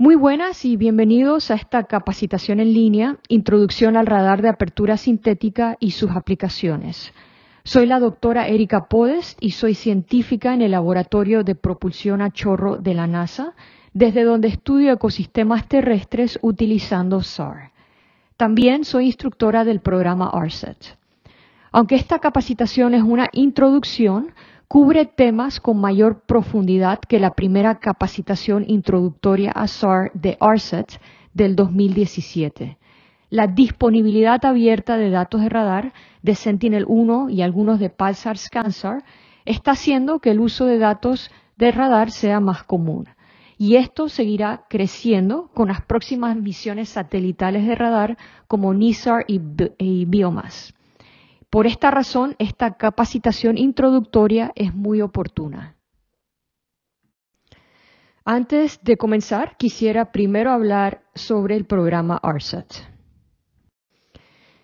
Muy buenas y bienvenidos a esta capacitación en línea, Introducción al Radar de Apertura Sintética y sus aplicaciones. Soy la doctora Erika Podest y soy científica en el Laboratorio de Propulsión a Chorro de la NASA, desde donde estudio ecosistemas terrestres utilizando SAR. También soy instructora del programa ARSET. Aunque esta capacitación es una introducción, cubre temas con mayor profundidad que la primera capacitación introductoria a SAR de ARSET del 2017. La disponibilidad abierta de datos de radar de Sentinel-1 y algunos de Pulsar-Scansar está haciendo que el uso de datos de radar sea más común. Y esto seguirá creciendo con las próximas misiones satelitales de radar como NISAR y, Biomass. Por esta razón, esta capacitación introductoria es muy oportuna. Antes de comenzar, quisiera primero hablar sobre el programa ARSAT.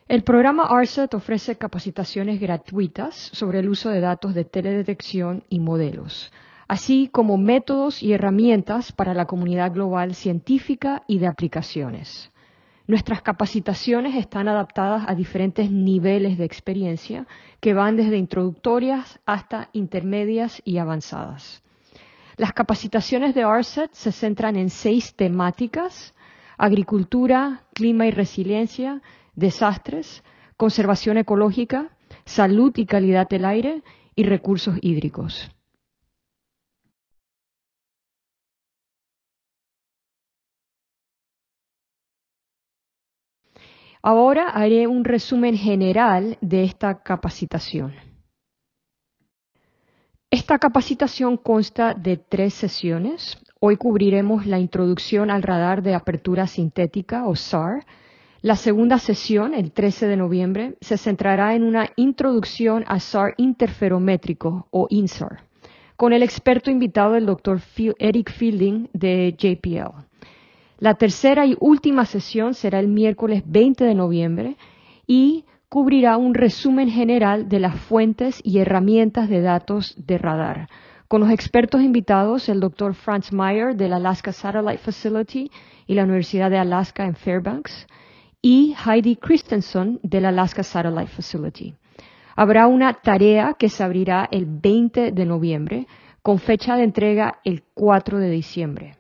E el programa ARSAT e ofrece capacitaciones gratuitas sobre el uso de datos de teledetección y modelos, así como métodos y herramientas para la comunidad global científica y de aplicaciones. Nuestras capacitaciones están adaptadas a diferentes niveles de experiencia que van desde introductorias hasta intermedias y avanzadas. Las capacitaciones de ARSET se centran en seis temáticas, agricultura, clima y resiliencia, desastres, conservación ecológica, salud y calidad del aire y recursos hídricos. Ahora haré un resumen general de esta capacitación. Esta capacitación consta de tres sesiones. Hoy cubriremos la introducción al radar de apertura sintética o SAR. La segunda sesión, el 13 de noviembre, se centrará en una introducción a SAR interferométrico o INSAR con el experto invitado el doctor Eric Fielding de JPL. La tercera y última sesión será el miércoles 20 de noviembre y cubrirá un resumen general de las fuentes y herramientas de datos de radar, con los expertos invitados el doctor Franz Meyer del Alaska Satellite Facility y la Universidad de Alaska en Fairbanks y Heidi Christensen del Alaska Satellite Facility. Habrá una tarea que se abrirá el 20 de noviembre con fecha de entrega el 4 de diciembre.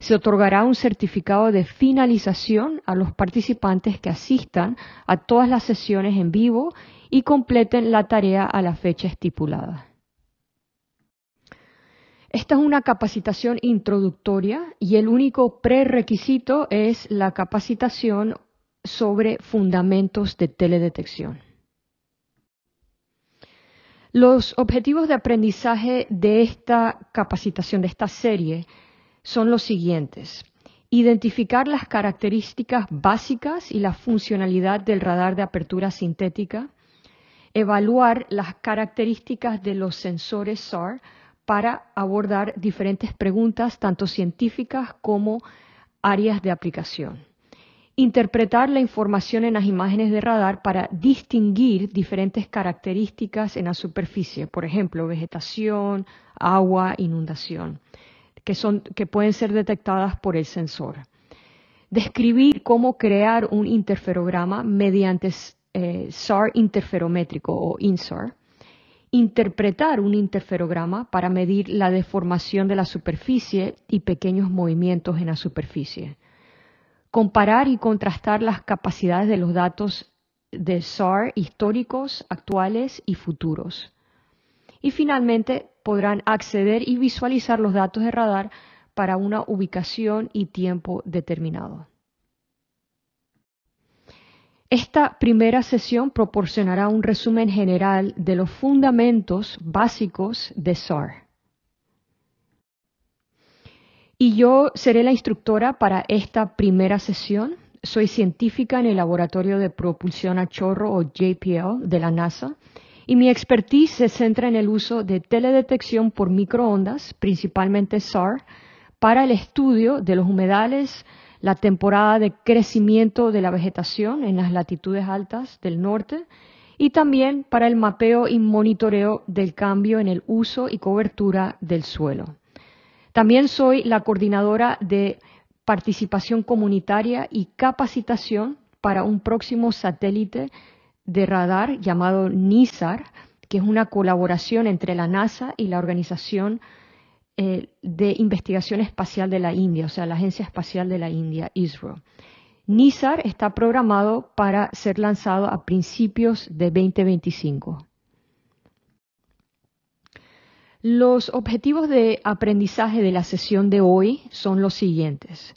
Se otorgará un certificado de finalización a los participantes que asistan a todas las sesiones en vivo y completen la tarea a la fecha estipulada. Esta es una capacitación introductoria y el único prerequisito es la capacitación sobre fundamentos de teledetección. Los objetivos de aprendizaje de esta capacitación, de esta serie, son los siguientes. Identificar las características básicas y la funcionalidad del radar de apertura sintética. Evaluar las características de los sensores SAR para abordar diferentes preguntas, tanto científicas como áreas de aplicación. Interpretar la información en las imágenes de radar para distinguir diferentes características en la superficie, por ejemplo, vegetación, agua, inundación que, pueden ser detectadas por el sensor. Describir cómo crear un interferograma mediante eh, SAR interferométrico o INSAR. Interpretar un interferograma para medir la deformación de la superficie y pequeños movimientos en la superficie. Comparar y contrastar las capacidades de los datos de SAR históricos, actuales y futuros y finalmente podrán acceder y visualizar los datos de radar para una ubicación y tiempo determinado. Esta primera sesión proporcionará un resumen general de los fundamentos básicos de SAR. Y yo seré la instructora para esta primera sesión. Soy científica en el Laboratorio de Propulsión a Chorro o JPL de la NASA y mi expertise se centra en el uso de teledetección por microondas, principalmente SAR, para el estudio de los humedales, la temporada de crecimiento de la vegetación en las latitudes altas del norte y también para el mapeo y monitoreo del cambio en el uso y cobertura del suelo. También soy la coordinadora de participación comunitaria y capacitación para un próximo satélite de radar llamado NISAR, que es una colaboración entre la NASA y la Organización eh, de Investigación Espacial de la India, o sea, la Agencia Espacial de la India, ISRO. NISAR está programado para ser lanzado a principios de 2025. Los objetivos de aprendizaje de la sesión de hoy son los siguientes.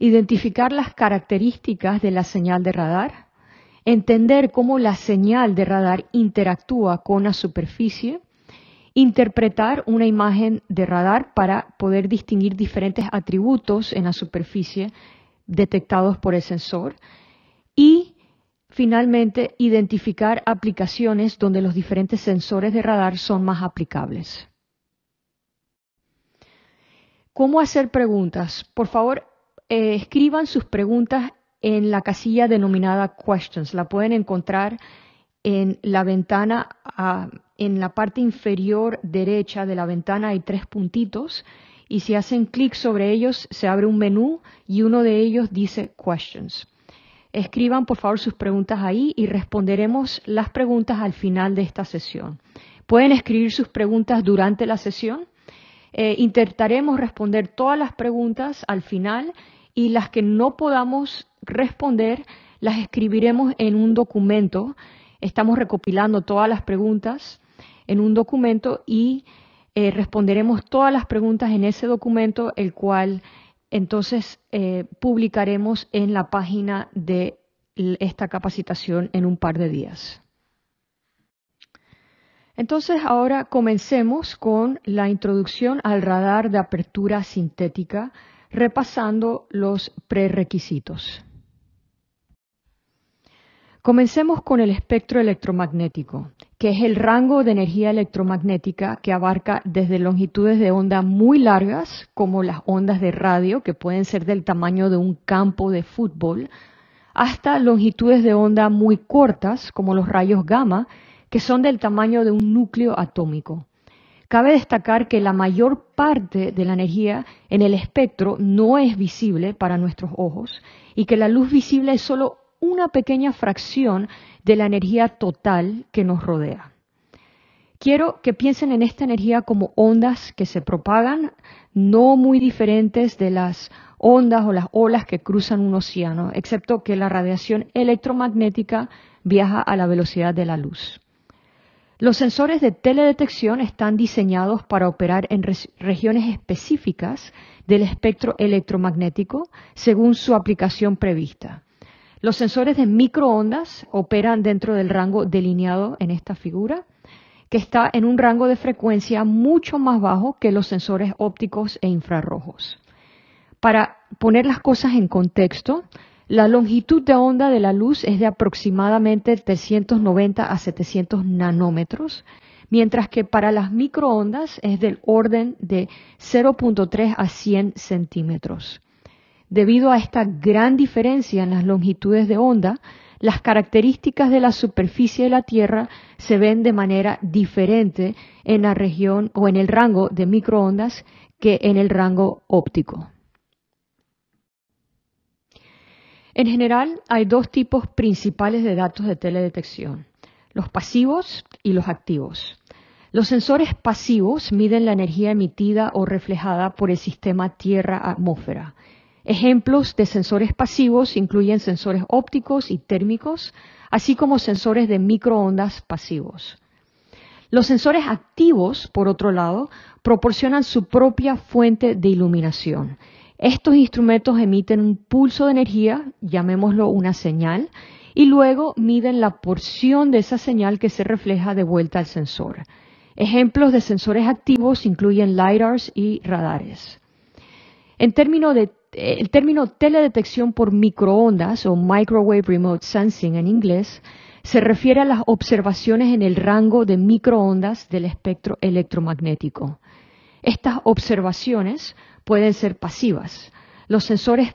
Identificar las características de la señal de radar, entender cómo la señal de radar interactúa con la superficie, interpretar una imagen de radar para poder distinguir diferentes atributos en la superficie detectados por el sensor y finalmente identificar aplicaciones donde los diferentes sensores de radar son más aplicables. ¿Cómo hacer preguntas? Por favor, eh, escriban sus preguntas en la casilla denominada Questions. La pueden encontrar en la ventana, ah, en la parte inferior derecha de la ventana hay tres puntitos y si hacen clic sobre ellos se abre un menú y uno de ellos dice Questions. Escriban por favor sus preguntas ahí y responderemos las preguntas al final de esta sesión. Pueden escribir sus preguntas durante la sesión. Eh, intentaremos responder todas las preguntas al final y las que no podamos responder, las escribiremos en un documento. Estamos recopilando todas las preguntas en un documento y eh, responderemos todas las preguntas en ese documento, el cual entonces eh, publicaremos en la página de esta capacitación en un par de días. Entonces ahora comencemos con la introducción al radar de apertura sintética, repasando los prerequisitos. Comencemos con el espectro electromagnético, que es el rango de energía electromagnética que abarca desde longitudes de onda muy largas, como las ondas de radio, que pueden ser del tamaño de un campo de fútbol, hasta longitudes de onda muy cortas, como los rayos gamma, que son del tamaño de un núcleo atómico. Cabe destacar que la mayor parte de la energía en el espectro no es visible para nuestros ojos y que la luz visible es solo una pequeña fracción de la energía total que nos rodea. Quiero que piensen en esta energía como ondas que se propagan, no muy diferentes de las ondas o las olas que cruzan un océano, excepto que la radiación electromagnética viaja a la velocidad de la luz. Los sensores de teledetección están diseñados para operar en regiones específicas del espectro electromagnético según su aplicación prevista. Los sensores de microondas operan dentro del rango delineado en esta figura, que está en un rango de frecuencia mucho más bajo que los sensores ópticos e infrarrojos. Para poner las cosas en contexto, la longitud de onda de la luz es de aproximadamente 390 a 700 nanómetros, mientras que para las microondas es del orden de 0.3 a 100 centímetros. Debido a esta gran diferencia en las longitudes de onda, las características de la superficie de la Tierra se ven de manera diferente en la región o en el rango de microondas que en el rango óptico. En general, hay dos tipos principales de datos de teledetección, los pasivos y los activos. Los sensores pasivos miden la energía emitida o reflejada por el sistema Tierra-atmósfera Ejemplos de sensores pasivos incluyen sensores ópticos y térmicos, así como sensores de microondas pasivos. Los sensores activos, por otro lado, proporcionan su propia fuente de iluminación. Estos instrumentos emiten un pulso de energía, llamémoslo una señal, y luego miden la porción de esa señal que se refleja de vuelta al sensor. Ejemplos de sensores activos incluyen lidars y radares. En términos de eh, el término teledetección por microondas o microwave remote sensing en inglés se refiere a las observaciones en el rango de microondas del espectro electromagnético. Estas observaciones pueden ser pasivas. Los sensores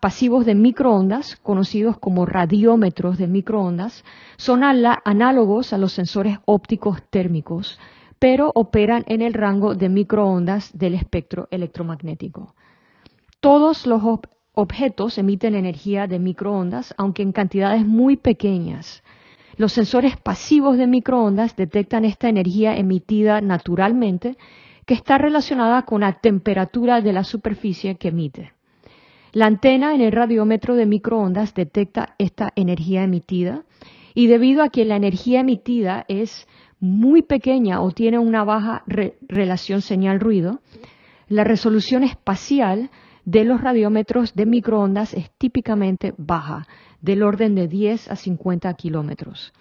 pasivos de microondas, conocidos como radiómetros de microondas, son análogos a los sensores ópticos térmicos, pero operan en el rango de microondas del espectro electromagnético. Todos los objetos emiten energía de microondas, aunque en cantidades muy pequeñas. Los sensores pasivos de microondas detectan esta energía emitida naturalmente, que está relacionada con la temperatura de la superficie que emite. La antena en el radiómetro de microondas detecta esta energía emitida y debido a que la energía emitida es muy pequeña o tiene una baja relación señal-ruido, la resolución espacial de los radiómetros de microondas es típicamente baja, del orden de 10 a 50 kilómetros.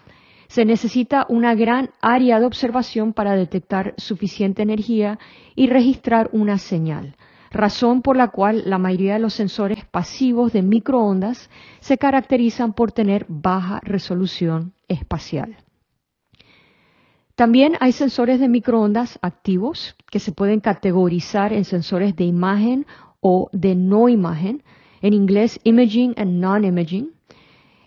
Se necesita una gran área de observación para detectar suficiente energía y registrar una señal, razón por la cual la mayoría de los sensores pasivos de microondas se caracterizan por tener baja resolución espacial. También hay sensores de microondas activos que se pueden categorizar en sensores de imagen o de no imagen, en inglés imaging and non-imaging.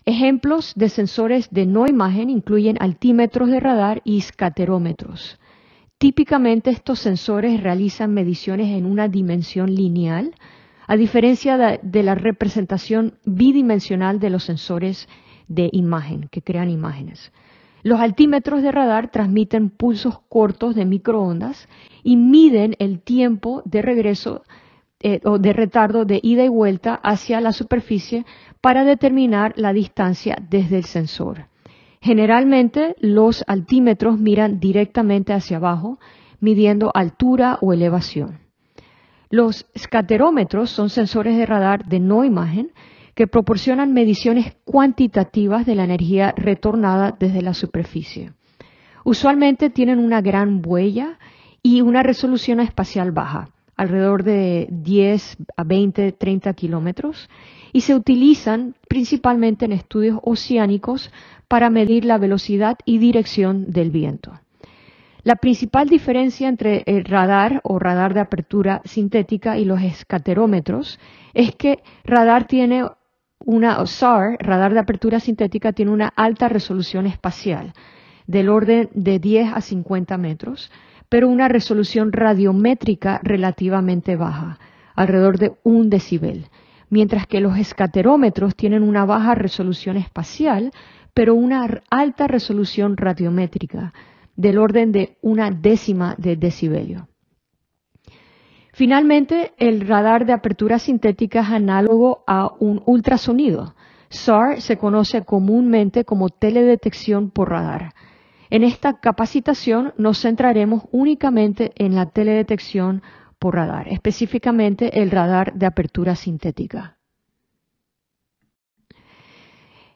Ejemplos de sensores de no imagen incluyen altímetros de radar y escaterómetros. Típicamente estos sensores realizan mediciones en una dimensión lineal, a diferencia de, la representación bidimensional de los sensores de imagen, que crean imágenes. Los altímetros de radar transmiten pulsos cortos de microondas y miden el tiempo de regreso eh, o de retardo de ida y vuelta hacia la superficie para determinar la distancia desde el sensor. Generalmente los altímetros miran directamente hacia abajo, midiendo altura o elevación. Los escaterómetros son sensores de radar de no imagen que proporcionan mediciones cuantitativas de la energía retornada desde la superficie. Usualmente tienen una gran huella y una resolución espacial baja alrededor de 10 a 20, 30 kilómetros, y se utilizan principalmente en estudios oceánicos para medir la velocidad y dirección del viento. La principal diferencia entre el radar o radar de apertura sintética y los escaterómetros es que radar tiene una radar de apertura sintética, tiene una alta resolución espacial del orden de 10 a 50 metros, pero una resolución radiométrica relativamente baja, alrededor de un decibel, mientras que los escaterómetros tienen una baja resolución espacial, pero una alta resolución radiométrica, del orden de una décima de decibelio. Finalmente, el radar de apertura sintética es análogo a un ultrasonido. SAR se conoce comúnmente como teledetección por radar. En esta capacitación nos centraremos únicamente en la teledetección por radar, específicamente el radar de apertura sintética.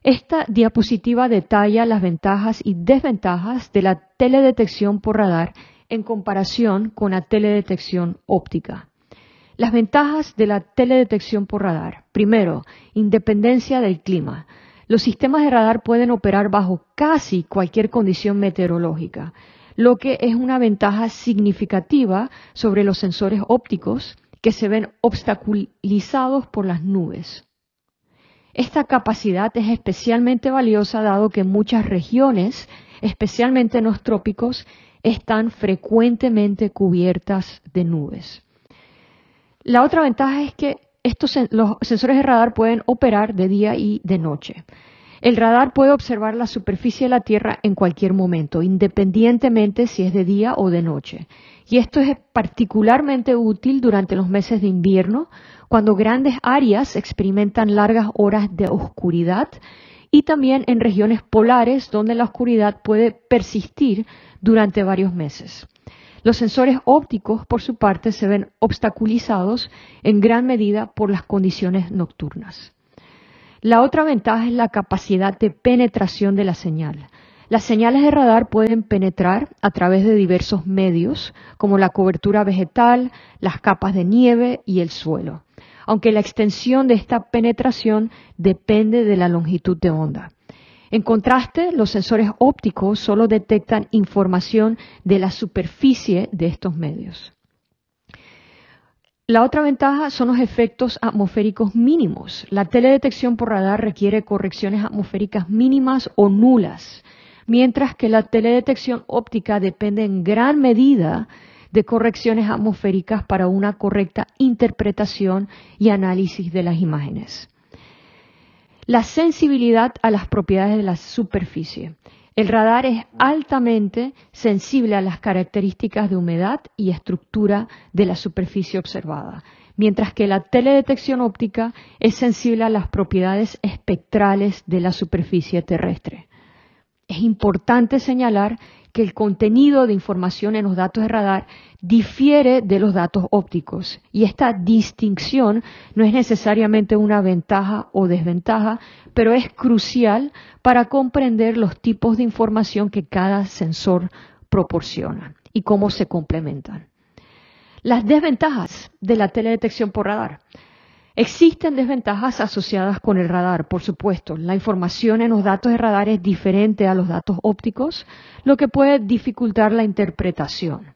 Esta diapositiva detalla las ventajas y desventajas de la teledetección por radar en comparación con la teledetección óptica. Las ventajas de la teledetección por radar. Primero, independencia del clima. Los sistemas de radar pueden operar bajo casi cualquier condición meteorológica, lo que es una ventaja significativa sobre los sensores ópticos que se ven obstaculizados por las nubes. Esta capacidad es especialmente valiosa dado que muchas regiones, especialmente en los trópicos, están frecuentemente cubiertas de nubes. La otra ventaja es que estos, los sensores de radar pueden operar de día y de noche. El radar puede observar la superficie de la Tierra en cualquier momento, independientemente si es de día o de noche. Y esto es particularmente útil durante los meses de invierno, cuando grandes áreas experimentan largas horas de oscuridad y también en regiones polares donde la oscuridad puede persistir durante varios meses. Los sensores ópticos, por su parte, se ven obstaculizados en gran medida por las condiciones nocturnas. La otra ventaja es la capacidad de penetración de la señal. Las señales de radar pueden penetrar a través de diversos medios, como la cobertura vegetal, las capas de nieve y el suelo, aunque la extensión de esta penetración depende de la longitud de onda. En contraste, los sensores ópticos solo detectan información de la superficie de estos medios. La otra ventaja son los efectos atmosféricos mínimos. La teledetección por radar requiere correcciones atmosféricas mínimas o nulas, mientras que la teledetección óptica depende en gran medida de correcciones atmosféricas para una correcta interpretación y análisis de las imágenes. La sensibilidad a las propiedades de la superficie. El radar es altamente sensible a las características de humedad y estructura de la superficie observada, mientras que la teledetección óptica es sensible a las propiedades espectrales de la superficie terrestre. Es importante señalar que el contenido de información en los datos de radar difiere de los datos ópticos. Y esta distinción no es necesariamente una ventaja o desventaja, pero es crucial para comprender los tipos de información que cada sensor proporciona y cómo se complementan. Las desventajas de la teledetección por radar. Existen desventajas asociadas con el radar, por supuesto. La información en los datos de radar es diferente a los datos ópticos, lo que puede dificultar la interpretación.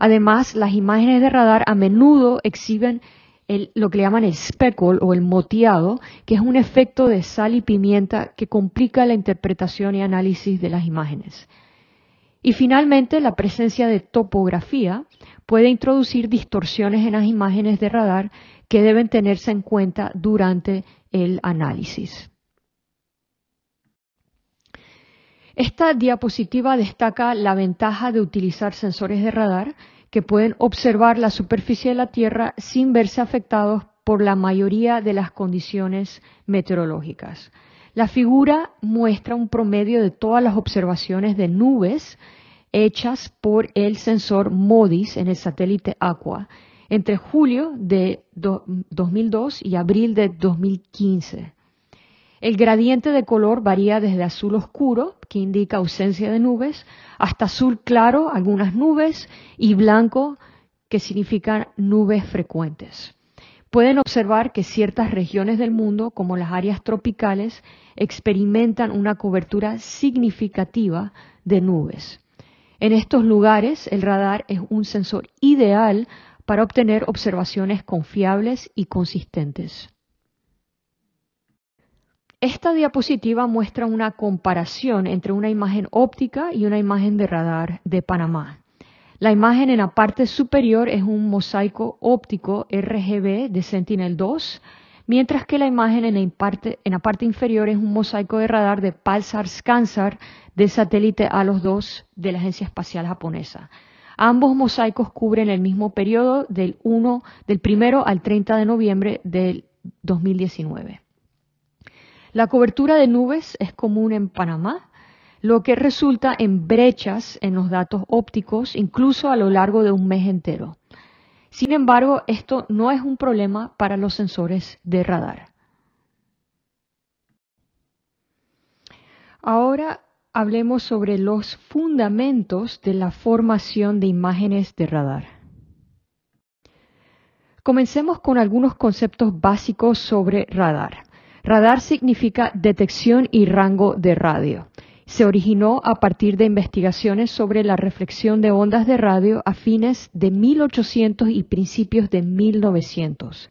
Además, las imágenes de radar a menudo exhiben lo que llaman el speckle o el moteado, que es un efecto de sal y pimienta que complica la interpretación y análisis de las imágenes. Y finalmente, la presencia de topografía puede introducir distorsiones en las imágenes de radar que deben tenerse en cuenta durante el análisis. Esta diapositiva destaca la ventaja de utilizar sensores de radar que pueden observar la superficie de la Tierra sin verse afectados por la mayoría de las condiciones meteorológicas. La figura muestra un promedio de todas las observaciones de nubes hechas por el sensor MODIS en el satélite Aqua entre julio de 2002 y abril de 2015. El gradiente de color varía desde azul oscuro, que indica ausencia de nubes, hasta azul claro, algunas nubes, y blanco, que significan nubes frecuentes. Pueden observar que ciertas regiones del mundo, como las áreas tropicales, experimentan una cobertura significativa de nubes. En estos lugares, el radar es un sensor ideal para obtener observaciones confiables y consistentes. Esta diapositiva muestra una comparación entre una imagen óptica y una imagen de radar de Panamá. La imagen en la parte superior es un mosaico óptico RGB de Sentinel-2, mientras que la imagen en la, parte, inferior es un mosaico de radar de palsar scansar de satélite a 2 de la Agencia Espacial Japonesa. Ambos mosaicos cubren el mismo periodo del 1 del al 30 de noviembre del 2019. La cobertura de nubes es común en Panamá, lo que resulta en brechas en los datos ópticos incluso a lo largo de un mes entero. Sin embargo, esto no es un problema para los sensores de radar. Ahora hablemos sobre los fundamentos de la formación de imágenes de radar. Comencemos con algunos conceptos básicos sobre radar. Radar significa detección y rango de radio. Se originó a partir de investigaciones sobre la reflexión de ondas de radio a fines de 1800 y principios de 1900.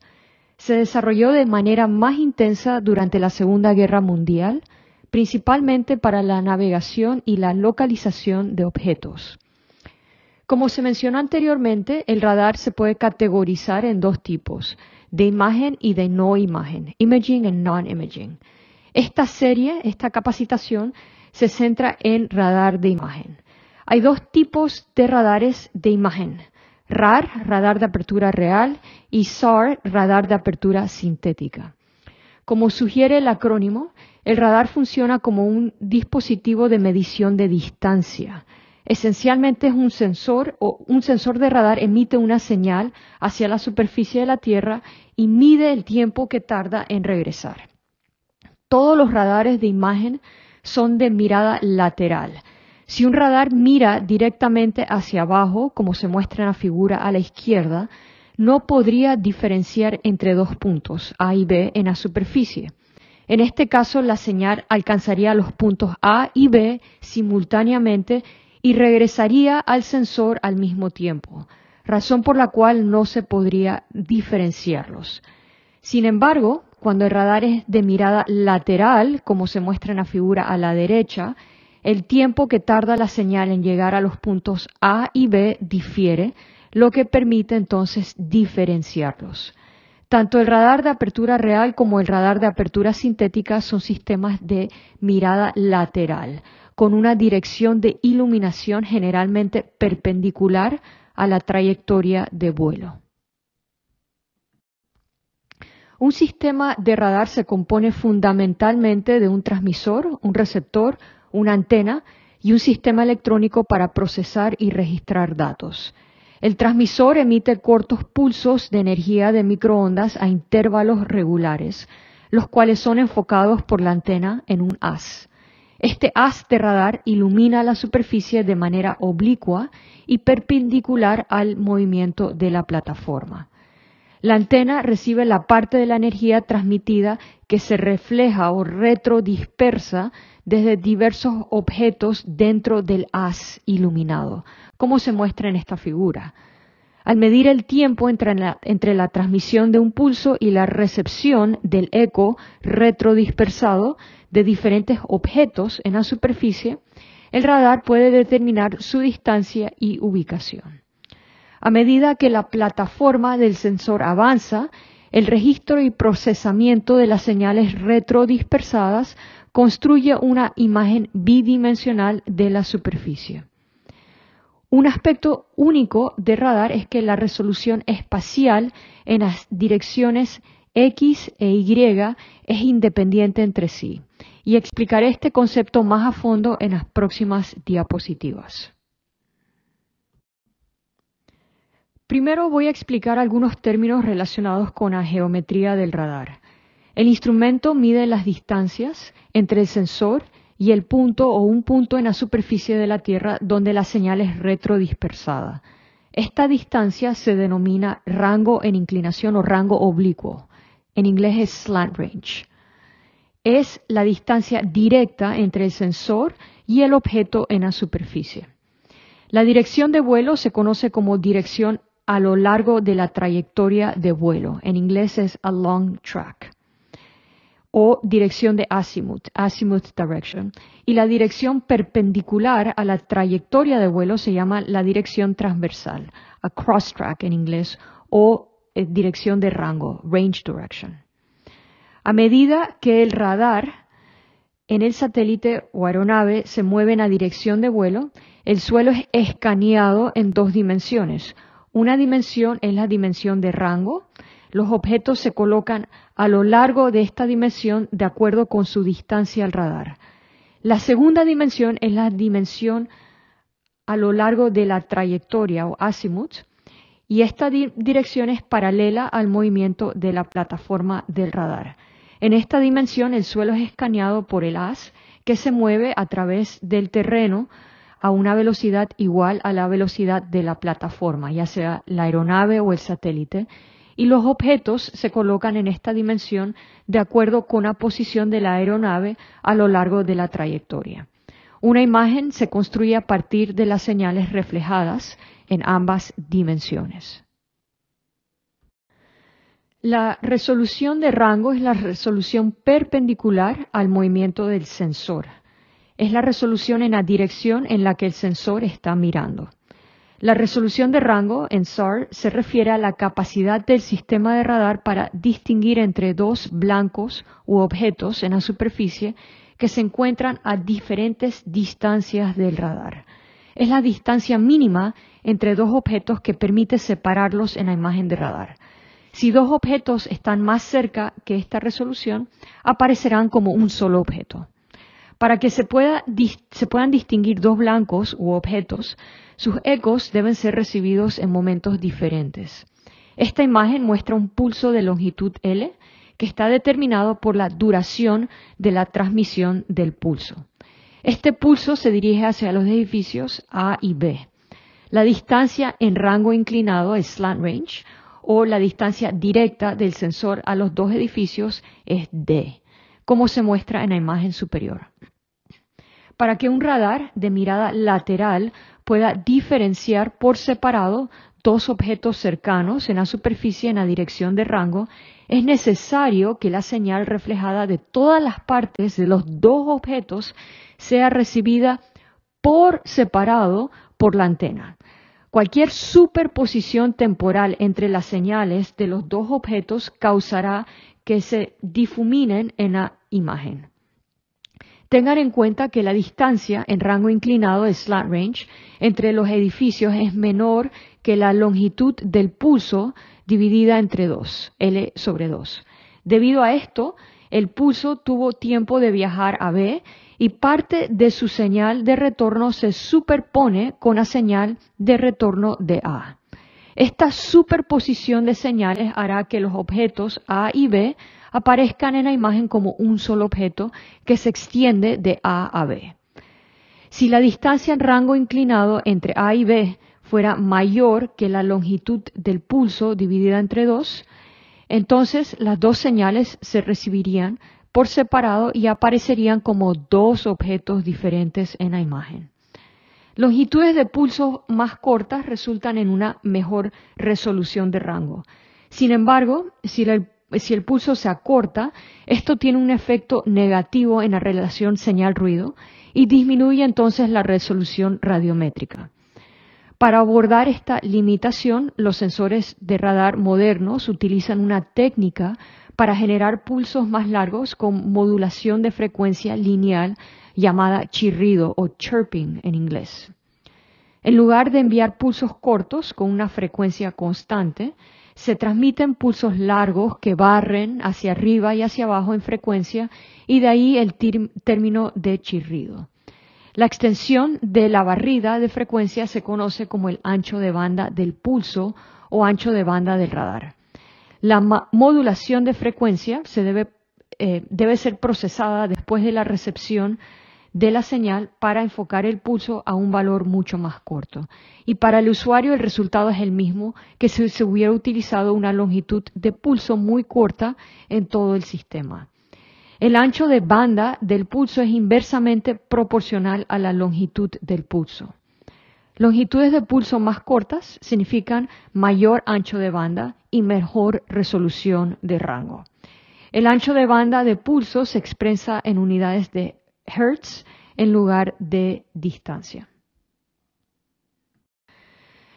Se desarrolló de manera más intensa durante la Segunda Guerra Mundial, principalmente para la navegación y la localización de objetos. Como se mencionó anteriormente, el radar se puede categorizar en dos tipos, de imagen y de no imagen, imaging and non-imaging. Esta serie, esta capacitación, se centra en radar de imagen. Hay dos tipos de radares de imagen, RAR, radar de apertura real, y SAR, radar de apertura sintética. Como sugiere el acrónimo, el radar funciona como un dispositivo de medición de distancia. Esencialmente es un sensor o un sensor de radar emite una señal hacia la superficie de la Tierra y mide el tiempo que tarda en regresar. Todos los radares de imagen son de mirada lateral. Si un radar mira directamente hacia abajo, como se muestra en la figura a la izquierda, no podría diferenciar entre dos puntos, A y B, en la superficie. En este caso, la señal alcanzaría los puntos A y B simultáneamente y regresaría al sensor al mismo tiempo, razón por la cual no se podría diferenciarlos. Sin embargo, cuando el radar es de mirada lateral, como se muestra en la figura a la derecha, el tiempo que tarda la señal en llegar a los puntos A y B difiere, lo que permite entonces diferenciarlos. Tanto el radar de apertura real como el radar de apertura sintética son sistemas de mirada lateral, con una dirección de iluminación generalmente perpendicular a la trayectoria de vuelo. Un sistema de radar se compone fundamentalmente de un transmisor, un receptor, una antena y un sistema electrónico para procesar y registrar datos. El transmisor emite cortos pulsos de energía de microondas a intervalos regulares, los cuales son enfocados por la antena en un haz. Este haz de radar ilumina la superficie de manera oblicua y perpendicular al movimiento de la plataforma. La antena recibe la parte de la energía transmitida que se refleja o retrodispersa desde diversos objetos dentro del haz iluminado, como se muestra en esta figura. Al medir el tiempo entre la, transmisión de un pulso y la recepción del eco retrodispersado de diferentes objetos en la superficie, el radar puede determinar su distancia y ubicación. A medida que la plataforma del sensor avanza, el registro y procesamiento de las señales retrodispersadas construye una imagen bidimensional de la superficie. Un aspecto único de radar es que la resolución espacial en las direcciones X e Y es independiente entre sí. Y explicaré este concepto más a fondo en las próximas diapositivas. Primero voy a explicar algunos términos relacionados con la geometría del radar. El instrumento mide las distancias entre el sensor y el punto o un punto en la superficie de la Tierra donde la señal es retrodispersada. Esta distancia se denomina rango en inclinación o rango oblicuo. En inglés es slant range. Es la distancia directa entre el sensor y el objeto en la superficie. La dirección de vuelo se conoce como dirección a lo largo de la trayectoria de vuelo. En inglés es a long track o dirección de azimut, azimuth direction. Y la dirección perpendicular a la trayectoria de vuelo se llama la dirección transversal, a cross track en inglés, o eh, dirección de rango, range direction. A medida que el radar en el satélite o aeronave se mueve en la dirección de vuelo, el suelo es escaneado en dos dimensiones. Una dimensión es la dimensión de rango, los objetos se colocan a lo largo de esta dimensión de acuerdo con su distancia al radar. La segunda dimensión es la dimensión a lo largo de la trayectoria o azimuth y esta dirección es paralela al movimiento de la plataforma del radar. En esta dimensión el suelo es escaneado por el haz que se mueve a través del terreno a una velocidad igual a la velocidad de la plataforma, ya sea la aeronave o el satélite, y los objetos se colocan en esta dimensión de acuerdo con la posición de la aeronave a lo largo de la trayectoria. Una imagen se construye a partir de las señales reflejadas en ambas dimensiones. La resolución de rango es la resolución perpendicular al movimiento del sensor. Es la resolución en la dirección en la que el sensor está mirando. La resolución de rango en SAR se refiere a la capacidad del sistema de radar para distinguir entre dos blancos u objetos en la superficie que se encuentran a diferentes distancias del radar. Es la distancia mínima entre dos objetos que permite separarlos en la imagen de radar. Si dos objetos están más cerca que esta resolución, aparecerán como un solo objeto. Para que se, se puedan distinguir dos blancos u objetos, sus ecos deben ser recibidos en momentos diferentes. Esta imagen muestra un pulso de longitud L que está determinado por la duración de la transmisión del pulso. Este pulso se dirige hacia los edificios A y B. La distancia en rango inclinado es slant range o la distancia directa del sensor a los dos edificios es D, como se muestra en la imagen superior. Para que un radar de mirada lateral pueda diferenciar por separado dos objetos cercanos en la superficie en la dirección de rango, es necesario que la señal reflejada de todas las partes de los dos objetos sea recibida por separado por la antena. Cualquier superposición temporal entre las señales de los dos objetos causará que se difuminen en la imagen. Tengan en cuenta que la distancia en rango inclinado de slant range entre los edificios es menor que la longitud del pulso dividida entre 2, L sobre 2. Debido a esto, el pulso tuvo tiempo de viajar a B y parte de su señal de retorno se superpone con la señal de retorno de A. Esta superposición de señales hará que los objetos A y B aparezcan en la imagen como un solo objeto que se extiende de A a B. Si la distancia en rango inclinado entre A y B fuera mayor que la longitud del pulso dividida entre dos, entonces las dos señales se recibirían por separado y aparecerían como dos objetos diferentes en la imagen. Longitudes de pulso más cortas resultan en una mejor resolución de rango. Sin embargo, si el si el pulso se acorta, esto tiene un efecto negativo en la relación señal-ruido y disminuye entonces la resolución radiométrica. Para abordar esta limitación, los sensores de radar modernos utilizan una técnica para generar pulsos más largos con modulación de frecuencia lineal llamada chirrido o chirping en inglés. En lugar de enviar pulsos cortos con una frecuencia constante, se transmiten pulsos largos que barren hacia arriba y hacia abajo en frecuencia y de ahí el término de chirrido. La extensión de la barrida de frecuencia se conoce como el ancho de banda del pulso o ancho de banda del radar. La modulación de frecuencia debe, eh, debe ser procesada después de la recepción de la señal para enfocar el pulso a un valor mucho más corto. Y para el usuario el resultado es el mismo que si se hubiera utilizado una longitud de pulso muy corta en todo el sistema. El ancho de banda del pulso es inversamente proporcional a la longitud del pulso. Longitudes de pulso más cortas significan mayor ancho de banda y mejor resolución de rango. El ancho de banda de pulso se expresa en unidades de hertz en lugar de distancia.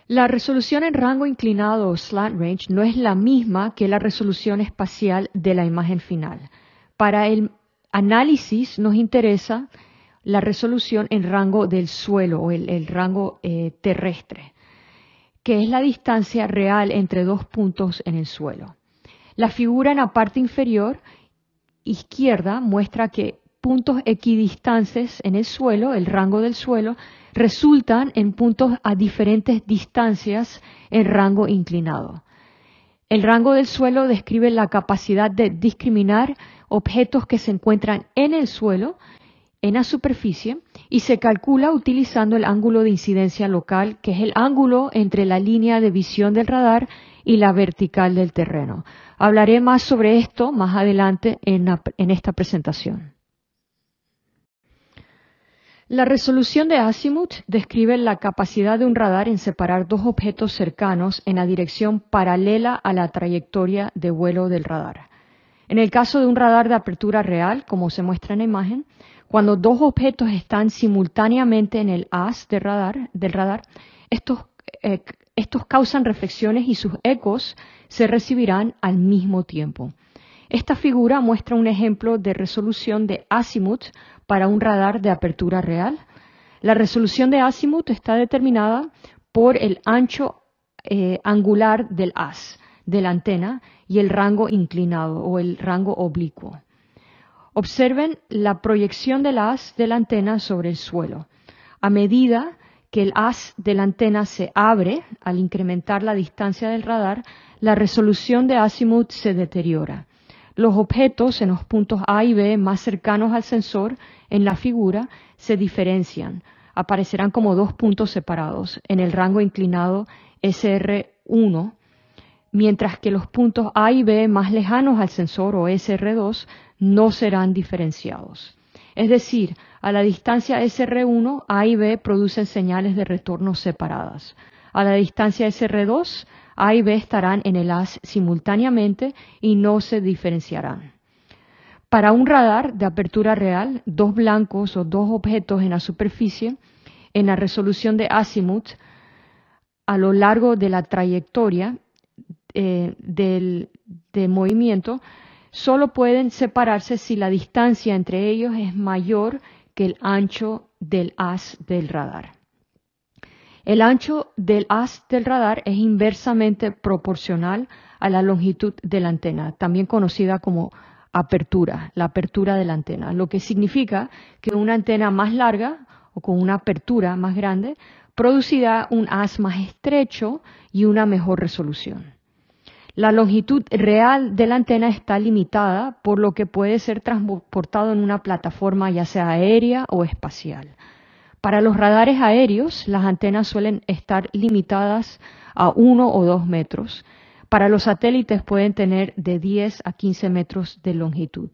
La resolución en rango inclinado o slant range no es la misma que la resolución espacial de la imagen final. Para el análisis nos interesa la resolución en rango del suelo o el, rango eh, terrestre, que es la distancia real entre dos puntos en el suelo. La figura en la parte inferior izquierda muestra que puntos equidistantes en el suelo, el rango del suelo, resultan en puntos a diferentes distancias en rango inclinado. El rango del suelo describe la capacidad de discriminar objetos que se encuentran en el suelo, en la superficie, y se calcula utilizando el ángulo de incidencia local, que es el ángulo entre la línea de visión del radar y la vertical del terreno. Hablaré más sobre esto más adelante en, en esta presentación. La resolución de Azimuth describe la capacidad de un radar en separar dos objetos cercanos en la dirección paralela a la trayectoria de vuelo del radar. En el caso de un radar de apertura real, como se muestra en la imagen, cuando dos objetos están simultáneamente en el haz de radar, del radar, estos, eh, estos causan reflexiones y sus ecos se recibirán al mismo tiempo. Esta figura muestra un ejemplo de resolución de Azimuth para un radar de apertura real. La resolución de azimut está determinada por el ancho eh, angular del haz de la antena y el rango inclinado o el rango oblicuo. Observen la proyección del haz de la antena sobre el suelo. A medida que el as de la antena se abre al incrementar la distancia del radar, la resolución de azimut se deteriora. Los objetos en los puntos A y B más cercanos al sensor en la figura se diferencian, aparecerán como dos puntos separados en el rango inclinado SR1, mientras que los puntos A y B más lejanos al sensor o SR2 no serán diferenciados. Es decir, a la distancia SR1, A y B producen señales de retorno separadas a la distancia SR2, A y B estarán en el haz simultáneamente y no se diferenciarán. Para un radar de apertura real, dos blancos o dos objetos en la superficie, en la resolución de azimut, a lo largo de la trayectoria eh, del, de movimiento, solo pueden separarse si la distancia entre ellos es mayor que el ancho del haz del radar. El ancho del haz del radar es inversamente proporcional a la longitud de la antena, también conocida como apertura, la apertura de la antena, lo que significa que una antena más larga o con una apertura más grande producirá un haz más estrecho y una mejor resolución. La longitud real de la antena está limitada, por lo que puede ser transportado en una plataforma ya sea aérea o espacial. Para los radares aéreos, las antenas suelen estar limitadas a uno o dos metros. Para los satélites pueden tener de 10 a 15 metros de longitud.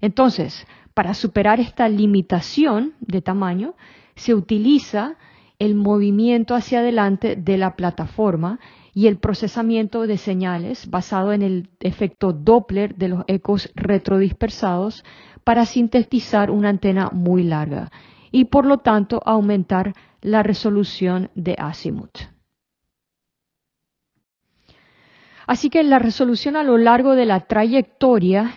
Entonces, para superar esta limitación de tamaño, se utiliza el movimiento hacia adelante de la plataforma y el procesamiento de señales basado en el efecto Doppler de los ecos retrodispersados para sintetizar una antena muy larga y por lo tanto aumentar la resolución de azimut. Así que la resolución a lo largo de la trayectoria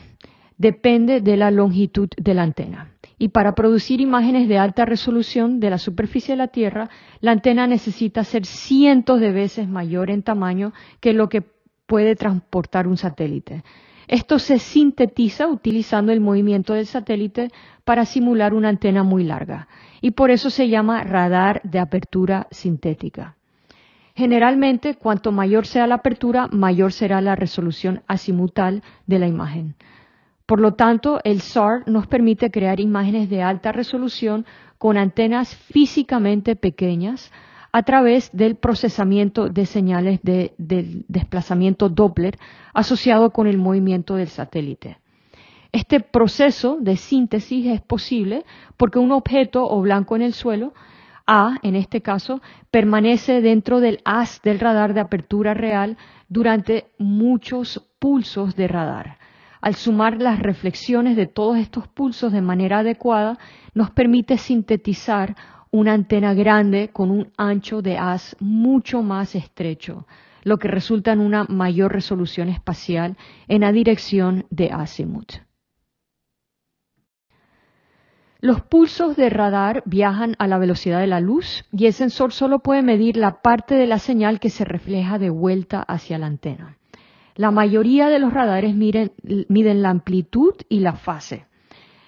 depende de la longitud de la antena. Y para producir imágenes de alta resolución de la superficie de la Tierra, la antena necesita ser cientos de veces mayor en tamaño que lo que puede transportar un satélite. Esto se sintetiza utilizando el movimiento del satélite para simular una antena muy larga y por eso se llama radar de apertura sintética. Generalmente, cuanto mayor sea la apertura, mayor será la resolución azimutal de la imagen. Por lo tanto, el SAR nos permite crear imágenes de alta resolución con antenas físicamente pequeñas a través del procesamiento de señales de, del desplazamiento Doppler asociado con el movimiento del satélite. Este proceso de síntesis es posible porque un objeto o blanco en el suelo, A en este caso, permanece dentro del haz del radar de apertura real durante muchos pulsos de radar. Al sumar las reflexiones de todos estos pulsos de manera adecuada, nos permite sintetizar una antena grande con un ancho de haz mucho más estrecho, lo que resulta en una mayor resolución espacial en la dirección de azimut. Los pulsos de radar viajan a la velocidad de la luz y el sensor solo puede medir la parte de la señal que se refleja de vuelta hacia la antena. La mayoría de los radares miden la amplitud y la fase.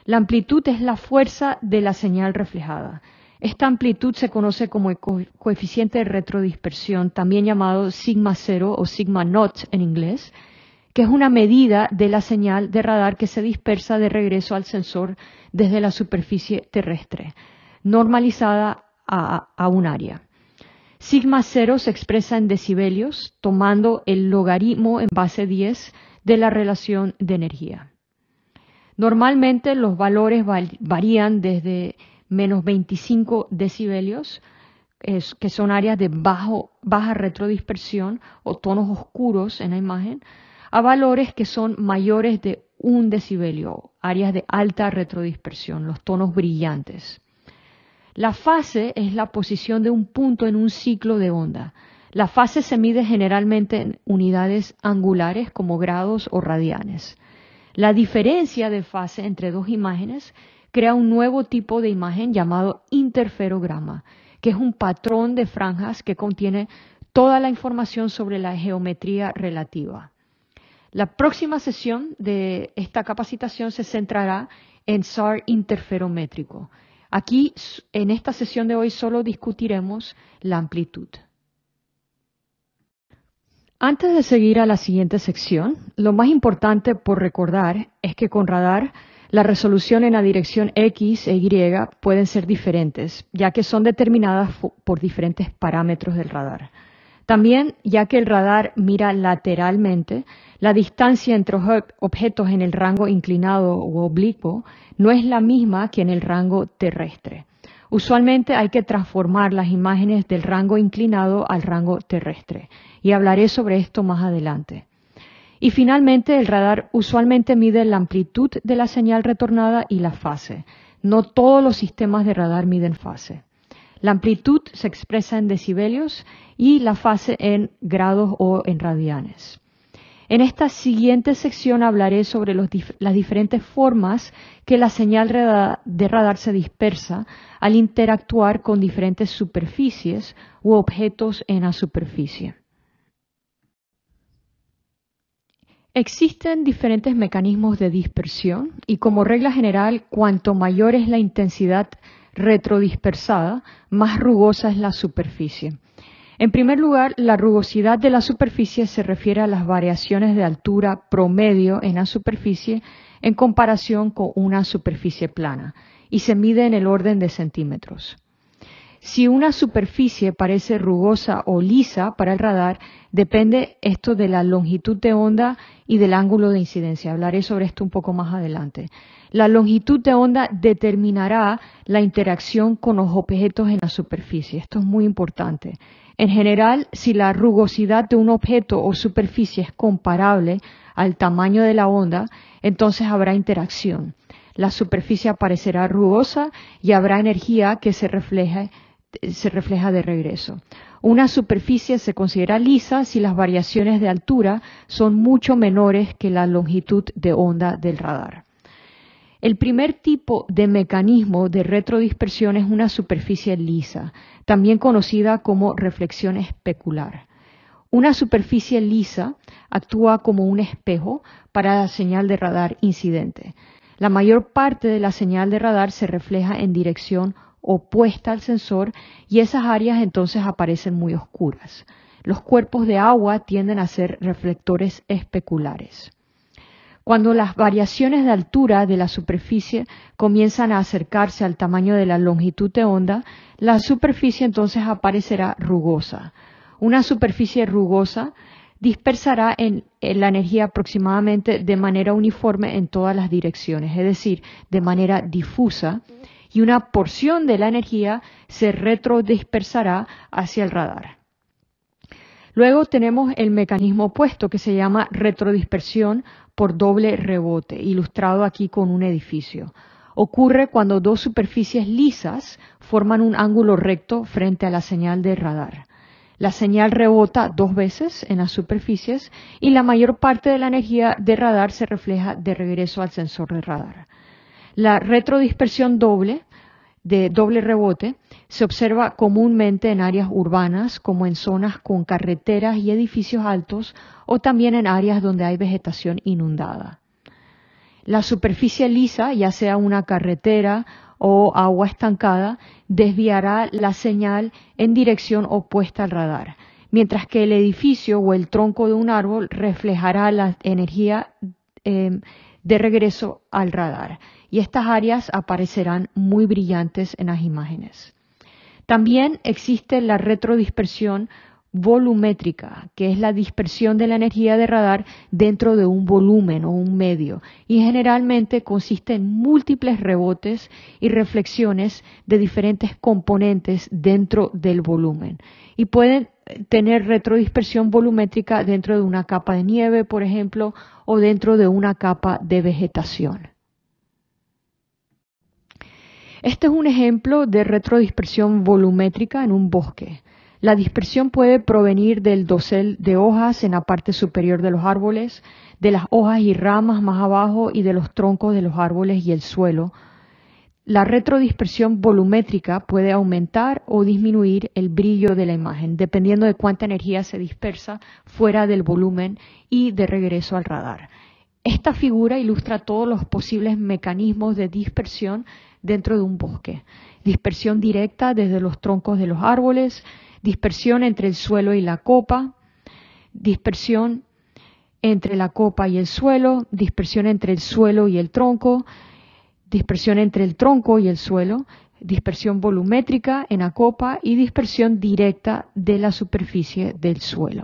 La amplitud es la fuerza de la señal reflejada. Esta amplitud se conoce como el coeficiente de retrodispersión, también llamado sigma cero o sigma not en inglés, que es una medida de la señal de radar que se dispersa de regreso al sensor desde la superficie terrestre, normalizada a, un área. Sigma cero se expresa en decibelios, tomando el logaritmo en base 10 de la relación de energía. Normalmente los valores varían desde menos 25 decibelios, que son áreas de bajo, baja retrodispersión o tonos oscuros en la imagen, a valores que son mayores de un decibelio, áreas de alta retrodispersión, los tonos brillantes. La fase es la posición de un punto en un ciclo de onda. La fase se mide generalmente en unidades angulares como grados o radianes. La diferencia de fase entre dos imágenes crea un nuevo tipo de imagen llamado interferograma, que es un patrón de franjas que contiene toda la información sobre la geometría relativa. La próxima sesión de esta capacitación se centrará en SAR interferométrico. Aquí, en esta sesión de hoy, solo discutiremos la amplitud. Antes de seguir a la siguiente sección, lo más importante por recordar es que con radar la resolución en la dirección X e Y pueden ser diferentes, ya que son determinadas por diferentes parámetros del radar. También, ya que el radar mira lateralmente, la distancia entre objetos en el rango inclinado u oblicuo no es la misma que en el rango terrestre. Usualmente hay que transformar las imágenes del rango inclinado al rango terrestre, y hablaré sobre esto más adelante. Y finalmente, el radar usualmente mide la amplitud de la señal retornada y la fase. No todos los sistemas de radar miden fase. La amplitud se expresa en decibelios y la fase en grados o en radianes. En esta siguiente sección hablaré sobre las diferentes formas que la señal de radar se dispersa al interactuar con diferentes superficies u objetos en la superficie. Existen diferentes mecanismos de dispersión y como regla general, cuanto mayor es la intensidad retrodispersada, más rugosa es la superficie. En primer lugar, la rugosidad de la superficie se refiere a las variaciones de altura promedio en la superficie en comparación con una superficie plana y se mide en el orden de centímetros. Si una superficie parece rugosa o lisa para el radar, depende esto de la longitud de onda y del ángulo de incidencia. Hablaré sobre esto un poco más adelante. La longitud de onda determinará la interacción con los objetos en la superficie. Esto es muy importante. En general, si la rugosidad de un objeto o superficie es comparable al tamaño de la onda, entonces habrá interacción. La superficie aparecerá rugosa y habrá energía que se refleje se refleja de regreso. Una superficie se considera lisa si las variaciones de altura son mucho menores que la longitud de onda del radar. El primer tipo de mecanismo de retrodispersión es una superficie lisa, también conocida como reflexión especular. Una superficie lisa actúa como un espejo para la señal de radar incidente. La mayor parte de la señal de radar se refleja en dirección opuesta al sensor y esas áreas entonces aparecen muy oscuras. Los cuerpos de agua tienden a ser reflectores especulares. Cuando las variaciones de altura de la superficie comienzan a acercarse al tamaño de la longitud de onda, la superficie entonces aparecerá rugosa. Una superficie rugosa dispersará en, la energía aproximadamente de manera uniforme en todas las direcciones, es decir, de manera difusa, y una porción de la energía se retrodispersará hacia el radar. Luego tenemos el mecanismo opuesto que se llama retrodispersión por doble rebote, ilustrado aquí con un edificio. Ocurre cuando dos superficies lisas forman un ángulo recto frente a la señal de radar. La señal rebota dos veces en las superficies y la mayor parte de la energía de radar se refleja de regreso al sensor de radar. La retrodispersión doble de doble rebote se observa comúnmente en áreas urbanas como en zonas con carreteras y edificios altos o también en áreas donde hay vegetación inundada. La superficie lisa, ya sea una carretera o agua estancada, desviará la señal en dirección opuesta al radar, mientras que el edificio o el tronco de un árbol reflejará la energía eh, de regreso al radar y estas áreas aparecerán muy brillantes en las imágenes. También existe la retrodispersión volumétrica, que es la dispersión de la energía de radar dentro de un volumen o un medio, y generalmente consiste en múltiples rebotes y reflexiones de diferentes componentes dentro del volumen. Y pueden eh, tener retrodispersión volumétrica dentro de una capa de nieve, por ejemplo, o dentro de una capa de vegetación. Este es un ejemplo de retrodispersión volumétrica en un bosque. La dispersión puede provenir del dosel de hojas en la parte superior de los árboles, de las hojas y ramas más abajo y de los troncos de los árboles y el suelo. La retrodispersión volumétrica puede aumentar o disminuir el brillo de la imagen, dependiendo de cuánta energía se dispersa fuera del volumen y de regreso al radar. Esta figura ilustra todos los posibles mecanismos de dispersión dentro de un bosque. Dispersión directa desde los troncos de los árboles, dispersión entre el suelo y la copa, dispersión entre la copa y el suelo, dispersión entre el suelo y el tronco, dispersión entre el tronco y el suelo, dispersión volumétrica en la copa y dispersión directa de la superficie del suelo.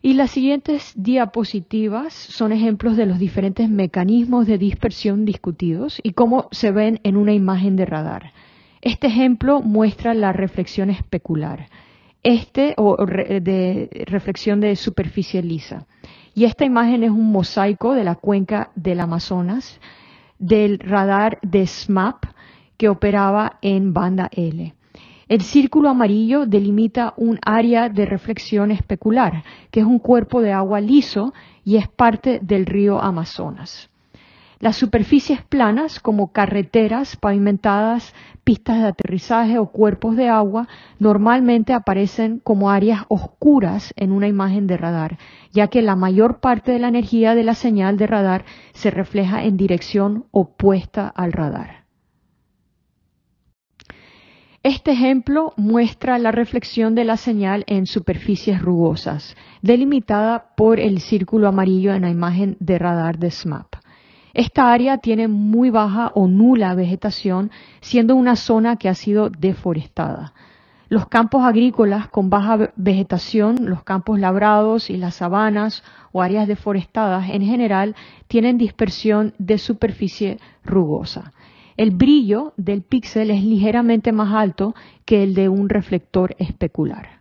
Y las siguientes diapositivas son ejemplos de los diferentes mecanismos de dispersión discutidos y cómo se ven en una imagen de radar. Este ejemplo muestra la reflexión especular, este o de reflexión de superficie lisa. Y esta imagen es un mosaico de la cuenca del Amazonas del radar de SMAP que operaba en banda L. El círculo amarillo delimita un área de reflexión especular, que es un cuerpo de agua liso y es parte del río Amazonas. Las superficies planas, como carreteras pavimentadas, pistas de aterrizaje o cuerpos de agua, normalmente aparecen como áreas oscuras en una imagen de radar, ya que la mayor parte de la energía de la señal de radar se refleja en dirección opuesta al radar. Este ejemplo muestra la reflexión de la señal en superficies rugosas, delimitada por el círculo amarillo en la imagen de radar de SMAP. Esta área tiene muy baja o nula vegetación, siendo una zona que ha sido deforestada. Los campos agrícolas con baja vegetación, los campos labrados y las sabanas o áreas deforestadas en general tienen dispersión de superficie rugosa. El brillo del píxel es ligeramente más alto que el de un reflector especular.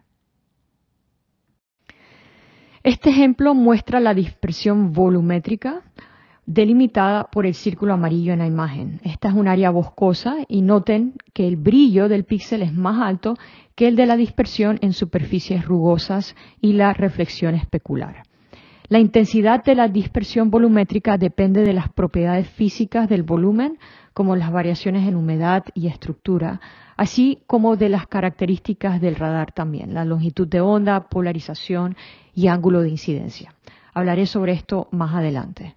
Este ejemplo muestra la dispersión volumétrica delimitada por el círculo amarillo en la imagen. Esta es un área boscosa y noten que el brillo del píxel es más alto que el de la dispersión en superficies rugosas y la reflexión especular. La intensidad de la dispersión volumétrica depende de las propiedades físicas del volumen como las variaciones en humedad y estructura, así como de las características del radar también, la longitud de onda, polarización y ángulo de incidencia. Hablaré sobre esto más adelante.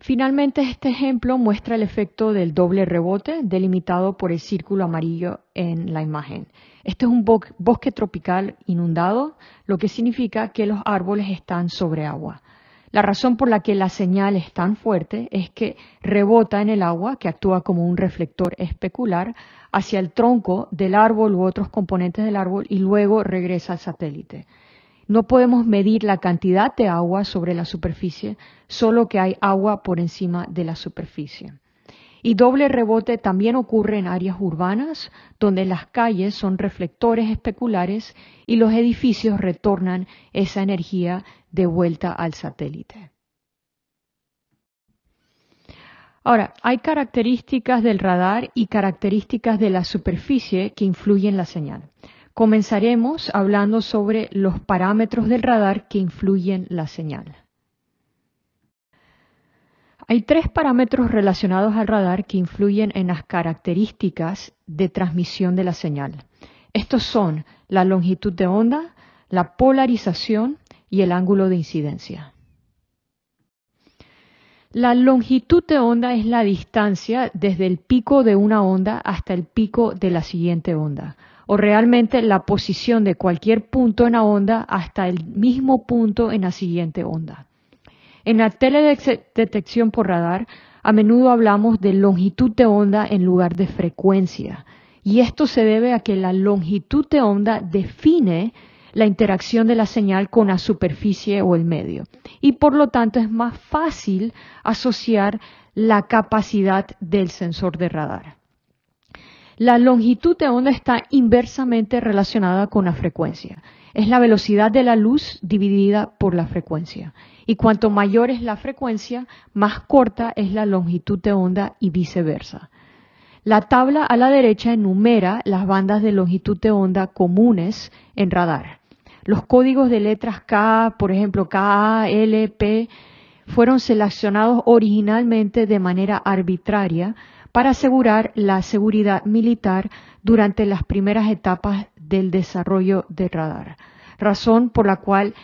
Finalmente, este ejemplo muestra el efecto del doble rebote delimitado por el círculo amarillo en la imagen. Este es un bosque tropical inundado, lo que significa que los árboles están sobre agua. La razón por la que la señal es tan fuerte es que rebota en el agua, que actúa como un reflector especular, hacia el tronco del árbol u otros componentes del árbol y luego regresa al satélite. No podemos medir la cantidad de agua sobre la superficie, solo que hay agua por encima de la superficie. Y doble rebote también ocurre en áreas urbanas, donde las calles son reflectores especulares y los edificios retornan esa energía de vuelta al satélite. Ahora, hay características del radar y características de la superficie que influyen la señal. Comenzaremos hablando sobre los parámetros del radar que influyen la señal. Hay tres parámetros relacionados al radar que influyen en las características de transmisión de la señal. Estos son la longitud de onda, la polarización y el ángulo de incidencia. La longitud de onda es la distancia desde el pico de una onda hasta el pico de la siguiente onda, o realmente la posición de cualquier punto en la onda hasta el mismo punto en la siguiente onda. En la teledetección por radar, a menudo hablamos de longitud de onda en lugar de frecuencia, y esto se debe a que la longitud de onda define la interacción de la señal con la superficie o el medio. Y por lo tanto es más fácil asociar la capacidad del sensor de radar. La longitud de onda está inversamente relacionada con la frecuencia. Es la velocidad de la luz dividida por la frecuencia. Y cuanto mayor es la frecuencia, más corta es la longitud de onda y viceversa. La tabla a la derecha enumera las bandas de longitud de onda comunes en radar. Los códigos de letras K, por ejemplo, K, L, P, fueron seleccionados originalmente de manera arbitraria para asegurar la seguridad militar durante las primeras etapas del desarrollo del radar, razón por la cual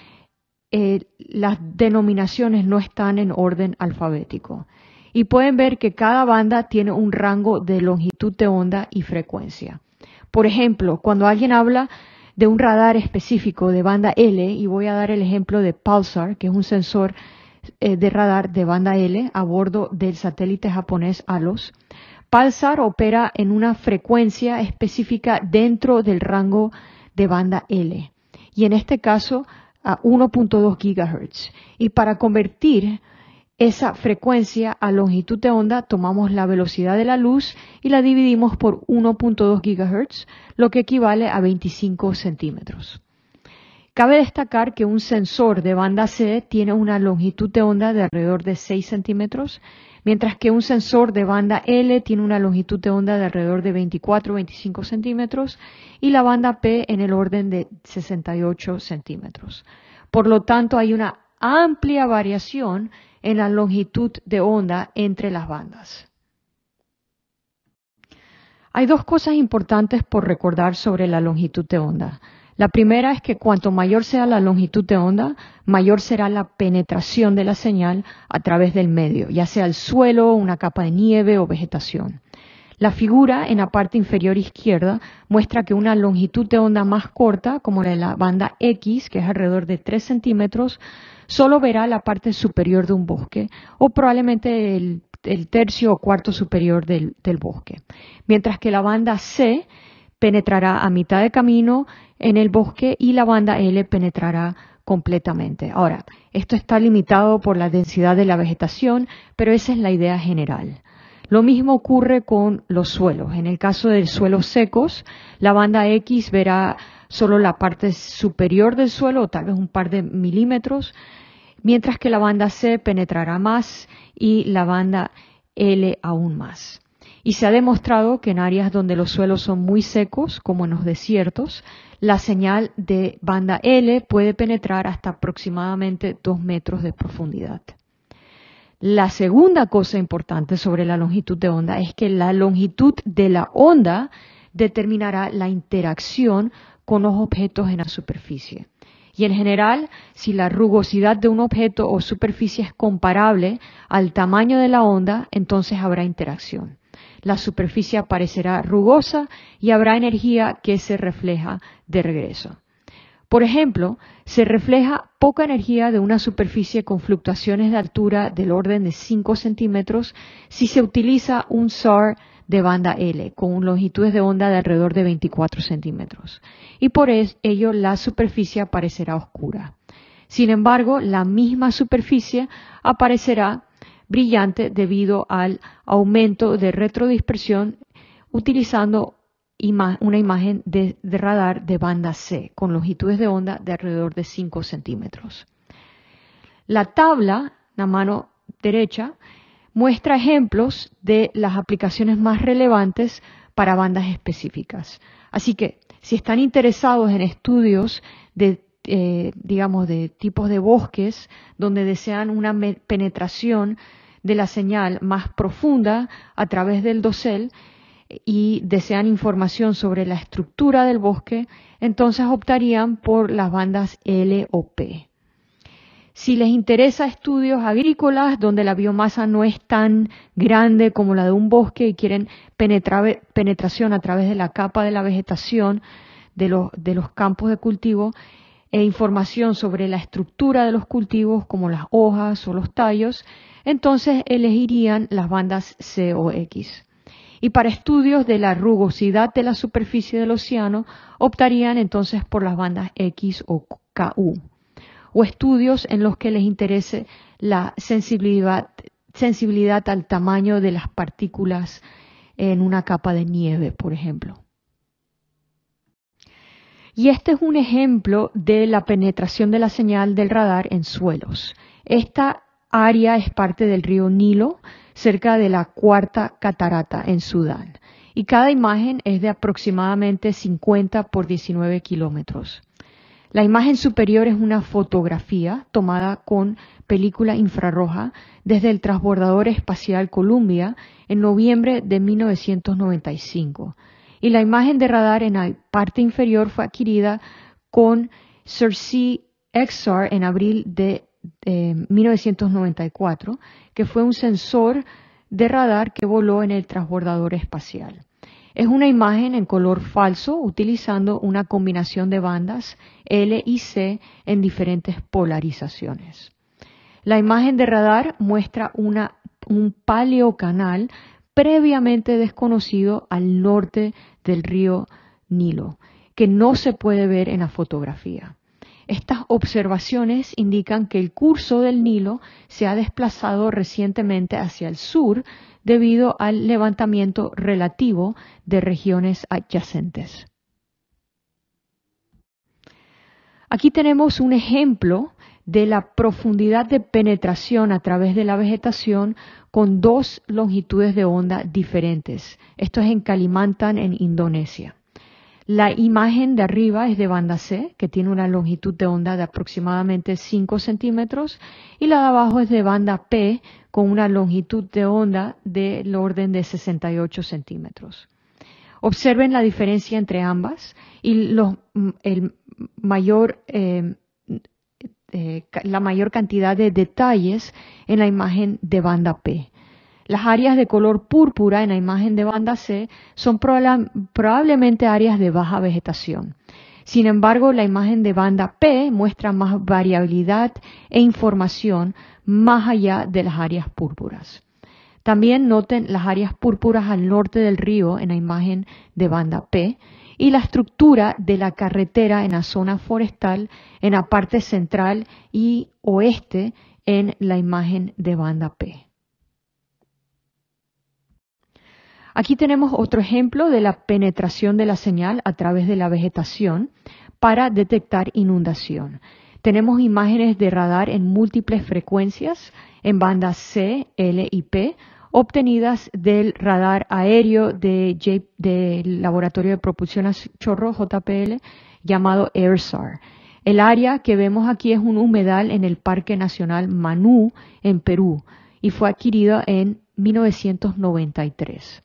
eh, las denominaciones no están en orden alfabético. Y pueden ver que cada banda tiene un rango de longitud de onda y frecuencia. Por ejemplo, cuando alguien habla de un radar específico de banda L, y voy a dar el ejemplo de Pulsar, que es un sensor eh, de radar de banda L a bordo del satélite japonés ALOS. Pulsar opera en una frecuencia específica dentro del rango de banda L, y en este caso a 1.2 GHz. Y para convertir esa frecuencia a longitud de onda, tomamos la velocidad de la luz y la dividimos por 1.2 GHz, lo que equivale a 25 centímetros. Cabe destacar que un sensor de banda C tiene una longitud de onda de alrededor de 6 centímetros, mientras que un sensor de banda L tiene una longitud de onda de alrededor de 24-25 centímetros y la banda P en el orden de 68 centímetros. Por lo tanto, hay una amplia variación en la longitud de onda entre las bandas. Hay dos cosas importantes por recordar sobre la longitud de onda. La primera es que cuanto mayor sea la longitud de onda, mayor será la penetración de la señal a través del medio, ya sea el suelo, una capa de nieve o vegetación. La figura en la parte inferior izquierda muestra que una longitud de onda más corta, como la de la banda X, que es alrededor de 3 centímetros, solo verá la parte superior de un bosque o probablemente el, tercio o cuarto superior del bosque. Mientras que la banda C penetrará a mitad de camino en el bosque y la banda L penetrará completamente. Ahora, esto está limitado por la densidad de la vegetación, pero esa es la idea general. Lo mismo ocurre con los suelos. En el caso de suelos secos, la banda X verá solo la parte superior del suelo, tal vez un par de milímetros, mientras que la banda C penetrará más y la banda L aún más. Y se ha demostrado que en áreas donde los suelos son muy secos, como en los desiertos, la señal de banda L puede penetrar hasta aproximadamente 2 metros de profundidad. La segunda cosa importante sobre la longitud de onda es que la longitud de la onda determinará la interacción con los objetos en la superficie. Y en general, si la rugosidad de un objeto o superficie es comparable al tamaño de la onda, entonces habrá interacción. La superficie aparecerá rugosa y habrá energía que se refleja de regreso. Por ejemplo, se refleja poca energía de una superficie con fluctuaciones de altura del orden de 5 centímetros si se utiliza un SAR de banda L con longitudes de onda de alrededor de 24 centímetros y por ello la superficie aparecerá oscura. Sin embargo, la misma superficie aparecerá brillante debido al aumento de retrodispersión utilizando una imagen de, radar de banda C con longitudes de onda de alrededor de 5 centímetros. La tabla, la mano derecha, muestra ejemplos de las aplicaciones más relevantes para bandas específicas. Así que si están interesados en estudios de, eh, digamos, de tipos de bosques donde desean una penetración de la señal más profunda a través del dosel, y desean información sobre la estructura del bosque, entonces optarían por las bandas L o P. Si les interesa estudios agrícolas donde la biomasa no es tan grande como la de un bosque y quieren penetración a través de la capa de la vegetación de los, de los campos de cultivo e información sobre la estructura de los cultivos como las hojas o los tallos, entonces elegirían las bandas C o X y para estudios de la rugosidad de la superficie del océano optarían entonces por las bandas X o KU, o estudios en los que les interese la sensibilidad, al tamaño de las partículas en una capa de nieve, por ejemplo. Y este es un ejemplo de la penetración de la señal del radar en suelos. Esta área es parte del río Nilo, cerca de la cuarta catarata en Sudán y cada imagen es de aproximadamente 50 por 19 kilómetros. La imagen superior es una fotografía tomada con película infrarroja desde el transbordador espacial Columbia en noviembre de 1995. Y la imagen de radar en la parte inferior fue adquirida con Cersei XR en abril de 1994, que fue un sensor de radar que voló en el transbordador espacial. Es una imagen en color falso utilizando una combinación de bandas L y C en diferentes polarizaciones. La imagen de radar muestra un paleocanal previamente desconocido al norte del río Nilo, que no se puede ver en la fotografía. Estas observaciones indican que el curso del Nilo se ha desplazado recientemente hacia el sur debido al levantamiento relativo de regiones adyacentes. Aquí tenemos un ejemplo de la profundidad de penetración a través de la vegetación con dos longitudes de onda diferentes. Esto es en Kalimantan, en Indonesia. La imagen de arriba es de banda C, que tiene una longitud de onda de aproximadamente 5 centímetros, y la de abajo es de banda P, con una longitud de onda del orden de 68 centímetros. Observen la diferencia entre ambas y mm, el mayor, em, eh, la mayor cantidad de detalles en la imagen de banda P. Las áreas de color púrpura en la imagen de banda C son probablemente áreas de baja vegetación. Sin embargo, la imagen de banda P muestra más variabilidad e información más allá de las áreas púrpuras. También noten las áreas púrpuras al norte del río en la imagen de banda P y la estructura de la carretera en la zona forestal en la parte central y oeste en la imagen de banda P. Aquí tenemos otro ejemplo de la penetración de la señal a través de la vegetación para detectar inundación. Tenemos imágenes de radar en múltiples frecuencias en bandas C, L y P obtenidas del radar aéreo de del Laboratorio de Propulsión a Chorro JPL llamado AirSAR. El área que vemos aquí es un humedal en el Parque Nacional Manú en Perú y fue adquirida en 1993.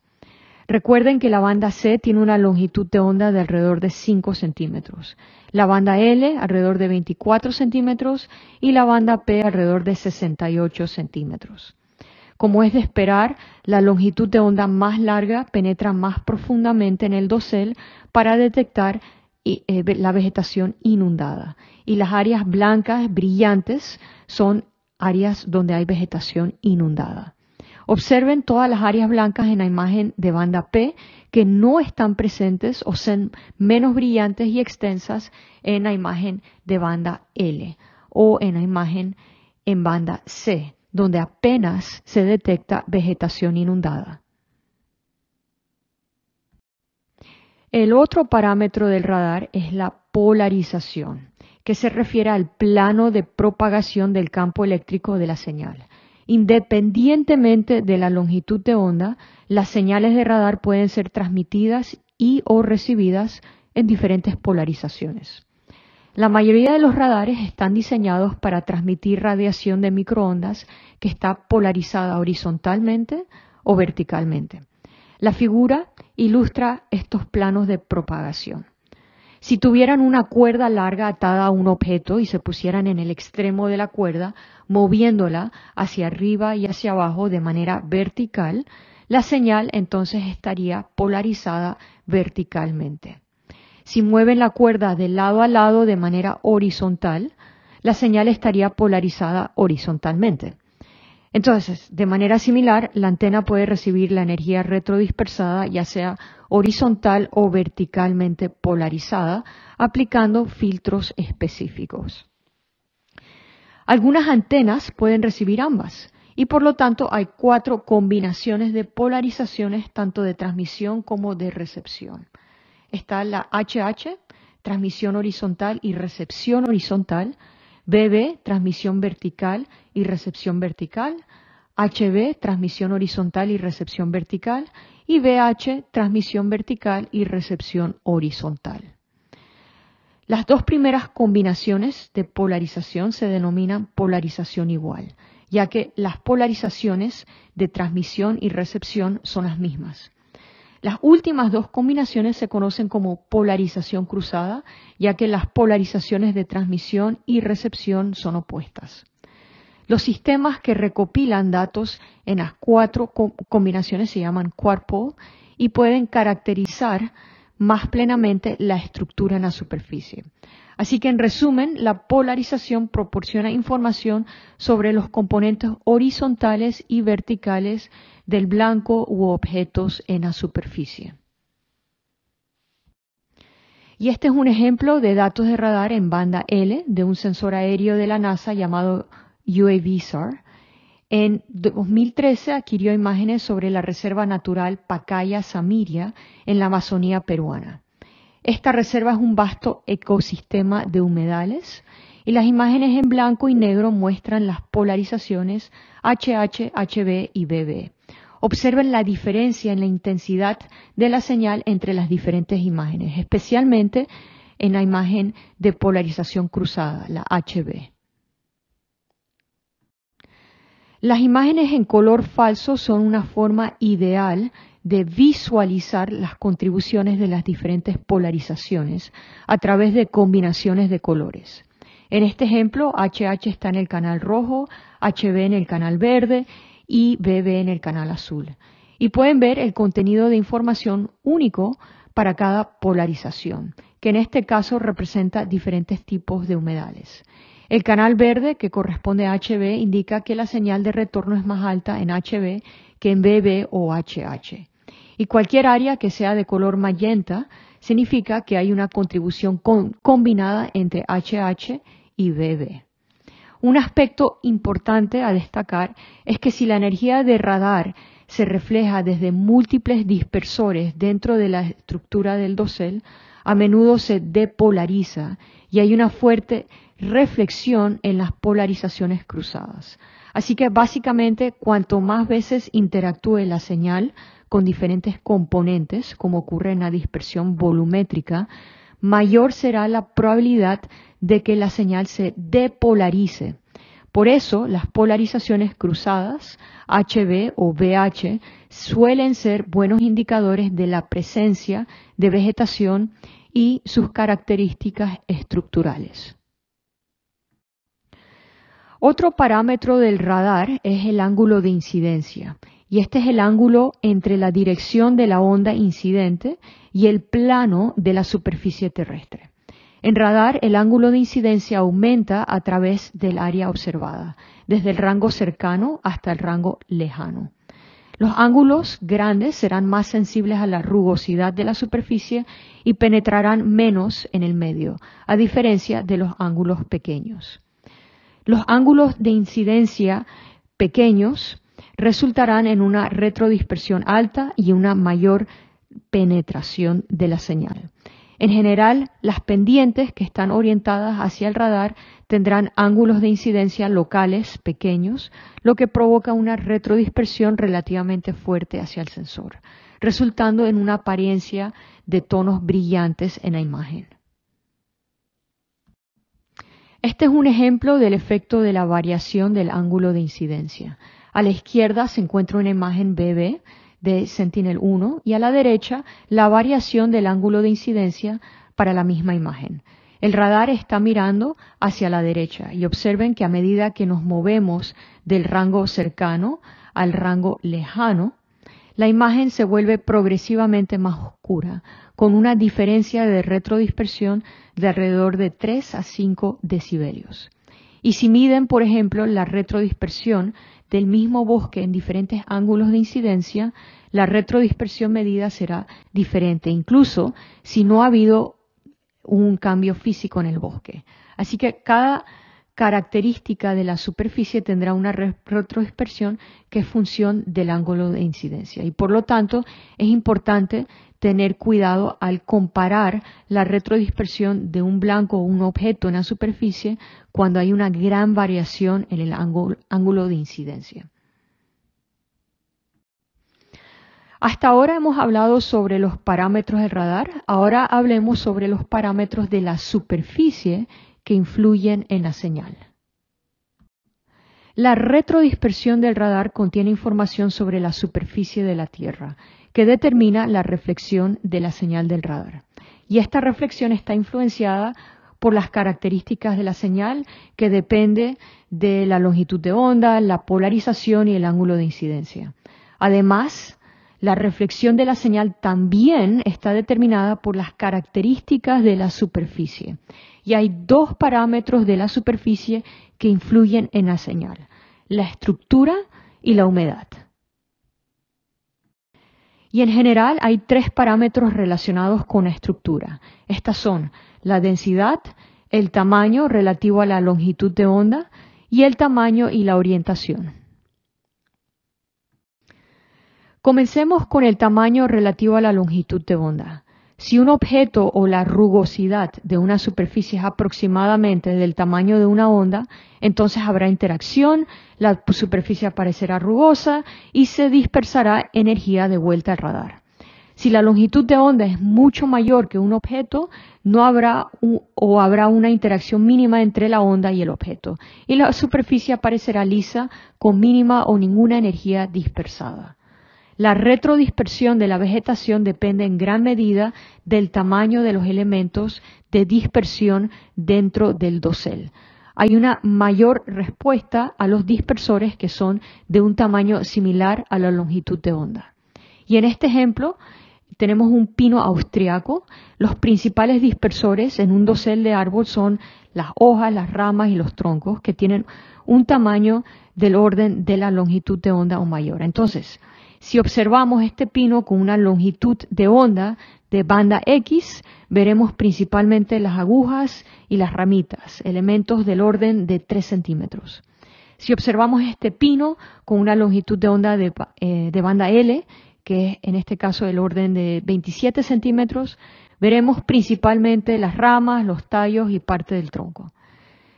Recuerden que la banda C tiene una longitud de onda de alrededor de 5 centímetros, la banda L alrededor de 24 centímetros y la banda P alrededor de 68 centímetros. Como es de esperar, la longitud de onda más larga penetra más profundamente en el dosel para detectar eh, eh, la vegetación inundada. Y las áreas blancas brillantes son áreas donde hay vegetación inundada. Observen todas las áreas blancas en la imagen de banda P que no están presentes o son menos brillantes y extensas en la imagen de banda L o en la imagen en banda C, donde apenas se detecta vegetación inundada. El otro parámetro del radar es la polarización, que se refiere al plano de propagación del campo eléctrico de la señal. Independientemente de la longitud de onda, las señales de radar pueden ser transmitidas y o recibidas en diferentes polarizaciones. La mayoría de los radares están diseñados para transmitir radiación de microondas que está polarizada horizontalmente o verticalmente. La figura ilustra estos planos de propagación. Si tuvieran una cuerda larga atada a un objeto y se pusieran en el extremo de la cuerda, moviéndola hacia arriba y hacia abajo de manera vertical, la señal entonces estaría polarizada verticalmente. Si mueven la cuerda de lado a lado de manera horizontal, la señal estaría polarizada horizontalmente. Entonces, de manera similar, la antena puede recibir la energía retrodispersada, ya sea horizontal o verticalmente polarizada, aplicando filtros específicos. Algunas antenas pueden recibir ambas y por lo tanto hay cuatro combinaciones de polarizaciones tanto de transmisión como de recepción. Está la HH, transmisión horizontal y recepción horizontal, BB, transmisión vertical y recepción vertical, HB, transmisión horizontal y recepción vertical, y VH, transmisión vertical y recepción horizontal. Las dos primeras combinaciones de polarización se denominan polarización igual, ya que las polarizaciones de transmisión y recepción son las mismas. Las últimas dos combinaciones se conocen como polarización cruzada, ya que las polarizaciones de transmisión y recepción son opuestas. Los sistemas que recopilan datos en las cuatro combinaciones se llaman cuerpo y pueden caracterizar más plenamente la estructura en la superficie. Así que en resumen, la polarización proporciona información sobre los componentes horizontales y verticales del blanco u objetos en la superficie. Y este es un ejemplo de datos de radar en banda L de un sensor aéreo de la NASA llamado UAVSAR, en 2013 adquirió imágenes sobre la reserva natural Pacaya Samiria en la Amazonía peruana. Esta reserva es un vasto ecosistema de humedales y las imágenes en blanco y negro muestran las polarizaciones HH, HB y BB. Observen la diferencia en la intensidad de la señal entre las diferentes imágenes, especialmente en la imagen de polarización cruzada, la HB. Las imágenes en color falso son una forma ideal de visualizar las contribuciones de las diferentes polarizaciones a través de combinaciones de colores. En este ejemplo, HH está en el canal rojo, HB en el canal verde y BB en el canal azul. Y pueden ver el contenido de información único para cada polarización, que en este caso representa diferentes tipos de humedales. El canal verde, que corresponde a HB, indica que la señal de retorno es más alta en HB que en BB o HH. Y cualquier área que sea de color magenta significa que hay una contribución combinada entre HH y BB. Un aspecto importante a destacar es que si la energía de radar se refleja desde múltiples dispersores dentro de la estructura del dosel, a menudo se depolariza y hay una fuerte reflexión en las polarizaciones cruzadas. Así que básicamente, cuanto más veces interactúe la señal con diferentes componentes, como ocurre en la dispersión volumétrica, mayor será la probabilidad de que la señal se depolarice. Por eso, las polarizaciones cruzadas, HB o BH, suelen ser buenos indicadores de la presencia de vegetación y sus características estructurales. Otro parámetro del radar es el ángulo de incidencia, y este es el ángulo entre la dirección de la onda incidente y el plano de la superficie terrestre. En radar, el ángulo de incidencia aumenta a través del área observada, desde el rango cercano hasta el rango lejano. Los ángulos grandes serán más sensibles a la rugosidad de la superficie y penetrarán menos en el medio, a diferencia de los ángulos pequeños. Los ángulos de incidencia pequeños resultarán en una retrodispersión alta y una mayor penetración de la señal. En general, las pendientes que están orientadas hacia el radar tendrán ángulos de incidencia locales pequeños, lo que provoca una retrodispersión relativamente fuerte hacia el sensor, resultando en una apariencia de tonos brillantes en la imagen. Este es un ejemplo del efecto de la variación del ángulo de incidencia. A la izquierda se encuentra una imagen BB de Sentinel-1 y a la derecha la variación del ángulo de incidencia para la misma imagen. El radar está mirando hacia la derecha y observen que a medida que nos movemos del rango cercano al rango lejano, la imagen se vuelve progresivamente más oscura, con una diferencia de retrodispersión de alrededor de 3 a 5 decibelios. Y si miden, por ejemplo, la retrodispersión del mismo bosque en diferentes ángulos de incidencia, la retrodispersión medida será diferente, incluso si no ha habido un cambio físico en el bosque. Así que cada característica de la superficie tendrá una retrodispersión que es función del ángulo de incidencia. Y por lo tanto, es importante tener cuidado al comparar la retrodispersión de un blanco o un objeto en la superficie cuando hay una gran variación en el ángulo de incidencia. Hasta ahora hemos hablado sobre los parámetros del radar, ahora hablemos sobre los parámetros de la superficie que influyen en la señal. La retrodispersión del radar contiene información sobre la superficie de la Tierra, que determina la reflexión de la señal del radar. Y esta reflexión está influenciada por las características de la señal que depende de la longitud de onda, la polarización y el ángulo de incidencia. Además, la reflexión de la señal también está determinada por las características de la superficie. Y hay dos parámetros de la superficie que influyen en la señal, la estructura y la humedad. Y en general hay tres parámetros relacionados con la estructura. Estas son la densidad, el tamaño relativo a la longitud de onda y el tamaño y la orientación. Comencemos con el tamaño relativo a la longitud de onda. Si un objeto o la rugosidad de una superficie es aproximadamente del tamaño de una onda, entonces habrá interacción, la superficie aparecerá rugosa y se dispersará energía de vuelta al radar. Si la longitud de onda es mucho mayor que un objeto, no habrá o habrá una interacción mínima entre la onda y el objeto, y la superficie aparecerá lisa con mínima o ninguna energía dispersada. La retrodispersión de la vegetación depende en gran medida del tamaño de los elementos de dispersión dentro del dosel. Hay una mayor respuesta a los dispersores que son de un tamaño similar a la longitud de onda. Y en este ejemplo tenemos un pino austriaco. Los principales dispersores en un dosel de árbol son las hojas, las ramas y los troncos que tienen un tamaño del orden de la longitud de onda o mayor. Entonces, si observamos este pino con una longitud de onda de banda X, veremos principalmente las agujas y las ramitas, elementos del orden de 3 centímetros. Si observamos este pino con una longitud de onda de, eh, banda L, que es en este caso del orden de 27 centímetros, veremos principalmente las ramas, los tallos y parte del tronco.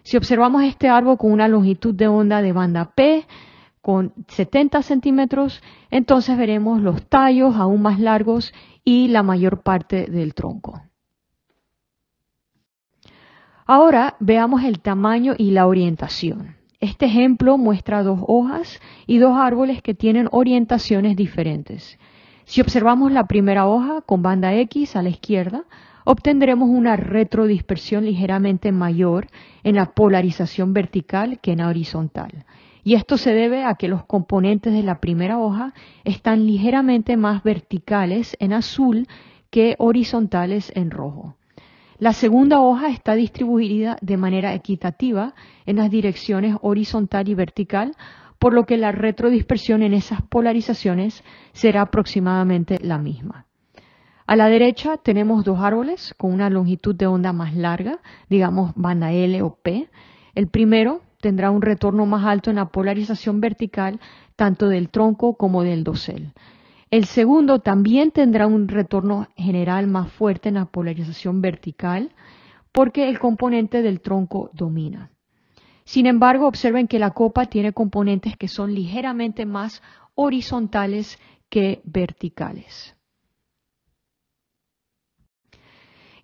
Si observamos este árbol con una longitud de onda de banda P, con 70 centímetros, entonces veremos los tallos aún más largos y la mayor parte del tronco. Ahora veamos el tamaño y la orientación. Este ejemplo muestra dos hojas y dos árboles que tienen orientaciones diferentes. Si observamos la primera hoja con banda X a la izquierda, obtendremos una retrodispersión ligeramente mayor en la polarización vertical que en la horizontal. Y esto se debe a que los componentes de la primera hoja están ligeramente más verticales en azul que horizontales en rojo. La segunda hoja está distribuida de manera equitativa en las direcciones horizontal y vertical, por lo que la retrodispersión en esas polarizaciones será aproximadamente la misma. A la derecha tenemos dos árboles con una longitud de onda más larga, digamos banda L o P. El primero tendrá un retorno más alto en la polarización vertical tanto del tronco como del dosel. El segundo también tendrá un retorno general más fuerte en la polarización vertical porque el componente del tronco domina. Sin embargo, observen que la copa tiene componentes que son ligeramente más horizontales que verticales.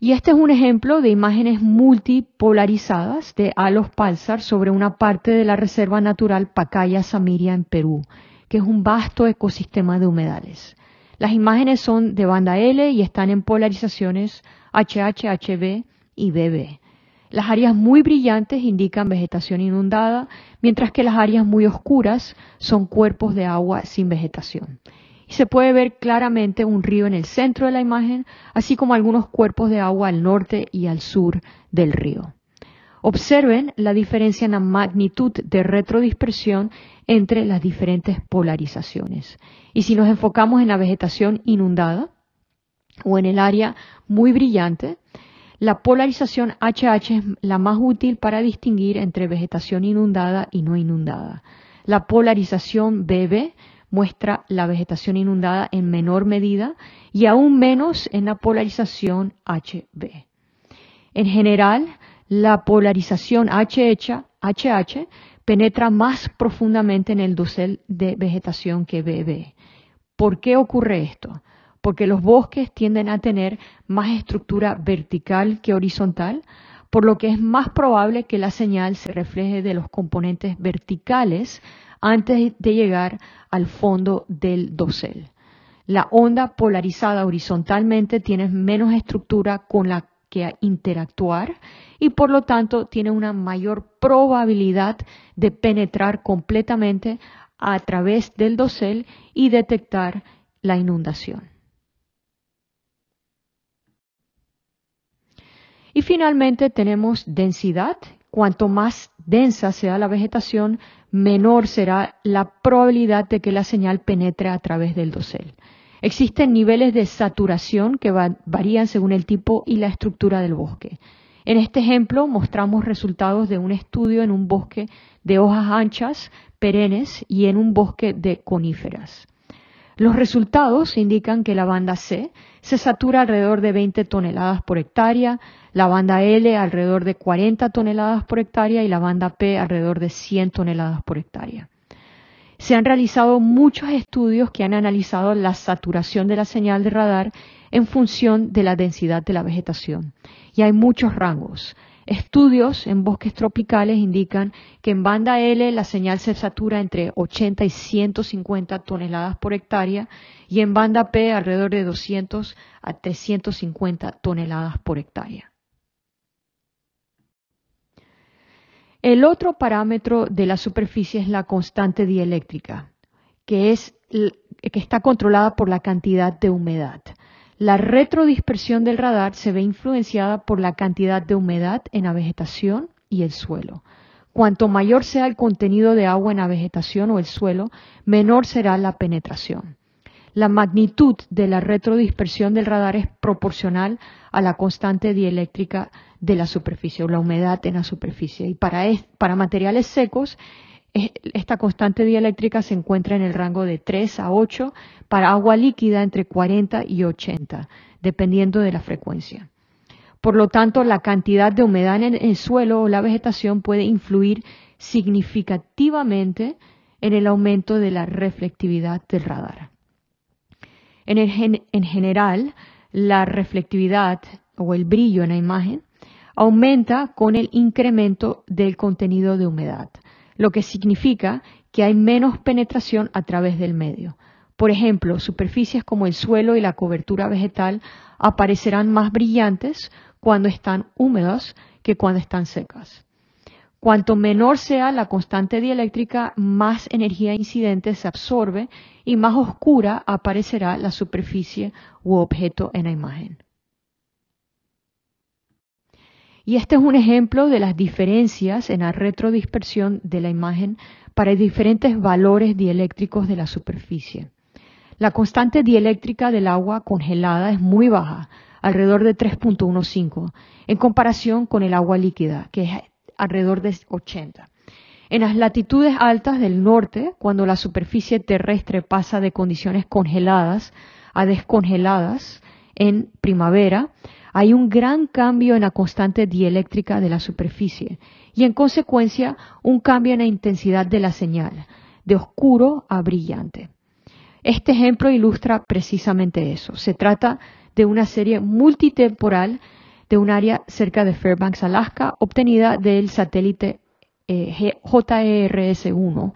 Y este es un ejemplo de imágenes multipolarizadas de ALOS pálsar sobre una parte de la reserva natural Pacaya Samiria en Perú, que es un vasto ecosistema de humedales. Las imágenes son de banda L y están en polarizaciones HH, HB y BB. Las áreas muy brillantes indican vegetación inundada, mientras que las áreas muy oscuras son cuerpos de agua sin vegetación y se puede ver claramente un río en el centro de la imagen, así como algunos cuerpos de agua al norte y al sur del río. Observen la diferencia en la magnitud de retrodispersión entre las diferentes polarizaciones. Y si nos enfocamos en la vegetación inundada o en el área muy brillante, la polarización HH es la más útil para distinguir entre vegetación inundada y no inundada. La polarización BB muestra la vegetación inundada en menor medida y aún menos en la polarización HB. En general, la polarización HH penetra más profundamente en el dosel de vegetación que BB. ¿Por qué ocurre esto? Porque los bosques tienden a tener más estructura vertical que horizontal, por lo que es más probable que la señal se refleje de los componentes verticales antes de llegar al fondo del dosel. La onda polarizada horizontalmente tiene menos estructura con la que interactuar y por lo tanto tiene una mayor probabilidad de penetrar completamente a través del dosel y detectar la inundación. Y finalmente tenemos densidad. Cuanto más densa sea la vegetación, menor será la probabilidad de que la señal penetre a través del dosel. Existen niveles de saturación que varían según el tipo y la estructura del bosque. En este ejemplo mostramos resultados de un estudio en un bosque de hojas anchas, perennes y en un bosque de coníferas. Los resultados indican que la banda C se satura alrededor de 20 toneladas por hectárea, la banda L alrededor de 40 toneladas por hectárea y la banda P alrededor de 100 toneladas por hectárea. Se han realizado muchos estudios que han analizado la saturación de la señal de radar en función de la densidad de la vegetación y hay muchos rangos. Estudios en bosques tropicales indican que en banda L la señal se satura entre 80 y 150 toneladas por hectárea y en banda P alrededor de 200 a 350 toneladas por hectárea. El otro parámetro de la superficie es la constante dieléctrica, que, que está controlada por la cantidad de humedad. La retrodispersión del radar se ve influenciada por la cantidad de humedad en la vegetación y el suelo. Cuanto mayor sea el contenido de agua en la vegetación o el suelo, menor será la penetración. La magnitud de la retrodispersión del radar es proporcional a la constante dieléctrica de la superficie o la humedad en la superficie. Y para, para materiales secos, esta constante dieléctrica se encuentra en el rango de 3 a 8 para agua líquida entre 40 y 80, dependiendo de la frecuencia. Por lo tanto, la cantidad de humedad en el suelo o la vegetación puede influir significativamente en el aumento de la reflectividad del radar. En, en general, la reflectividad o el brillo en la imagen aumenta con el incremento del contenido de humedad lo que significa que hay menos penetración a través del medio. Por ejemplo, superficies como el suelo y la cobertura vegetal aparecerán más brillantes cuando están húmedas que cuando están secas. Cuanto menor sea la constante dieléctrica, más energía incidente se absorbe y más oscura aparecerá la superficie u objeto en la imagen. Y este es un ejemplo de las diferencias en la retrodispersión de la imagen para diferentes valores dieléctricos de la superficie. La constante dieléctrica del agua congelada es muy baja, alrededor de 3.15, en comparación con el agua líquida, que es alrededor de 80. En las latitudes altas del norte, cuando la superficie terrestre pasa de condiciones congeladas a descongeladas en primavera, hay un gran cambio en la constante dieléctrica de la superficie y en consecuencia un cambio en la intensidad de la señal, de oscuro a brillante. Este ejemplo ilustra precisamente eso. Se trata de una serie multitemporal de un área cerca de Fairbanks, Alaska, obtenida del satélite eh, jers JRS-1,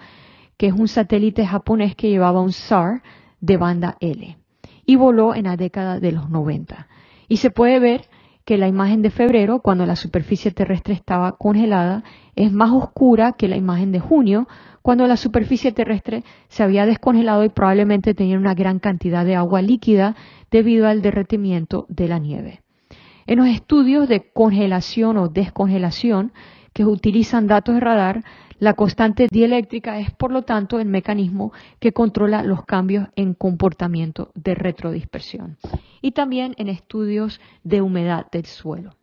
que es un satélite japonés que llevaba un SAR de banda L y voló en la década de los 90. Y se puede ver que la imagen de febrero, cuando la superficie terrestre estaba congelada, es más oscura que la imagen de junio, cuando la superficie terrestre se había descongelado y probablemente tenía una gran cantidad de agua líquida debido al derretimiento de la nieve. En los estudios de congelación o descongelación, que utilizan datos de radar, la constante dieléctrica es, por lo tanto, el mecanismo que controla los cambios en comportamiento de retrodispersión y también en estudios de humedad del suelo.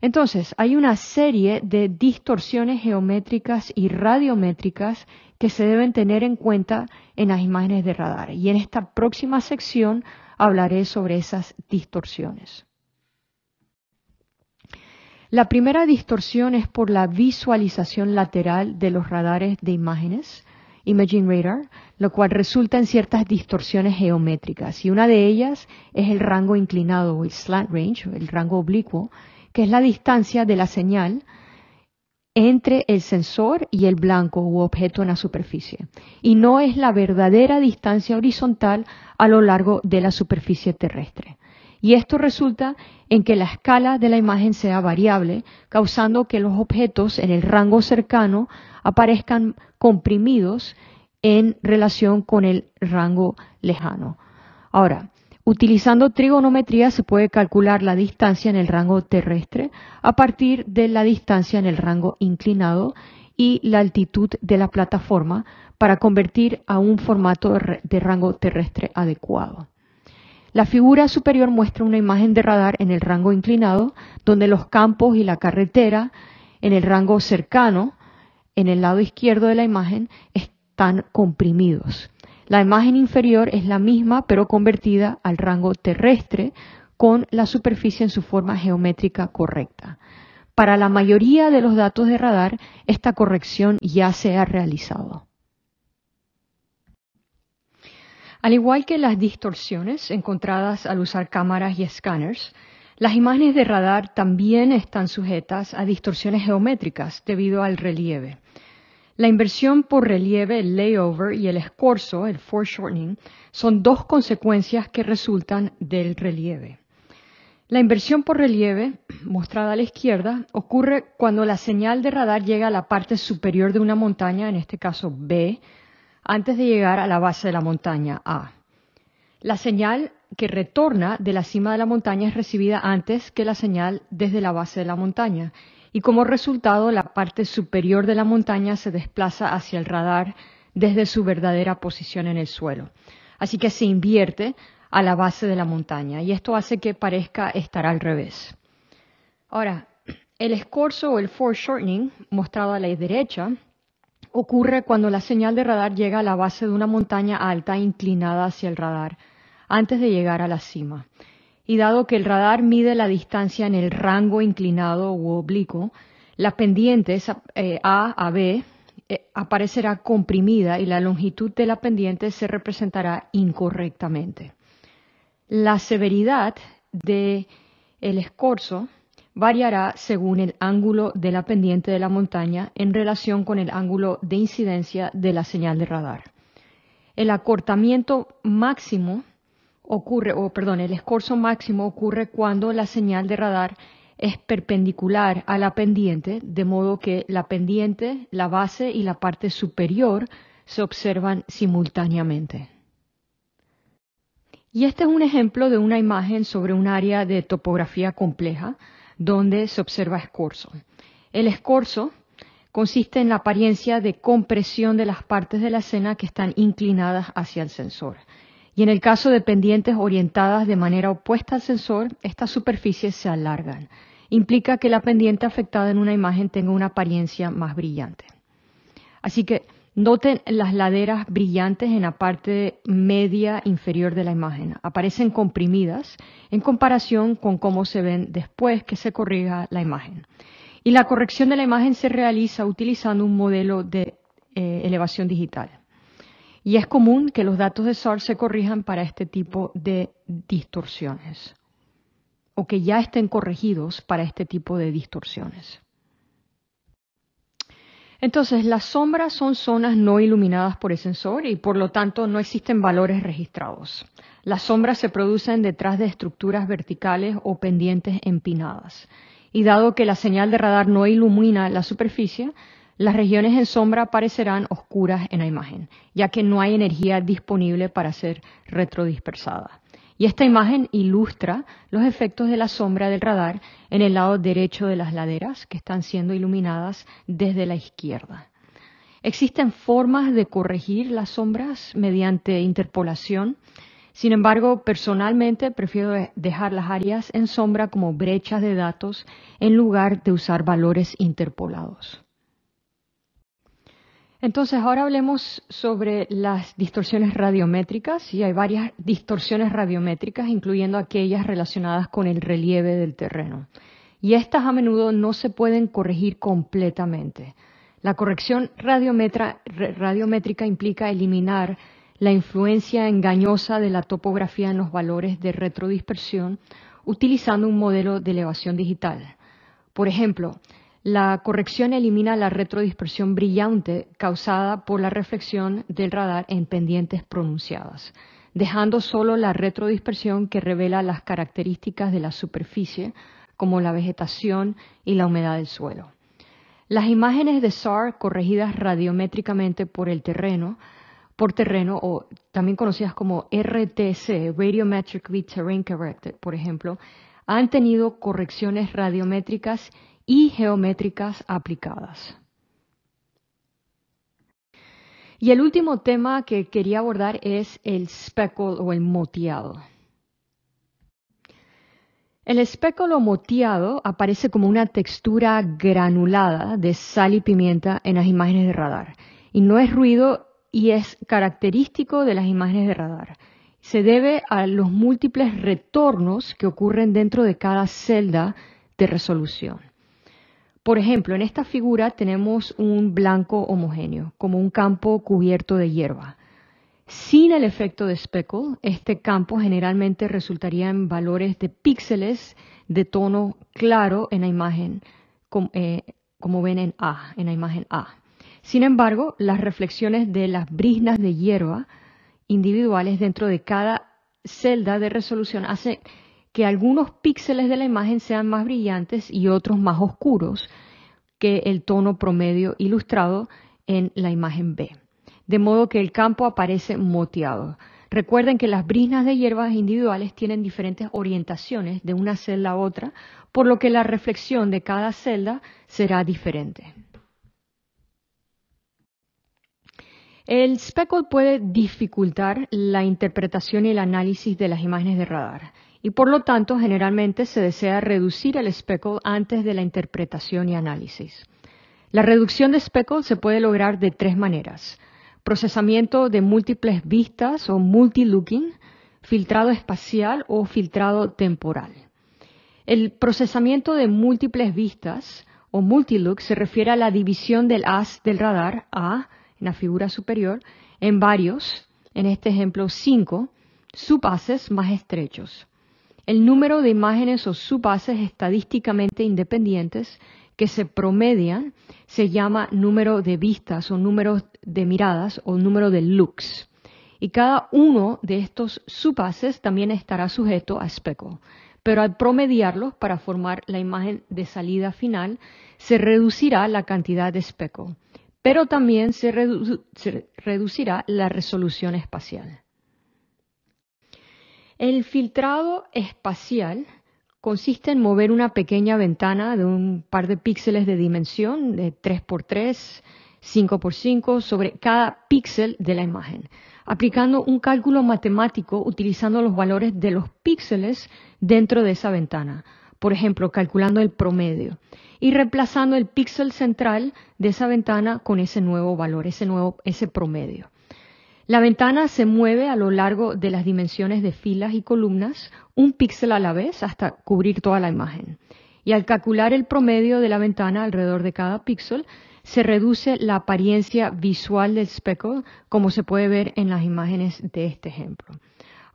Entonces, hay una serie de distorsiones geométricas y radiométricas que se deben tener en cuenta en las imágenes de radar. Y en esta próxima sección hablaré sobre esas distorsiones. La primera distorsión es por la visualización lateral de los radares de imágenes, Imaging Radar, lo cual resulta en ciertas distorsiones geométricas, y una de ellas es el rango inclinado o el slant range, el rango oblicuo, que es la distancia de la señal entre el sensor y el blanco u objeto en la superficie, y no es la verdadera distancia horizontal a lo largo de la superficie terrestre y esto resulta en que la escala de la imagen sea variable, causando que los objetos en el rango cercano aparezcan comprimidos en relación con el rango lejano. Ahora, utilizando trigonometría se puede calcular la distancia en el rango terrestre a partir de la distancia en el rango inclinado y la altitud de la plataforma para convertir a un formato de rango terrestre adecuado. La figura superior muestra una imagen de radar en el rango inclinado, donde los campos y la carretera en el rango cercano, en el lado izquierdo de la imagen, están comprimidos. La imagen inferior es la misma, pero convertida al rango terrestre, con la superficie en su forma geométrica correcta. Para la mayoría de los datos de radar, esta corrección ya se ha realizado. Al igual que las distorsiones encontradas al usar cámaras y escáneres, las imágenes de radar también están sujetas a distorsiones geométricas debido al relieve. La inversión por relieve, el layover y el escorzo, el foreshortening, son dos consecuencias que resultan del relieve. La inversión por relieve, mostrada a la izquierda, ocurre cuando la señal de radar llega a la parte superior de una montaña, en este caso B, antes de llegar a la base de la montaña A. La señal que retorna de la cima de la montaña es recibida antes que la señal desde la base de la montaña y como resultado la parte superior de la montaña se desplaza hacia el radar desde su verdadera posición en el suelo. Así que se invierte a la base de la montaña y esto hace que parezca estar al revés. Ahora, el escorzo o el foreshortening mostrado a la derecha ocurre cuando la señal de radar llega a la base de una montaña alta inclinada hacia el radar, antes de llegar a la cima. Y dado que el radar mide la distancia en el rango inclinado u oblicuo, la pendiente eh, A a B eh, aparecerá comprimida y la longitud de la pendiente se representará incorrectamente. La severidad de el escorzo variará según el ángulo de la pendiente de la montaña en relación con el ángulo de incidencia de la señal de radar. El acortamiento máximo ocurre, o perdón, el escorzo máximo ocurre cuando la señal de radar es perpendicular a la pendiente, de modo que la pendiente, la base y la parte superior se observan simultáneamente. Y este es un ejemplo de una imagen sobre un área de topografía compleja donde se observa escorzo. El escorzo consiste en la apariencia de compresión de las partes de la escena que están inclinadas hacia el sensor. Y en el caso de pendientes orientadas de manera opuesta al sensor, estas superficies se alargan. Implica que la pendiente afectada en una imagen tenga una apariencia más brillante. Así que Noten las laderas brillantes en la parte media inferior de la imagen. Aparecen comprimidas en comparación con cómo se ven después que se corrija la imagen. Y la corrección de la imagen se realiza utilizando un modelo de eh, elevación digital. Y es común que los datos de SAR se corrijan para este tipo de distorsiones o que ya estén corregidos para este tipo de distorsiones. Entonces, las sombras son zonas no iluminadas por el sensor y por lo tanto no existen valores registrados. Las sombras se producen detrás de estructuras verticales o pendientes empinadas. Y dado que la señal de radar no ilumina la superficie, las regiones en sombra aparecerán oscuras en la imagen, ya que no hay energía disponible para ser retrodispersada y esta imagen ilustra los efectos de la sombra del radar en el lado derecho de las laderas que están siendo iluminadas desde la izquierda. Existen formas de corregir las sombras mediante interpolación. Sin embargo, personalmente prefiero dejar las áreas en sombra como brechas de datos en lugar de usar valores interpolados. Entonces, ahora hablemos sobre las distorsiones radiométricas. Y hay varias distorsiones radiométricas, incluyendo aquellas relacionadas con el relieve del terreno. Y estas a menudo no se pueden corregir completamente. La corrección radiométrica implica eliminar la influencia engañosa de la topografía en los valores de retrodispersión utilizando un modelo de elevación digital. Por ejemplo, la corrección elimina la retrodispersión brillante causada por la reflexión del radar en pendientes pronunciadas, dejando solo la retrodispersión que revela las características de la superficie, como la vegetación y la humedad del suelo. Las imágenes de SAR corregidas radiométricamente por el terreno, por terreno o también conocidas como RTC, Radiometrically Terrain Corrected, por ejemplo, han tenido correcciones radiométricas y geométricas aplicadas. Y el último tema que quería abordar es el speckle o el moteado. El o moteado aparece como una textura granulada de sal y pimienta en las imágenes de radar y no es ruido y es característico de las imágenes de radar. Se debe a los múltiples retornos que ocurren dentro de cada celda de resolución. Por ejemplo, en esta figura tenemos un blanco homogéneo, como un campo cubierto de hierba. Sin el efecto de speckle, este campo generalmente resultaría en valores de píxeles de tono claro en la imagen, eh, como, ven en A, en la imagen A. Sin embargo, las reflexiones de las brisnas de hierba individuales dentro de cada celda de resolución hacen que algunos píxeles de la imagen sean más brillantes y otros más oscuros que el tono promedio ilustrado en la imagen B, de modo que el campo aparece moteado. Recuerden que las brisnas de hierbas individuales tienen diferentes orientaciones de una celda a otra, por lo que la reflexión de cada celda será diferente. El speckle puede dificultar la interpretación y el análisis de las imágenes de radar y por lo tanto generalmente se desea reducir el speckle antes de la interpretación y análisis. La reducción de speckle se puede lograr de tres maneras. Procesamiento de múltiples vistas o multilooking, filtrado espacial o filtrado temporal. El procesamiento de múltiples vistas o multilook se refiere a la división del haz del radar A en la figura superior en varios, en este ejemplo cinco, subhaces más estrechos el número de imágenes o subases estadísticamente independientes que se promedian se llama número de vistas o número de miradas o número de looks. Y cada uno de estos subases también estará sujeto a espejo, Pero al promediarlos para formar la imagen de salida final, se reducirá la cantidad de espejo, pero también se reducirá la resolución espacial. El filtrado espacial consiste en mover una pequeña ventana de un par de píxeles de dimensión de 3x3, 5x5 sobre cada píxel de la imagen, aplicando un cálculo matemático utilizando los valores de los píxeles dentro de esa ventana, por ejemplo, calculando el promedio y reemplazando el píxel central de esa ventana con ese nuevo valor, ese nuevo ese promedio. La ventana se mueve a lo largo de las dimensiones de filas y columnas, un píxel a la vez, hasta cubrir toda la imagen. Y al calcular el promedio de la ventana alrededor de cada píxel, se reduce la apariencia visual del speckle, como se puede ver en las imágenes de este ejemplo.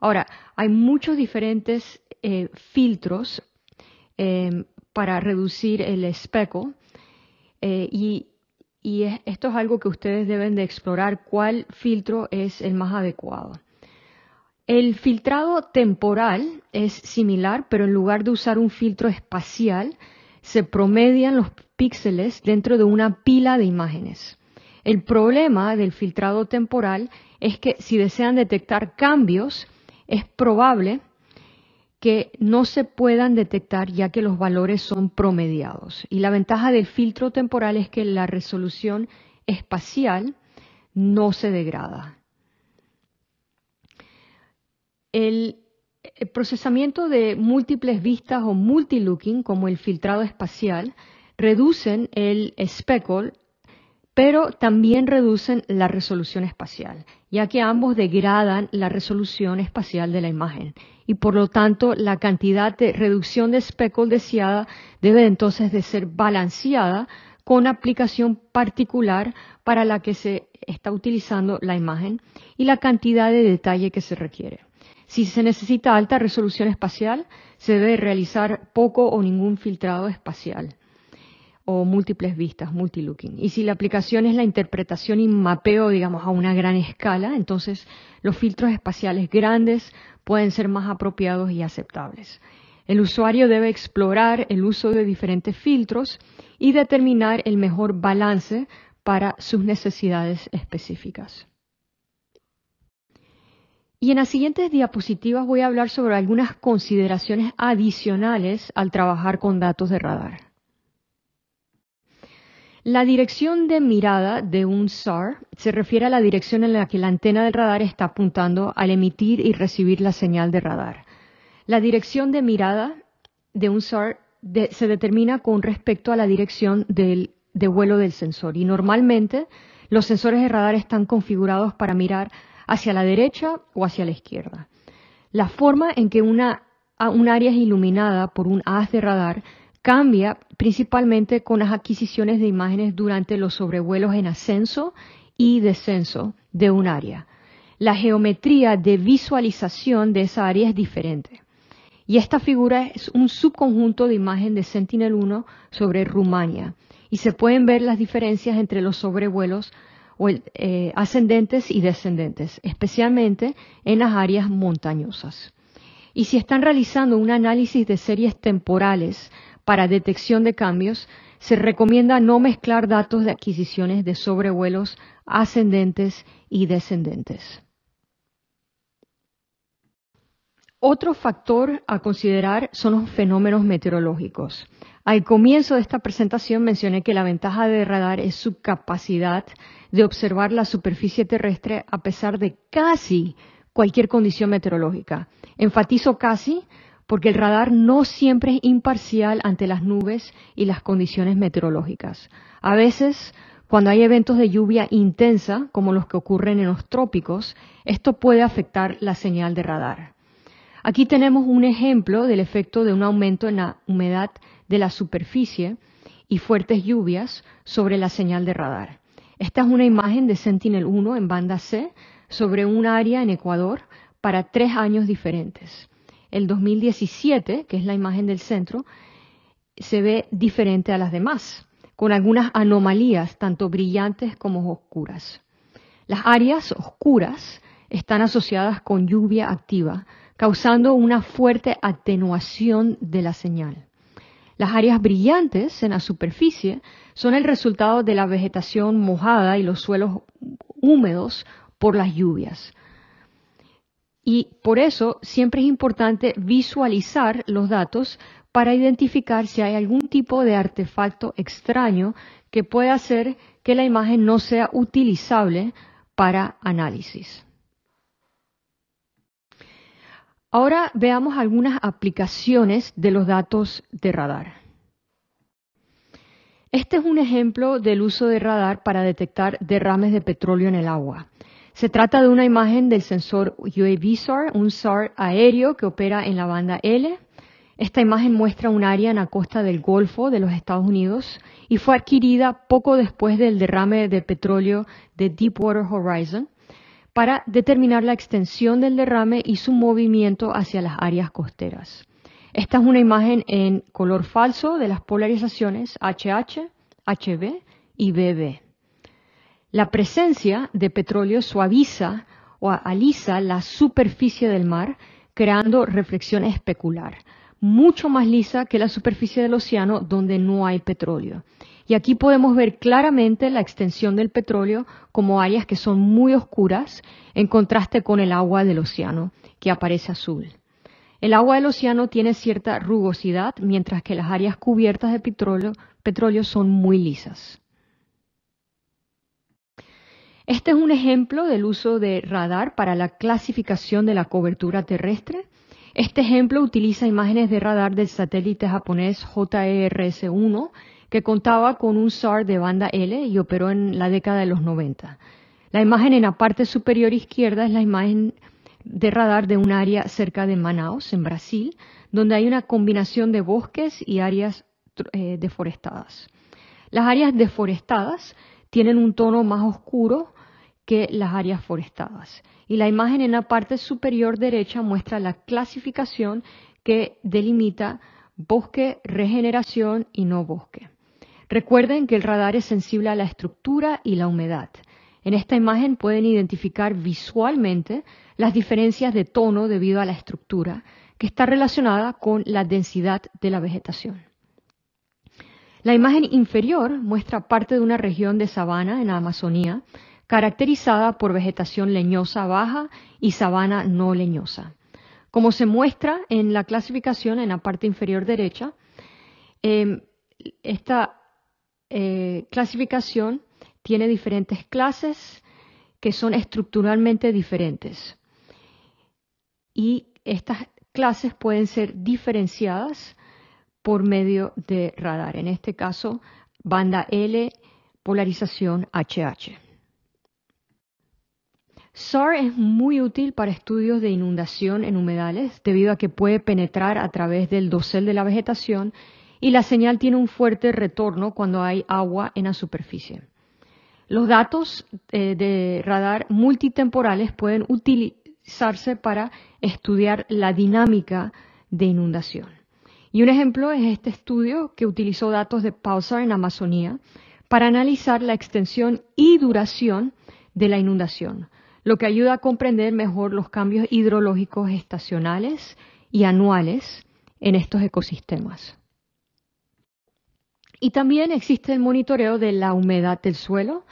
Ahora, hay muchos diferentes eh, filtros eh, para reducir el speckle eh, y y esto es algo que ustedes deben de explorar cuál filtro es el más adecuado. El filtrado temporal es similar, pero en lugar de usar un filtro espacial, se promedian los píxeles dentro de una pila de imágenes. El problema del filtrado temporal es que si desean detectar cambios, es probable que no se puedan detectar ya que los valores son promediados. Y la ventaja del filtro temporal es que la resolución espacial no se degrada. El, eh, procesamiento de múltiples vistas o multilooking, como el filtrado espacial, reducen el speckle, pero también reducen la resolución espacial, ya que ambos degradan la resolución espacial de la imagen y por lo tanto la cantidad de reducción de speckle deseada debe entonces de ser balanceada con aplicación particular para la que se está utilizando la imagen y la cantidad de detalle que se requiere. Si se necesita alta resolución espacial, se debe realizar poco o ningún filtrado espacial o múltiples vistas, multilooking. Y si la aplicación es la interpretación y mapeo, digamos, a una gran escala, entonces los filtros espaciales grandes pueden ser más apropiados y aceptables. El usuario debe explorar el uso de diferentes filtros y determinar el mejor balance para sus necesidades específicas. Y en las siguientes diapositivas voy a hablar sobre algunas consideraciones adicionales al trabajar con datos de radar. La dirección de mirada de un SAR se refiere a la dirección en la que la antena del radar está apuntando al emitir y recibir la señal de radar. La dirección de mirada de un SAR se determina con respecto a la dirección de vuelo del sensor y normalmente los sensores de radar están configurados para mirar hacia la derecha o hacia la izquierda. La forma en que una, un área es iluminada por un haz de radar cambia principalmente con las adquisiciones de imágenes durante los sobrevuelos en ascenso y descenso de un área. La geometría de visualización de esa área es diferente. Y esta figura es un subconjunto de imagen de Sentinel-1 sobre Rumania. Y se pueden ver las diferencias entre los sobrevuelos eh, ascendentes y descendentes, especialmente en las áreas montañosas. Y si están realizando un análisis de series temporales para detección de cambios, se recomienda no mezclar datos de adquisiciones de sobrevuelos ascendentes y descendentes. Otro factor a considerar son los fenómenos meteorológicos. Al comienzo de esta presentación mencioné que la ventaja de radar es su capacidad de observar la superficie terrestre a pesar de casi cualquier condición meteorológica. Enfatizo casi porque el radar no siempre es imparcial ante las nubes y las condiciones meteorológicas. A veces, cuando hay eventos de lluvia intensa, como los que ocurren en los trópicos, esto puede afectar la señal de radar. Aquí tenemos un ejemplo del efecto de un aumento en la humedad de la superficie y fuertes lluvias sobre la señal de radar. Esta es una imagen de Sentinel-1 en banda C sobre un área en Ecuador para tres años diferentes el 2017, que es la imagen del centro, se ve diferente a las demás, con algunas anomalías, tanto brillantes como oscuras. Las áreas oscuras están asociadas con lluvia activa, causando una fuerte atenuación de la señal. Las áreas brillantes en la superficie son el resultado de la vegetación mojada y los suelos húmedos por las lluvias. Y por eso siempre es importante visualizar los datos para identificar si hay algún tipo de artefacto extraño que pueda hacer que la imagen no sea utilizable para análisis. Ahora veamos algunas aplicaciones de los datos de radar. Este es un ejemplo del uso de radar para detectar derrames de petróleo en el agua. Se trata de una imagen del sensor UAV SAR, un SAR aéreo que opera en la banda L. Esta imagen muestra un área en la costa del Golfo de los Estados Unidos y fue adquirida poco después del derrame de petróleo de Deepwater Horizon para determinar la extensión del derrame y su movimiento hacia las áreas costeras. Esta es una imagen en color falso de las polarizaciones HH, HB y BB. La presencia de petróleo suaviza o alisa la superficie del mar, creando reflexión especular, mucho más lisa que la superficie del océano donde no hay petróleo. Y aquí podemos ver claramente la extensión del petróleo como áreas que son muy oscuras en contraste con el agua del océano, que aparece azul. El agua del océano tiene cierta rugosidad, mientras que las áreas cubiertas de petróleo, petróleo son muy lisas. Este es un ejemplo del uso de radar para la clasificación de la cobertura terrestre. Este ejemplo utiliza imágenes de radar del satélite japonés jers 1 que contaba con un SAR de banda L y operó en la década de los 90. La imagen en la parte superior izquierda es la imagen de radar de un área cerca de Manaus, en Brasil, donde hay una combinación de bosques y áreas eh, deforestadas. Las áreas deforestadas tienen un tono más oscuro que las áreas forestadas. Y la imagen en la parte superior derecha muestra la clasificación que delimita bosque, regeneración y no bosque. Recuerden que el radar es sensible a la estructura y la humedad. En esta imagen pueden identificar visualmente las diferencias de tono debido a la estructura, que está relacionada con la densidad de la vegetación. La imagen inferior muestra parte de una región de sabana en la Amazonía, caracterizada por vegetación leñosa baja y sabana no leñosa. Como se muestra en la clasificación en la parte inferior derecha, em, esta eh, clasificación tiene diferentes clases que son estructuralmente diferentes. Y estas clases pueden ser diferenciadas por medio de radar, en este caso banda L, polarización HH. SAR es muy útil para estudios de inundación en humedales debido a que puede penetrar a través del dosel de la vegetación y la señal tiene un fuerte retorno cuando hay agua en la superficie. Los datos eh, de radar multitemporales pueden utilizarse para estudiar la dinámica de inundación. Y un ejemplo es este estudio que utilizó datos de PALSAR en Amazonía para analizar la extensión y duración de la inundación, lo que ayuda a comprender mejor los cambios hidrológicos estacionales y anuales en estos ecosistemas. Y también existe el monitoreo de la humedad del suelo,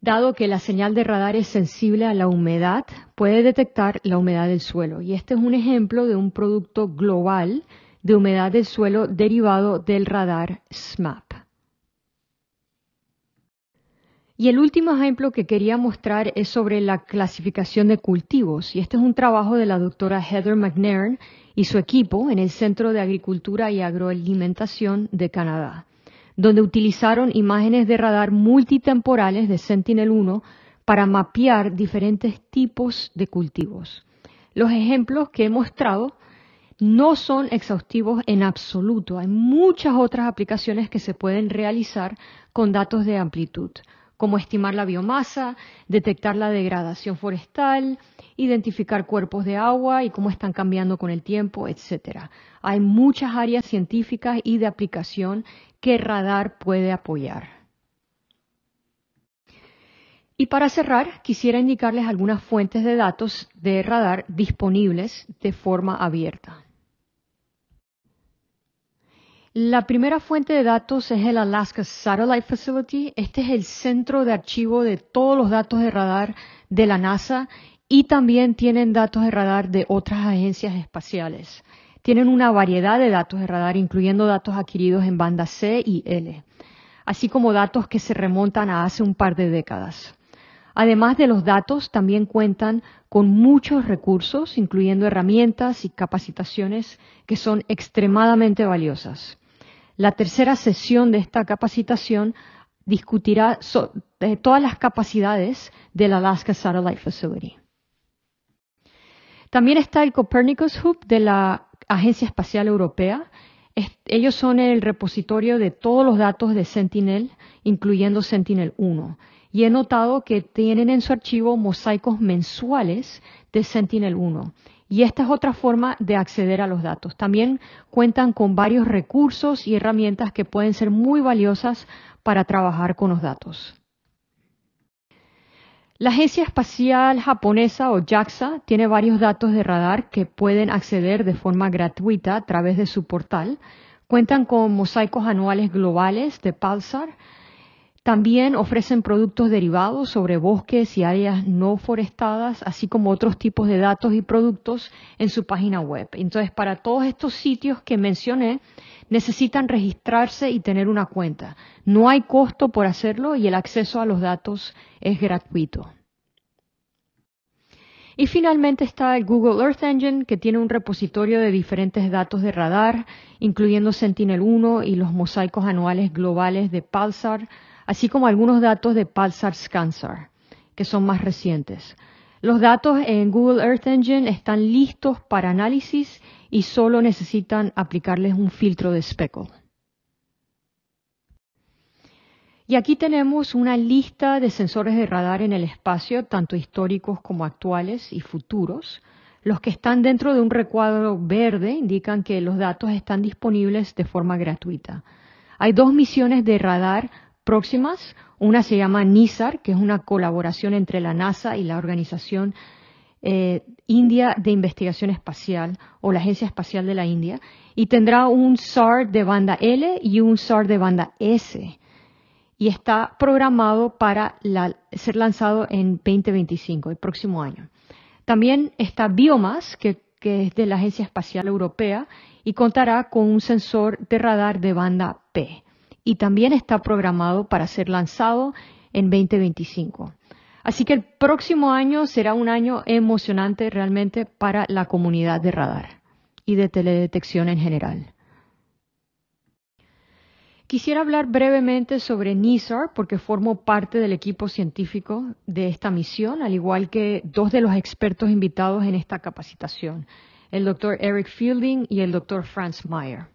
dado que la señal de radar es sensible a la humedad, puede detectar la humedad del suelo. Y este es un ejemplo de un producto global de humedad del suelo derivado del radar SMAP. Y el último ejemplo que quería mostrar es sobre la clasificación de cultivos. Y este es un trabajo de la doctora Heather McNair y su equipo en el Centro de Agricultura y Agroalimentación de Canadá, donde utilizaron imágenes de radar multitemporales de Sentinel-1 para mapear diferentes tipos de cultivos. Los ejemplos que he mostrado no son exhaustivos en absoluto. Hay muchas otras aplicaciones que se pueden realizar con datos de amplitud como estimar la biomasa, detectar la degradación forestal, identificar cuerpos de agua y cómo están cambiando con el tiempo, etcétera. Hay muchas áreas científicas y de aplicación que radar puede apoyar. Y para cerrar, quisiera indicarles algunas fuentes de datos de radar disponibles de forma abierta. La primera fuente de datos es el Alaska Satellite Facility. Este es el centro de archivo de todos los datos de radar de la NASA y también tienen datos de radar de otras agencias espaciales. Tienen una variedad de datos de radar, incluyendo datos adquiridos en banda C y L, así como datos que se remontan a hace un par de décadas. Además de los datos, también cuentan con muchos recursos, incluyendo herramientas y capacitaciones que son extremadamente valiosas. La tercera sesión de esta capacitación discutirá eh, todas las capacidades del Alaska Satellite Facility. También está el Copernicus Hub de la Agencia Espacial Europea. ellos son el repositorio de todos los datos de Sentinel, incluyendo Sentinel-1. Y he notado que tienen en su archivo mosaicos mensuales de Sentinel-1 y esta es otra forma de acceder a los datos. También cuentan con varios recursos y herramientas que pueden ser muy valiosas para trabajar con los datos. La Agencia Espacial Japonesa o JAXA tiene varios datos de radar que pueden acceder de forma gratuita a través de su portal. Cuentan con mosaicos anuales globales de Pulsar, también ofrecen productos derivados sobre bosques y áreas no forestadas, así como otros tipos de datos y productos en su página web. Entonces, para todos estos sitios que mencioné, necesitan registrarse y tener una cuenta. No hay costo por hacerlo y el acceso a los datos es gratuito. Y finalmente está el Google Earth Engine, que tiene un repositorio de diferentes datos de radar, incluyendo Sentinel-1 y los mosaicos anuales globales de Pulsar, así como algunos datos de pulsar Cancer, que son más recientes. Los datos en Google Earth Engine están listos para análisis y solo necesitan aplicarles un filtro de Speckle. Y aquí tenemos una lista de sensores de radar en el espacio, tanto históricos como actuales y futuros. Los que están dentro de un recuadro verde indican que los datos están disponibles de forma gratuita. Hay dos misiones de radar próximas. Una se llama NISAR, que es una colaboración entre la NASA y la Organización eh, India de Investigación Espacial o la Agencia Espacial de la India. Y tendrá un SAR de banda L y un SAR de banda S. Y está programado para ser lanzado en 2025, el próximo año. También está Biomas, que es de la Agencia Espacial Europea y contará con un sensor de radar de banda P y también está programado para ser lanzado en 2025. Así que el próximo año será un año emocionante realmente para la comunidad de radar y de teledetección en general. Quisiera hablar brevemente sobre NISAR porque formo parte del equipo científico de esta misión, al igual que dos de los expertos invitados en esta capacitación, el doctor Eric Fielding y el doctor Franz Meyer.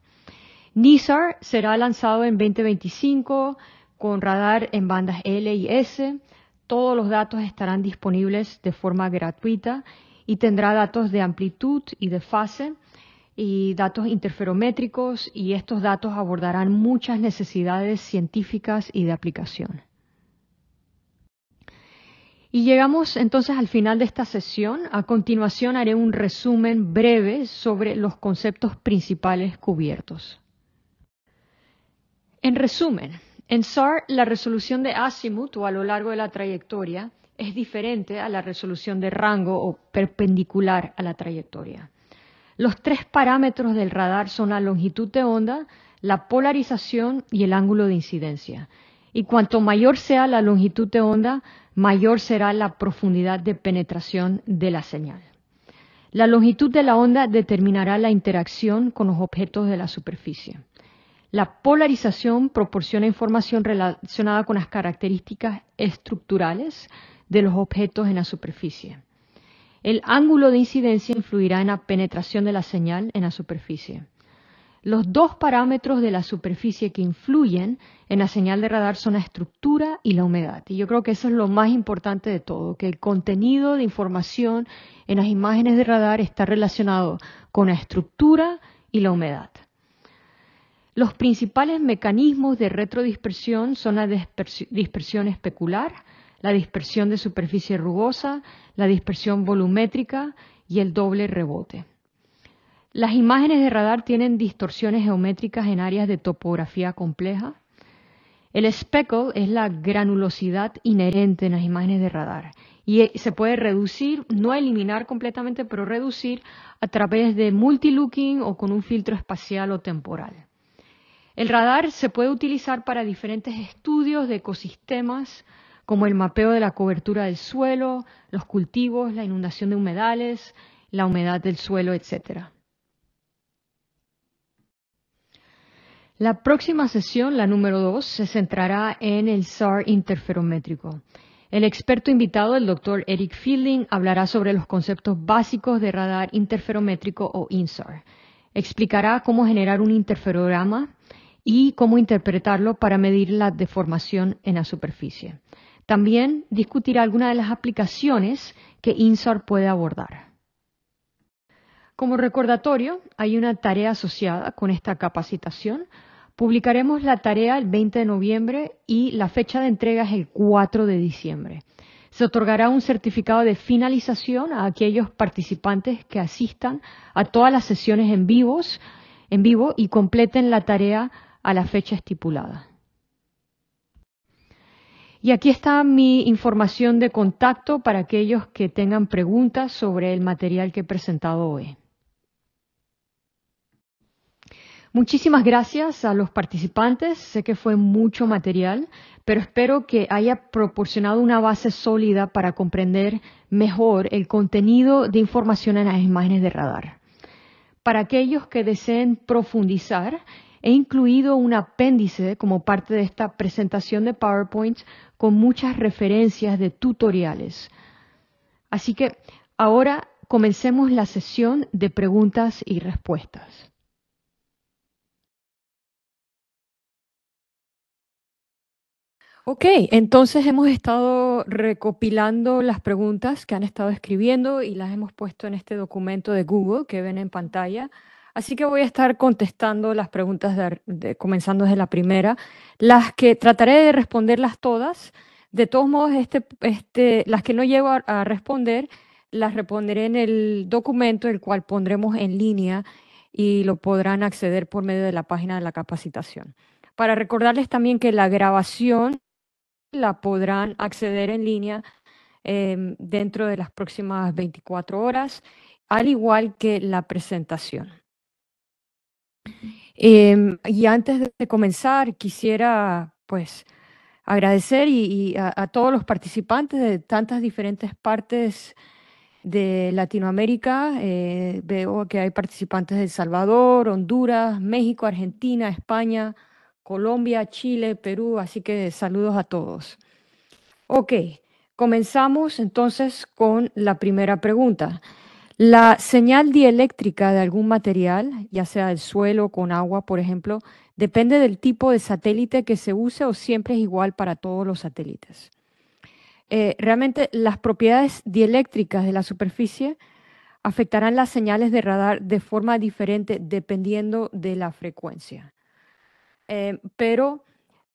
NISAR será lanzado en 2025 con radar en bandas L y S. Todos los datos estarán disponibles de forma gratuita y tendrá datos de amplitud y de fase y datos interferométricos y estos datos abordarán muchas necesidades científicas y de aplicación. Y llegamos entonces al final de esta sesión. A continuación haré un resumen breve sobre los conceptos principales cubiertos. En resumen, en SAR la resolución de azimut o a lo largo de la trayectoria es diferente a la resolución de rango o perpendicular a la trayectoria. Los tres parámetros del radar son la longitud de onda, la polarización y el ángulo de incidencia. Y cuanto mayor sea la longitud de onda, mayor será la profundidad de penetración de la señal. La longitud de la onda determinará la interacción con los objetos de la superficie. La polarización proporciona información relacionada con las características estructurales de los objetos en la superficie. El ángulo de incidencia influirá en la penetración de la señal en la superficie. Los dos parámetros de la superficie que influyen en la señal de radar son la estructura y la humedad. Y yo creo que eso es lo más importante de todo, que el contenido de información en las imágenes de radar está relacionado con la estructura y la humedad. Los principales mecanismos de retrodispersión son la dispersión especular, la dispersión de superficie rugosa, la dispersión volumétrica y el doble rebote. Las imágenes de radar tienen distorsiones geométricas en áreas de topografía compleja. El speckle es la granulosidad inherente en las imágenes de radar y e, se puede reducir, no eliminar completamente, pero reducir a través de multilooking o con un filtro espacial o temporal. El radar se puede utilizar para diferentes estudios de ecosistemas, como el mapeo de la cobertura del suelo, los cultivos, la inundación de humedales, la humedad del suelo, etc. La próxima sesión, la número 2, se centrará en el SAR interferométrico. El experto invitado, el doctor Eric Fielding, hablará sobre los conceptos básicos de radar interferométrico o INSAR. Explicará cómo generar un interferograma, y cómo interpretarlo para medir la deformación en la superficie. También discutirá algunas de las aplicaciones que INSAR puede abordar. Como recordatorio, hay una tarea asociada con esta capacitación. Publicaremos la tarea el 20 de noviembre y la fecha de entrega es el 4 de diciembre. Se otorgará un certificado de finalización a aquellos participantes que asistan a todas las sesiones en vivos en vivo y completen la tarea a la fecha estipulada. Y aquí está mi información de contacto para aquellos que tengan preguntas sobre el material que he presentado hoy. Muchísimas gracias a los participantes. Sé que fue mucho material, pero espero que haya proporcionado una base sólida para comprender mejor el contenido de información en las imágenes de radar. Para aquellos que deseen profundizar, He incluido un apéndice como parte de esta presentación de PowerPoint con muchas referencias de tutoriales. Así que ahora comencemos la sesión de preguntas y respuestas. Ok, entonces hemos estado recopilando las preguntas que han estado escribiendo y las hemos puesto en este documento de Google que ven en pantalla. Así que voy a estar contestando las preguntas, comenzando desde la primera, las que trataré de responderlas todas. De todos modos, este, este, las que no llego a, responder, las responderé en el documento, el cual pondremos en línea y lo podrán acceder por medio de la página de la capacitación. Para recordarles también que la grabación la podrán acceder en línea em, dentro de las próximas 24 horas, al igual que la presentación. Em, y antes de comenzar, quisiera pues agradecer y, a, todos los participantes de tantas diferentes partes de Latinoamérica. Eh, veo que hay participantes de El Salvador, Honduras, México, Argentina, España, Colombia, Chile, Perú, así que saludos a todos. Ok, comenzamos entonces con la primera pregunta. La señal dieléctrica de algún material, ya sea el suelo con agua, por ejemplo, depende del tipo de satélite que se use o siempre es igual para todos los satélites. Eh, realmente las propiedades dieléctricas de la superficie afectarán las señales de radar de forma diferente dependiendo de la frecuencia. Eh, pero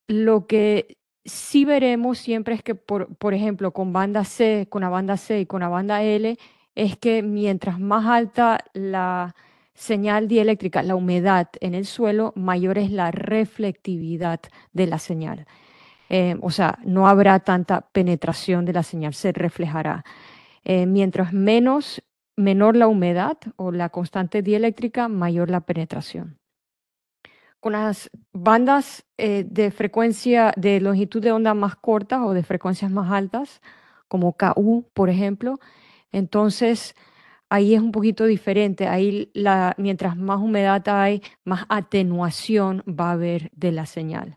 lo que sí veremos siempre es que, por, por ejemplo, con banda C, con la banda C y con la banda L, es que mientras más alta la señal dieléctrica, la humedad en el suelo, mayor es la reflectividad de la señal. Eh, o sea, no habrá tanta penetración de la señal, se reflejará. Eh, mientras menos, menor la humedad o la constante dieléctrica, mayor la penetración. Con las bandas eh, de frecuencia de longitud de onda más cortas o de frecuencias más altas, como KU, por ejemplo, entonces, ahí es un poquito diferente. Ahí, la, mientras más humedad hay, más atenuación va a haber de la señal.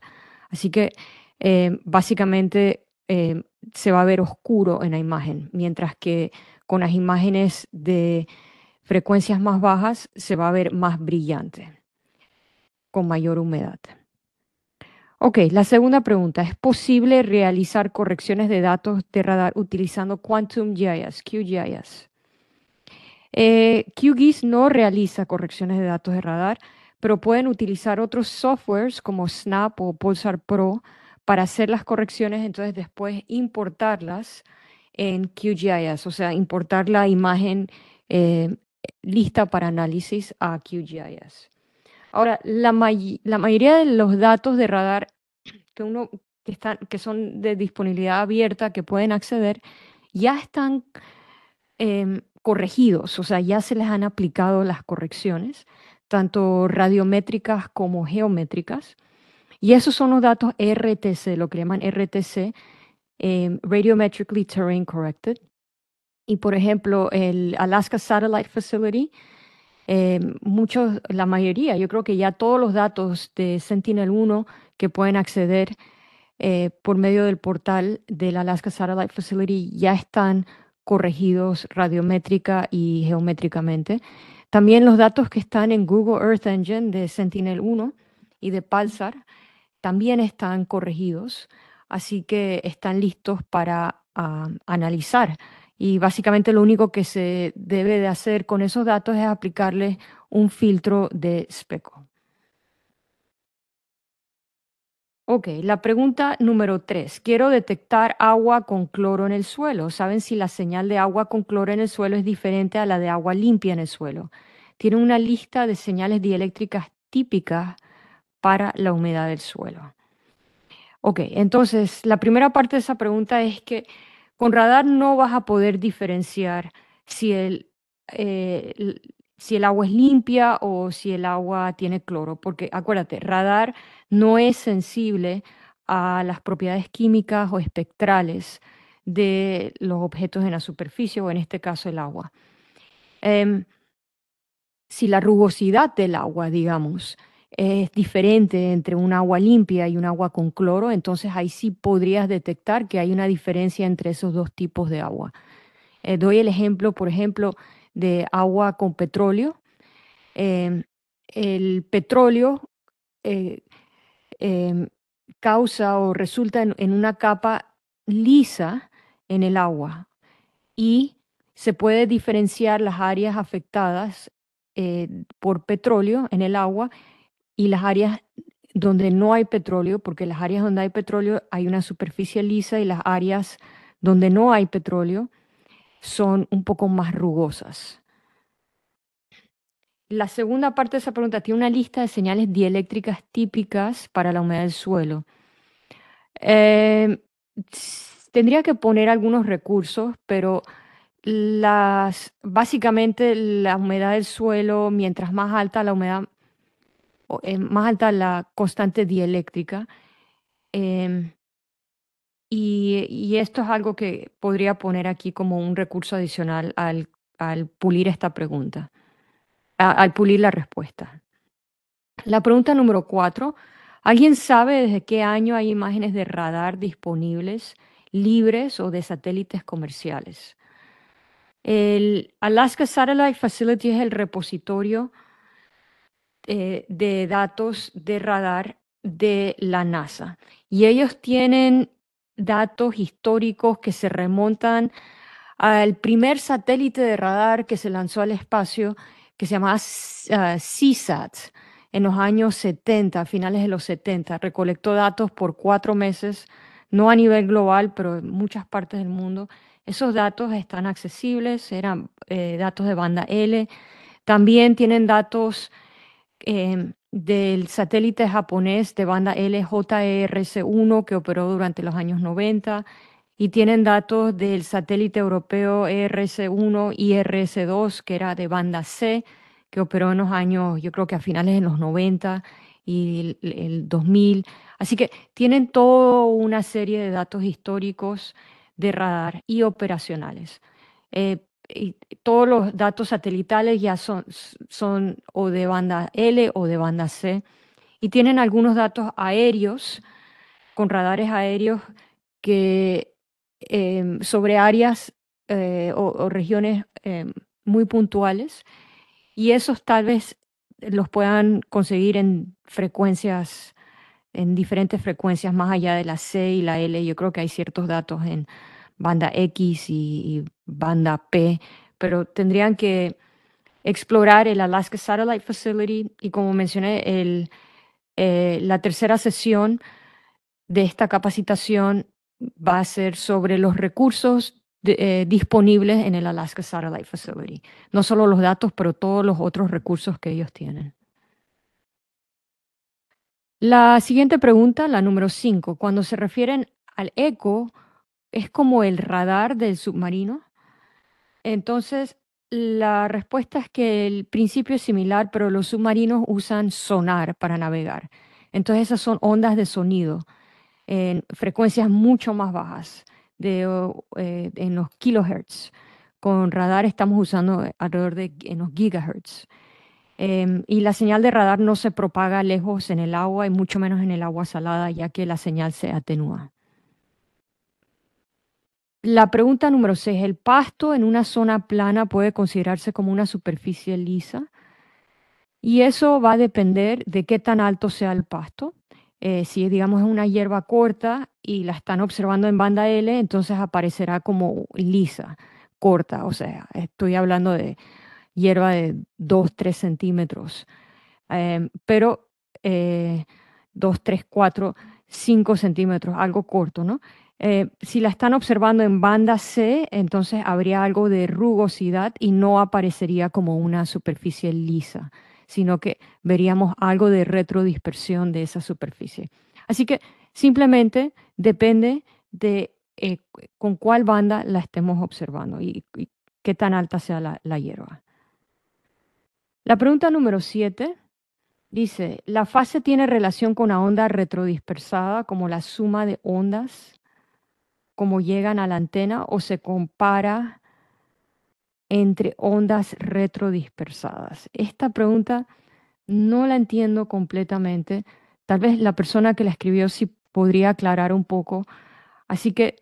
Así que, eh, básicamente, eh, se va a ver oscuro en la imagen, mientras que con las imágenes de frecuencias más bajas se va a ver más brillante, con mayor humedad. Ok, la segunda pregunta. ¿Es posible realizar correcciones de datos de radar utilizando Quantum GIS, QGIS? Eh, QGIS no realiza correcciones de datos de radar, pero pueden utilizar otros softwares como Snap o Pulsar Pro para hacer las correcciones, entonces después importarlas en QGIS, o sea, importar la imagen eh, lista para análisis a QGIS. Ahora, la, mayoría de los datos de radar que, uno, que, son de disponibilidad abierta, que pueden acceder, ya están em, corregidos, o sea, ya se les han aplicado las correcciones, tanto radiométricas como geométricas. Y esos son los datos RTC, lo que llaman RTC, em, Radiometrically Terrain Corrected. Y por ejemplo, el Alaska Satellite Facility eh, muchos, la mayoría, yo creo que ya todos los datos de Sentinel-1 que pueden acceder eh, por medio del portal del Alaska Satellite Facility ya están corregidos radiométrica y geométricamente. También los datos que están en Google Earth Engine de Sentinel-1 y de Palsar también están corregidos, así que están listos para ah, analizar y básicamente lo único que se debe de hacer con esos datos es aplicarle un filtro de SPECO. Ok, la pregunta número tres. Quiero detectar agua con cloro en el suelo. ¿Saben si la señal de agua con cloro en el suelo es diferente a la de agua limpia en el suelo? Tienen una lista de señales dieléctricas típicas para la humedad del suelo. Ok, entonces la primera parte de esa pregunta es que con radar no vas a poder diferenciar si el, eh, si el agua es limpia o si el agua tiene cloro, porque acuérdate, radar no es sensible a las propiedades químicas o espectrales de los objetos en la superficie o en este caso el agua. Em, si la rugosidad del agua, digamos, es diferente entre un agua limpia y un agua con cloro, entonces ahí sí podrías detectar que hay una diferencia entre esos dos tipos de agua. Eh, doy el ejemplo, por ejemplo, de agua con petróleo. Em, el petróleo eh, em, causa o resulta en, una capa lisa en el agua y se puede diferenciar las áreas afectadas eh, por petróleo en el agua y las áreas donde no hay petróleo, porque las áreas donde hay petróleo hay una superficie lisa y las áreas donde no hay petróleo son un poco más rugosas. La segunda parte de esa pregunta tiene una lista de señales dieléctricas típicas para la humedad del suelo. Eh, tendría que poner algunos recursos, pero las, básicamente la humedad del suelo, mientras más alta la humedad, eh, más alta la constante dieléctrica. Em, y, esto es algo que podría poner aquí como un recurso adicional al, pulir esta pregunta, al pulir la respuesta. La pregunta número cuatro, ¿alguien sabe desde qué año hay imágenes de radar disponibles, libres o de satélites comerciales? El Alaska Satellite Facility es el repositorio eh, de datos de radar de la NASA. Y ellos tienen datos históricos que se remontan al primer satélite de radar que se lanzó al espacio, que se llamaba ah, cisat. en los años 70, finales de los 70. Recolectó datos por cuatro meses, no a nivel global, pero en muchas partes del mundo. Esos datos están accesibles, eran eh, datos de banda L. También tienen datos Em, del satélite japonés de banda LJRS-1 e que operó durante los años 90 y tienen datos del satélite europeo ERS-1 y ERS-2 que era de banda C que operó en los años, yo creo que a finales de los 90 y el, 2000. Así que tienen toda una serie de datos históricos de radar y operacionales. Eh, todos los datos satelitales ya son, son o de banda L o de banda C, y tienen algunos datos aéreos, con radares aéreos, que em, sobre áreas eh, o, regiones em, muy puntuales, y esos tal vez los puedan conseguir en frecuencias, en diferentes frecuencias más allá de la C y la L. Yo creo que hay ciertos datos en banda X y banda P, pero tendrían que explorar el Alaska Satellite Facility y como mencioné, el, eh, la tercera sesión de esta capacitación va a ser sobre los recursos eh, disponibles en el Alaska Satellite Facility. No solo los datos, pero todos los otros recursos que ellos tienen. La siguiente pregunta, la número 5, cuando se refieren al eco, ¿es como el radar del submarino? Entonces, la respuesta es que el principio es similar, pero los submarinos usan sonar para navegar. Entonces, esas son ondas de sonido en frecuencias mucho más bajas, de, eh, en los kilohertz. Con radar estamos usando eh, alrededor de en los gigahertz. Em, y la señal de radar no se propaga lejos en el agua y mucho menos en el agua salada, ya que la señal se atenúa. La pregunta número 6. ¿El pasto en una zona plana puede considerarse como una superficie lisa? Y eso va a depender de qué tan alto sea el pasto. Eh, si digamos es una hierba corta y la están observando en banda L, entonces aparecerá como lisa, corta. O sea, estoy hablando de hierba de 2, 3 centímetros. Em, pero eh, 2, 3, 4, 5 centímetros, algo corto, ¿no? Eh, si la están observando en banda C, entonces habría algo de rugosidad y no aparecería como una superficie lisa, sino que veríamos algo de retrodispersión de esa superficie. Así que simplemente depende de eh, con cuál banda la estemos observando y, qué tan alta sea la, la hierba. La pregunta número 7 dice, ¿la fase tiene relación con la onda retrodispersada como la suma de ondas? ¿Cómo llegan a la antena o se compara entre ondas retrodispersadas? Esta pregunta no la entiendo completamente. Tal vez la persona que la escribió sí podría aclarar un poco. Así que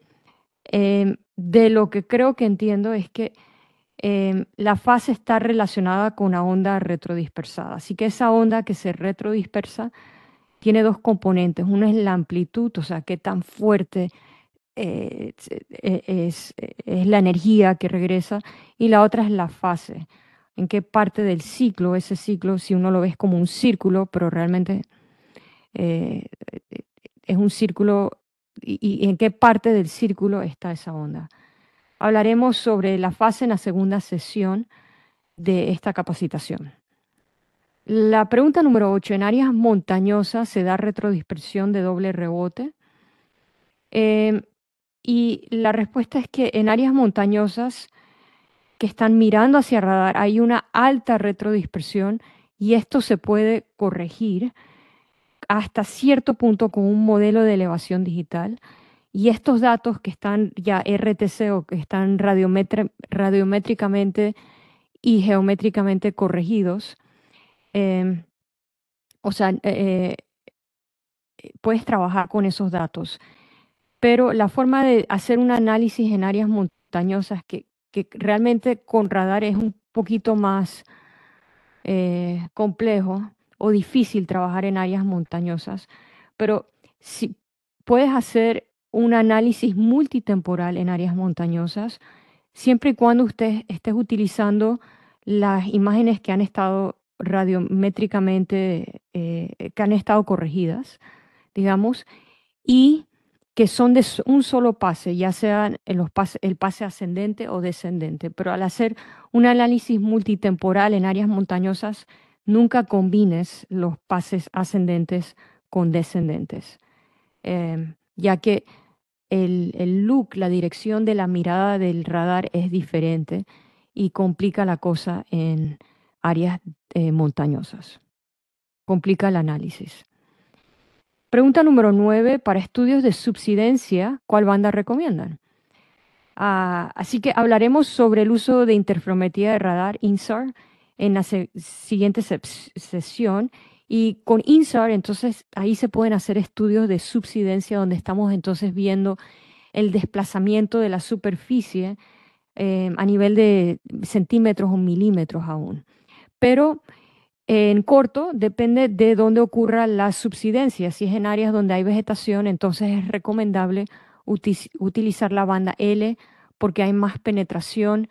em, de lo que creo que entiendo es que em, la fase está relacionada con una onda retrodispersada. Así que esa onda que se retrodispersa tiene dos componentes. Uno es la amplitud, o sea, qué tan fuerte eh, eh, eh, es, la energía que regresa y la otra es la fase, en qué parte del ciclo, ese ciclo, si uno lo ves como un círculo, pero realmente es un círculo y, en qué parte del círculo está esa onda. Hablaremos sobre la fase en la segunda sesión de esta capacitación. La pregunta número 8. En áreas montañosas se da retrodispersión de doble rebote. Y la respuesta es que en áreas montañosas que están mirando hacia radar hay una alta retrodispersión y esto se puede corregir hasta cierto punto con un modelo de elevación digital. Y estos datos que están ya RTC o que están radiométricamente y geométricamente corregidos, em, o sea, eh, eh, puedes trabajar con esos datos pero la forma de hacer un análisis en áreas montañosas que, realmente con radar es un poquito más eh, complejo o difícil trabajar en áreas montañosas, pero si puedes hacer un análisis multitemporal en áreas montañosas, siempre y cuando usted esté utilizando las imágenes que han estado radiométricamente, eh, que han estado corregidas, digamos, y que son de un solo pase, ya sea el pase ascendente o descendente, pero al hacer un análisis multitemporal en áreas montañosas, nunca combines los pases ascendentes con descendentes, em, ya que el, look, la dirección de la mirada del radar es diferente y complica la cosa en áreas eh, montañosas, complica el análisis. Pregunta número 9, para estudios de subsidencia, ¿cuál banda recomiendan? Ah, así que hablaremos sobre el uso de interferometría de radar INSAR en la siguiente sesión. Y con INSAR, entonces, ahí se pueden hacer estudios de subsidencia donde estamos entonces viendo el desplazamiento de la superficie eh, a nivel de centímetros o milímetros aún. Pero en corto, depende de dónde ocurra la subsidencia. Si es en áreas donde hay vegetación, entonces es recomendable utilizar la banda L porque hay más penetración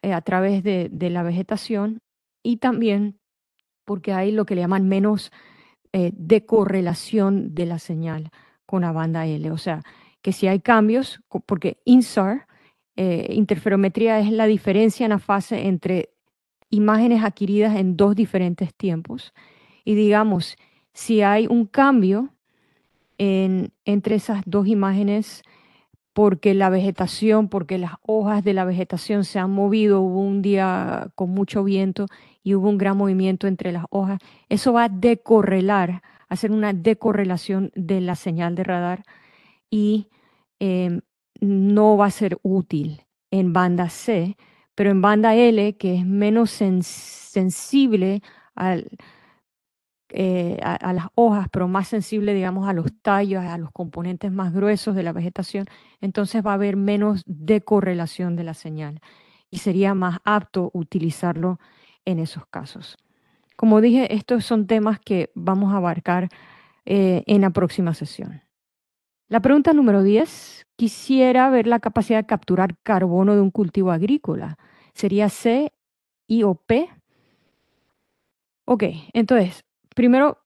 eh, a través de, la vegetación y también porque hay lo que le llaman menos eh, decorrelación de la señal con la banda L. O sea, que si hay cambios, porque INSAR, eh, interferometría es la diferencia en la fase entre imágenes adquiridas en dos diferentes tiempos. Y digamos, si hay un cambio entre esas dos imágenes, porque la vegetación, porque las hojas de la vegetación se han movido, hubo un día con mucho viento y hubo un gran movimiento entre las hojas, eso va a decorrelar, hacer una decorrelación de la señal de radar y eh, no va a ser útil en banda C pero en banda L, que es menos sensible eh, a, las hojas, pero más sensible, digamos, a los tallos, a los componentes más gruesos de la vegetación, entonces va a haber menos decorrelación de la señal y sería más apto utilizarlo en esos casos. Como dije, estos son temas que vamos a abarcar eh, en la próxima sesión. La pregunta número 10, quisiera ver la capacidad de capturar carbono de un cultivo agrícola sería C, I o P. Ok, entonces, primero,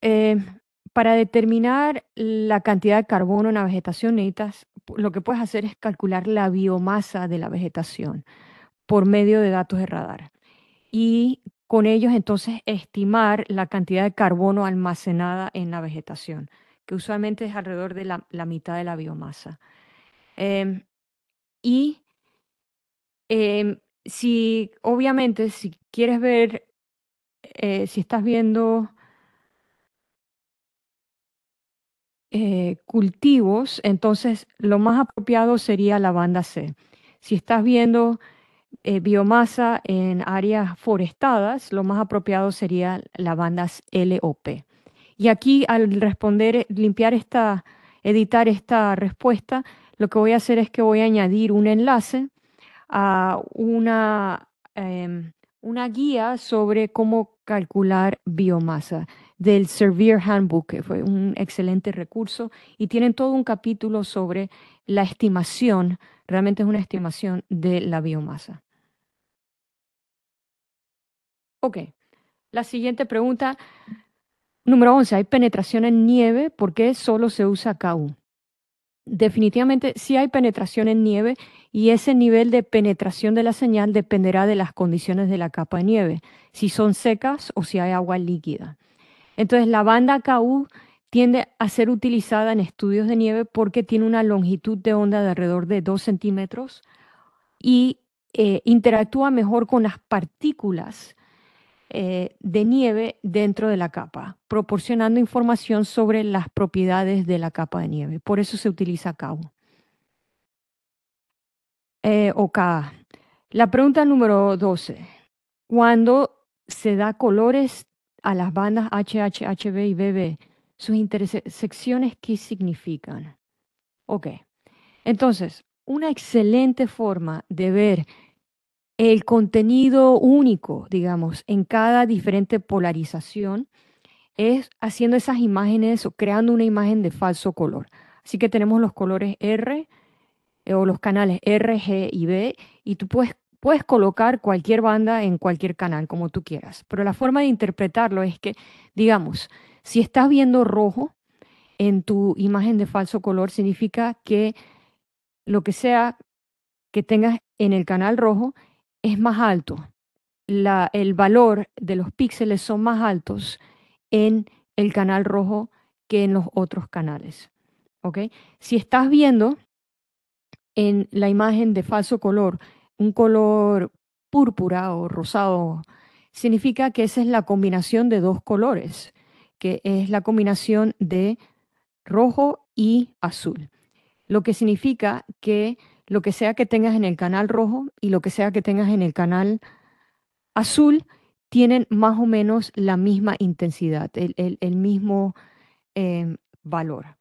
eh, para determinar la cantidad de carbono en la vegetación, necesitas, lo que puedes hacer es calcular la biomasa de la vegetación por medio de datos de radar. Y con ellos entonces estimar la cantidad de carbono almacenada en la vegetación, que usualmente es alrededor de la, mitad de la biomasa. Em, y Em, si, obviamente, si quieres ver, eh, si estás viendo eh, cultivos, entonces lo más apropiado sería la banda C. Si estás viendo eh, biomasa en áreas forestadas, lo más apropiado sería la banda LOP. Y aquí al responder, limpiar esta, editar esta respuesta, lo que voy a hacer es que voy a añadir un enlace a una, em, una guía sobre cómo calcular biomasa del Servier Handbook, que fue un excelente recurso, y tienen todo un capítulo sobre la estimación, realmente es una estimación de la biomasa. Ok, la siguiente pregunta, número 11, ¿hay penetración en nieve? ¿Por qué solo se usa KU? definitivamente si hay penetración en nieve y ese nivel de penetración de la señal dependerá de las condiciones de la capa de nieve, si son secas o si hay agua líquida. Entonces, la banda KU tiende a ser utilizada en estudios de nieve porque tiene una longitud de onda de alrededor de 2 centímetros y eh, interactúa mejor con las partículas eh, de nieve dentro de la capa, proporcionando información sobre las propiedades de la capa de nieve. Por eso se utiliza K Eh, o La pregunta número 12. Cuando se da colores a las bandas HH, HB y BB, sus intersecciones, ¿qué significan? Ok. Entonces, una excelente forma de ver el contenido único, digamos, en cada diferente polarización es haciendo esas imágenes o creando una imagen de falso color. Así que tenemos los colores R eh, o los canales R, G y B y tú puedes, puedes colocar cualquier banda en cualquier canal como tú quieras. Pero la forma de interpretarlo es que, digamos, si estás viendo rojo en tu imagen de falso color, significa que lo que sea que tengas en el canal rojo es más alto. La, el valor de los píxeles son más altos en el canal rojo que en los otros canales. Si estás viendo en la imagen de falso color un color púrpura o rosado, significa que esa es la combinación de dos colores, que es la combinación de rojo y azul, lo que significa que lo que sea que tengas en el canal rojo y lo que sea que tengas en el canal azul tienen más o menos la misma intensidad, el, mismo em, valor.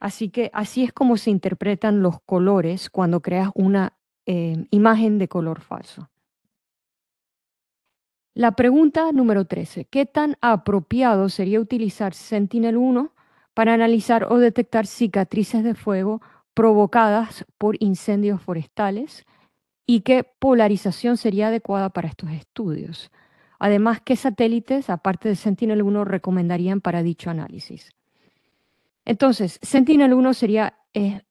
Así que así es como se interpretan los colores cuando creas una em, imagen de color falso. La pregunta número 13. ¿Qué tan apropiado sería utilizar Sentinel-1 para analizar o detectar cicatrices de fuego provocadas por incendios forestales y qué polarización sería adecuada para estos estudios. Además, ¿qué satélites, aparte de Sentinel-1, recomendarían para dicho análisis? Entonces, Sentinel-1 sería, es,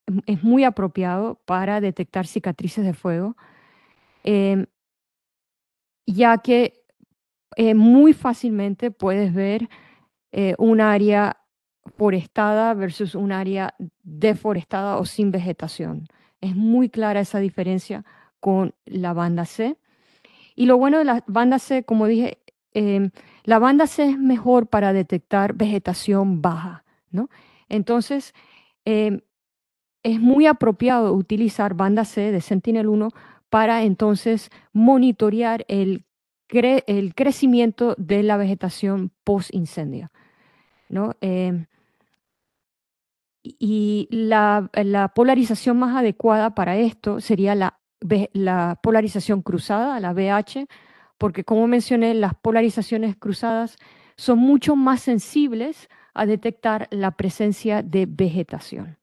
muy apropiado para detectar cicatrices de fuego, eh, ya que eh, muy fácilmente puedes ver eh, un área forestada versus un área deforestada o sin vegetación. Es muy clara esa diferencia con la banda C. Y lo bueno de la banda C, como dije, em, la banda C es mejor para detectar vegetación baja, Entonces, em, es muy apropiado utilizar banda C de Sentinel-1 para entonces monitorear el, el crecimiento de la vegetación post-incendio. Em, y la, polarización más adecuada para esto sería la, polarización cruzada, la BH, porque como mencioné, las polarizaciones cruzadas son mucho más sensibles a detectar la presencia de vegetación.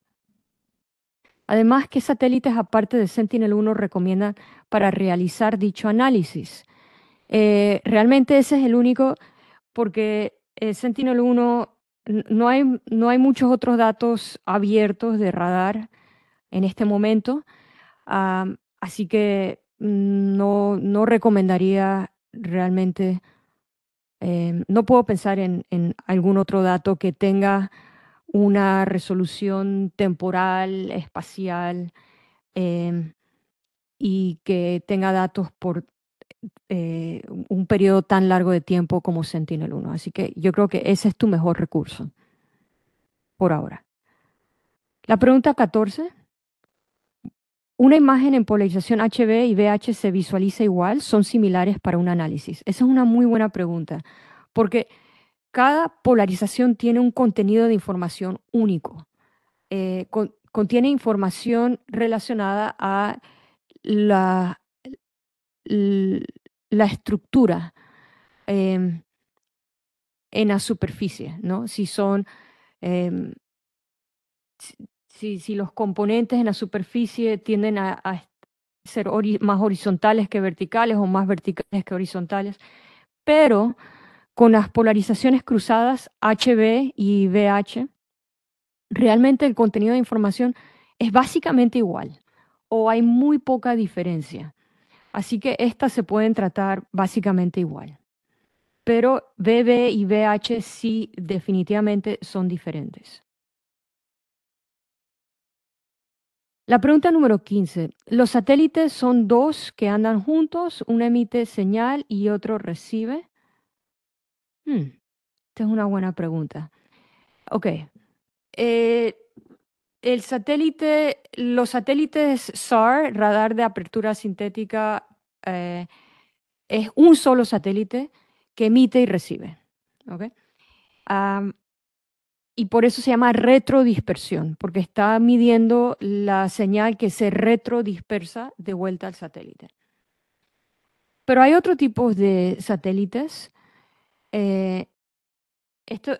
Además, ¿qué satélites aparte de Sentinel-1 recomiendan para realizar dicho análisis? Eh, realmente ese es el único, porque eh, Sentinel-1 no hay, no hay muchos otros datos abiertos de radar en este momento, así que mm, no, no recomendaría realmente, em, no puedo pensar en, algún otro dato que tenga una resolución temporal, espacial em, y que tenga datos por eh, un periodo tan largo de tiempo como Sentinel-1. Así que yo creo que ese es tu mejor recurso por ahora. La pregunta 14. ¿Una imagen en polarización HB y VH se visualiza igual? ¿Son similares para un análisis? Esa es una muy buena pregunta, porque cada polarización tiene un contenido de información único. Eh, contiene información relacionada a la, la estructura em, en la superficie, ¿no? Si son, em, si, los componentes en la superficie tienden a, ser más horizontales que verticales o más verticales que horizontales, pero con las polarizaciones cruzadas HB y VH, realmente el contenido de información es básicamente igual o hay muy poca diferencia. Así que estas se pueden tratar básicamente igual. Pero BB y BH sí definitivamente son diferentes. La pregunta número 15. Los satélites son dos que andan juntos, uno emite señal y otro recibe. Hmm, esta es una buena pregunta. Ok. Eh, el satélite, los satélites SAR, radar de apertura sintética, eh, es un solo satélite que emite y recibe. y por eso se llama retrodispersión, porque está midiendo la señal que se retrodispersa de vuelta al satélite. Pero hay otro tipo de satélites. Eh,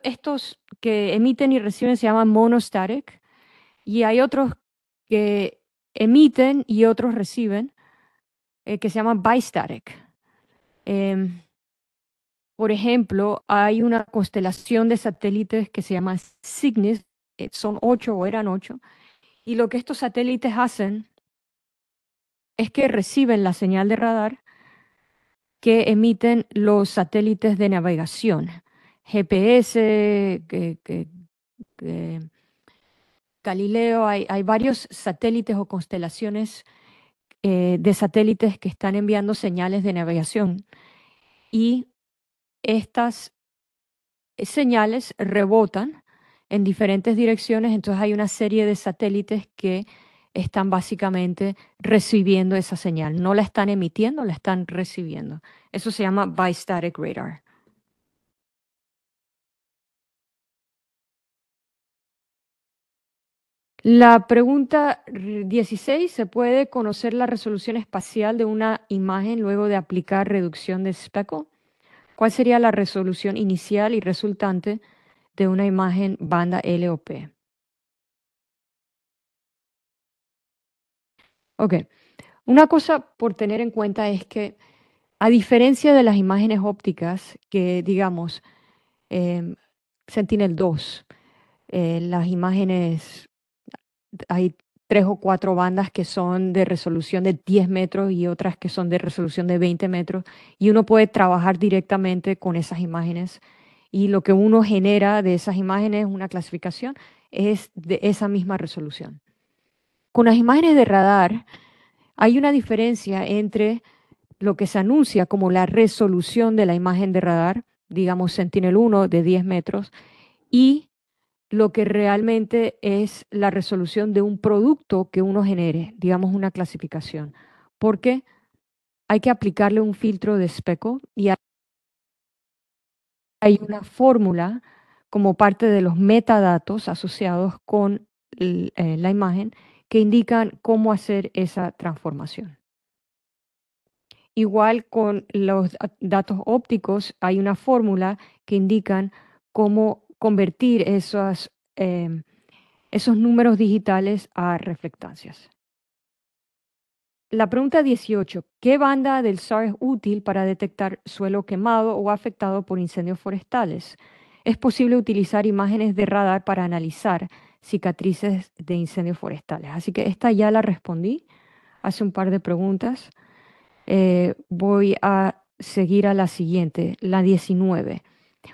estos que emiten y reciben se llaman monostatic, y hay otros que emiten y otros reciben, eh, que se llaman bistatic. Em, por ejemplo, hay una constelación de satélites que se llama Cygnus, eh, son ocho o eran ocho, y lo que estos satélites hacen es que reciben la señal de radar que emiten los satélites de navegación, GPS, que Galileo, hay, varios satélites o constelaciones eh, de satélites que están enviando señales de navegación y estas eh, señales rebotan en diferentes direcciones, entonces hay una serie de satélites que están básicamente recibiendo esa señal, no la están emitiendo, la están recibiendo. Eso se llama bistatic radar. La pregunta 16, ¿se puede conocer la resolución espacial de una imagen luego de aplicar reducción de espejo? ¿Cuál sería la resolución inicial y resultante de una imagen banda L o Ok, una cosa por tener en cuenta es que a diferencia de las imágenes ópticas que digamos eh, Sentinel 2, eh, las imágenes hay tres o cuatro bandas que son de resolución de 10 metros y otras que son de resolución de 20 metros y uno puede trabajar directamente con esas imágenes y lo que uno genera de esas imágenes, una clasificación, es de esa misma resolución. Con las imágenes de radar hay una diferencia entre lo que se anuncia como la resolución de la imagen de radar, digamos Sentinel 1 de 10 metros, y lo que realmente es la resolución de un producto que uno genere, digamos una clasificación, porque hay que aplicarle un filtro de espejo y hay una fórmula como parte de los metadatos asociados con eh, la imagen que indican cómo hacer esa transformación. Igual con los datos ópticos, hay una fórmula que indican cómo convertir em, esos números digitales a reflectancias. La pregunta 18. ¿Qué banda del SAR es útil para detectar suelo quemado o afectado por incendios forestales? Es posible utilizar imágenes de radar para analizar cicatrices de incendios forestales. Así que esta ya la respondí hace un par de preguntas. Eh, voy a seguir a la siguiente, la 19.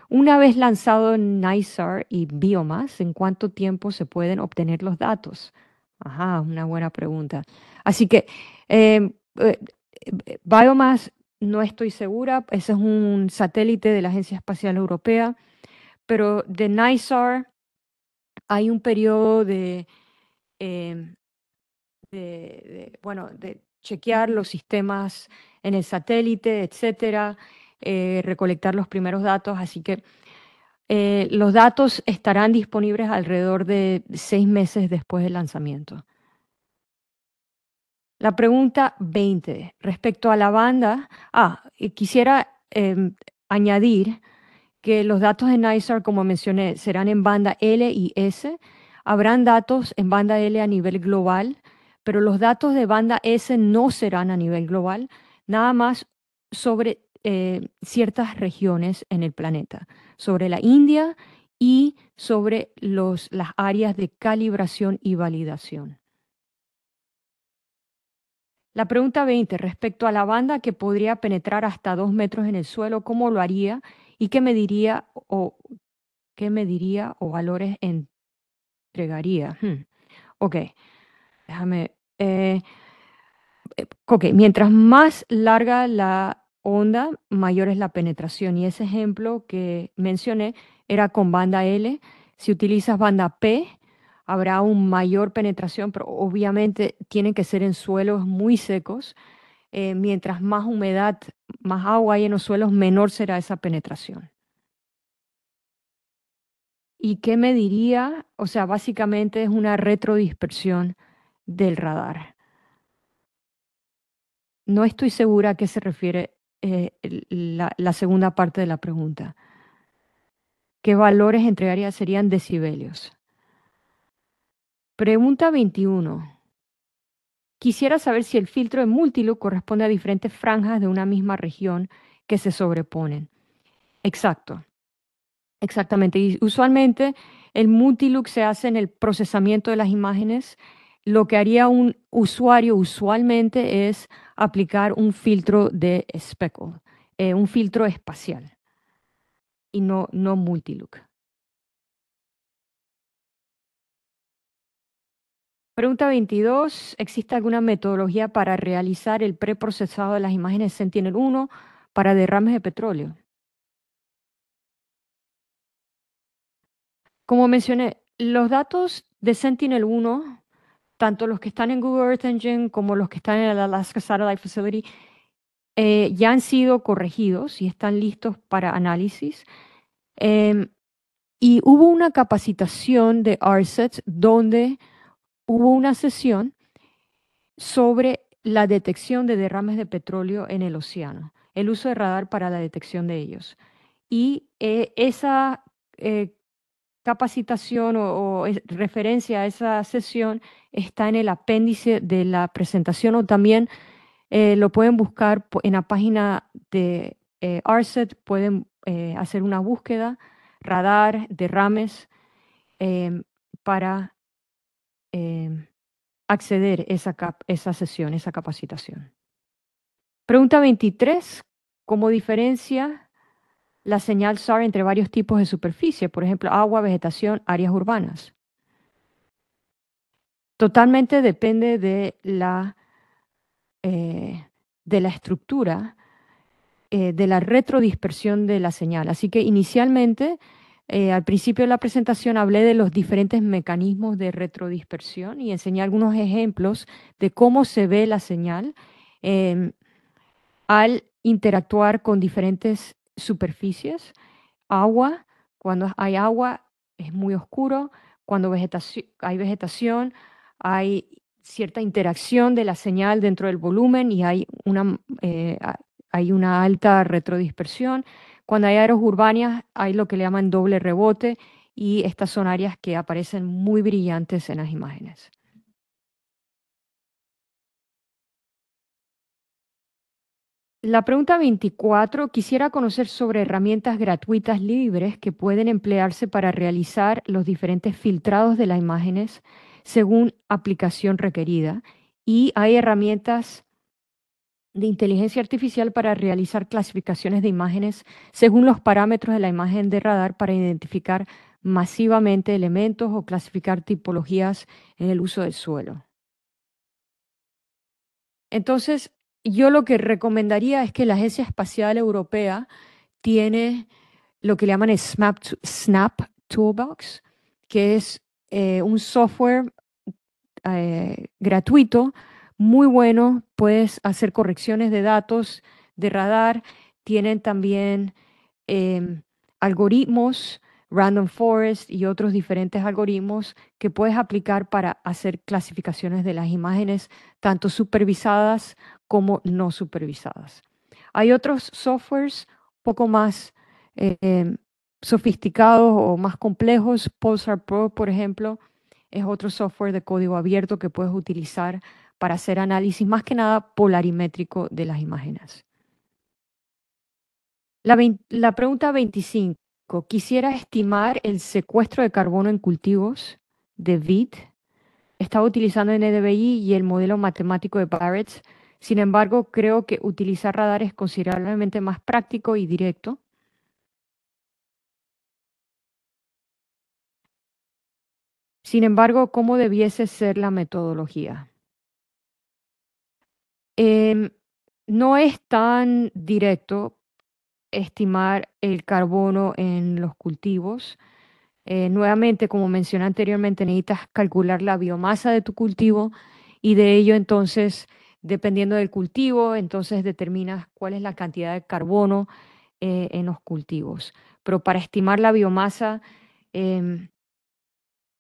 Una vez lanzado NISAR y Biomass, ¿en cuánto tiempo se pueden obtener los datos? Ajá, una buena pregunta. Así que em, eh, Biomass no estoy segura, ese es un satélite de la Agencia Espacial Europea, pero de NISAR hay un periodo em, de, de bueno, de chequear los sistemas en el satélite, etcétera. Eh, recolectar los primeros datos, así que eh, los datos estarán disponibles alrededor de seis meses después del lanzamiento. La pregunta 20, respecto a la banda, ah, quisiera em, añadir que los datos de NYSAR, como mencioné, serán en banda L y S. Habrán datos en banda L a nivel global, pero los datos de banda S no serán a nivel global, nada más sobre eh, ciertas regiones en el planeta, sobre la India y sobre los, las áreas de calibración y validación. La pregunta 20, respecto a la banda que podría penetrar hasta dos metros en el suelo, ¿cómo lo haría y qué mediría o, qué mediría o valores entregaría? Hmm, ok, déjame... Eh, eh, ok, mientras más larga la onda, mayor es la penetración. Y ese ejemplo que mencioné era con banda L. Si utilizas banda P, habrá un mayor penetración, pero obviamente tienen que ser en suelos muy secos. Eh, mientras más humedad, más agua hay en los suelos, menor será esa penetración. ¿Y qué me diría? O sea, básicamente es una retrodispersión del radar. No estoy segura a qué se refiere eh, la, segunda parte de la pregunta. ¿Qué valores entregaría? Serían decibelios. Pregunta 21. Quisiera saber si el filtro de multilook corresponde a diferentes franjas de una misma región que se sobreponen. Exacto. Exactamente. Y usualmente el multilook se hace en el procesamiento de las imágenes. Lo que haría un usuario usualmente es aplicar un filtro de espejo, eh, un filtro espacial y no, no multilook. Pregunta 22. ¿Existe alguna metodología para realizar el preprocesado de las imágenes Sentinel-1 para derrames de petróleo? Como mencioné, los datos de Sentinel-1 tanto los que están en Google Earth Engine como los que están en el Alaska Satellite Facility, eh, ya han sido corregidos y están listos para análisis. Em, y hubo una capacitación de RSET donde hubo una sesión sobre la detección de derrames de petróleo en el océano, el uso de radar para la detección de ellos. Y eh, esa eh, capacitación o, referencia a esa sesión está en el apéndice de la presentación o también eh, lo pueden buscar en la página de eh, e pueden eh, hacer una búsqueda, radar, derrames, em, para em, acceder a esa, esa sesión, esa capacitación. Pregunta 23, como diferencia la señal SAR entre varios tipos de superficie, por ejemplo, agua, vegetación, áreas urbanas. Totalmente depende de la, eh, de la estructura, eh, de la retrodispersión de la señal. Así que inicialmente, eh, al principio de la presentación, hablé de los diferentes mecanismos de retrodispersión y enseñé algunos ejemplos de cómo se ve la señal em, al interactuar con diferentes superficies, agua, cuando hay agua es muy oscuro, cuando hay vegetación hay cierta interacción de la señal dentro del volumen y hay una, eh, hay una alta retrodispersión. Cuando hay áreas urbanas hay lo que le llaman doble rebote y estas son áreas que aparecen muy brillantes en las imágenes. La pregunta 24, quisiera conocer sobre herramientas gratuitas libres que pueden emplearse para realizar los diferentes filtrados de las imágenes según aplicación requerida. Y hay herramientas de inteligencia artificial para realizar clasificaciones de imágenes según los parámetros de la imagen de radar para identificar masivamente elementos o clasificar tipologías en el uso del suelo. Entonces, yo lo que recomendaría es que la Agencia Espacial Europea tiene lo que le llaman Snap, Toolbox, que es eh, un software eh, gratuito, muy bueno, puedes hacer correcciones de datos de radar, tienen también em, algoritmos, Random Forest y otros diferentes algoritmos que puedes aplicar para hacer clasificaciones de las imágenes, tanto supervisadas como no supervisadas. Hay otros softwares poco más em, sofisticados o más complejos. Pulsar Pro, por ejemplo, es otro software de código abierto que puedes utilizar para hacer análisis más que nada polarimétrico de las imágenes. La, pregunta 25. Quisiera estimar el secuestro de carbono en cultivos de vid. Estaba utilizando NDVI y el modelo matemático de Barrett sin embargo, creo que utilizar radar es considerablemente más práctico y directo. Sin embargo, ¿cómo debiese ser la metodología? Em, no es tan directo estimar el carbono en los cultivos. Eh, nuevamente, como mencioné anteriormente, necesitas calcular la biomasa de tu cultivo y de ello entonces dependiendo del cultivo, entonces determinas cuál es la cantidad de carbono eh, en los cultivos. Pero para estimar la biomasa em,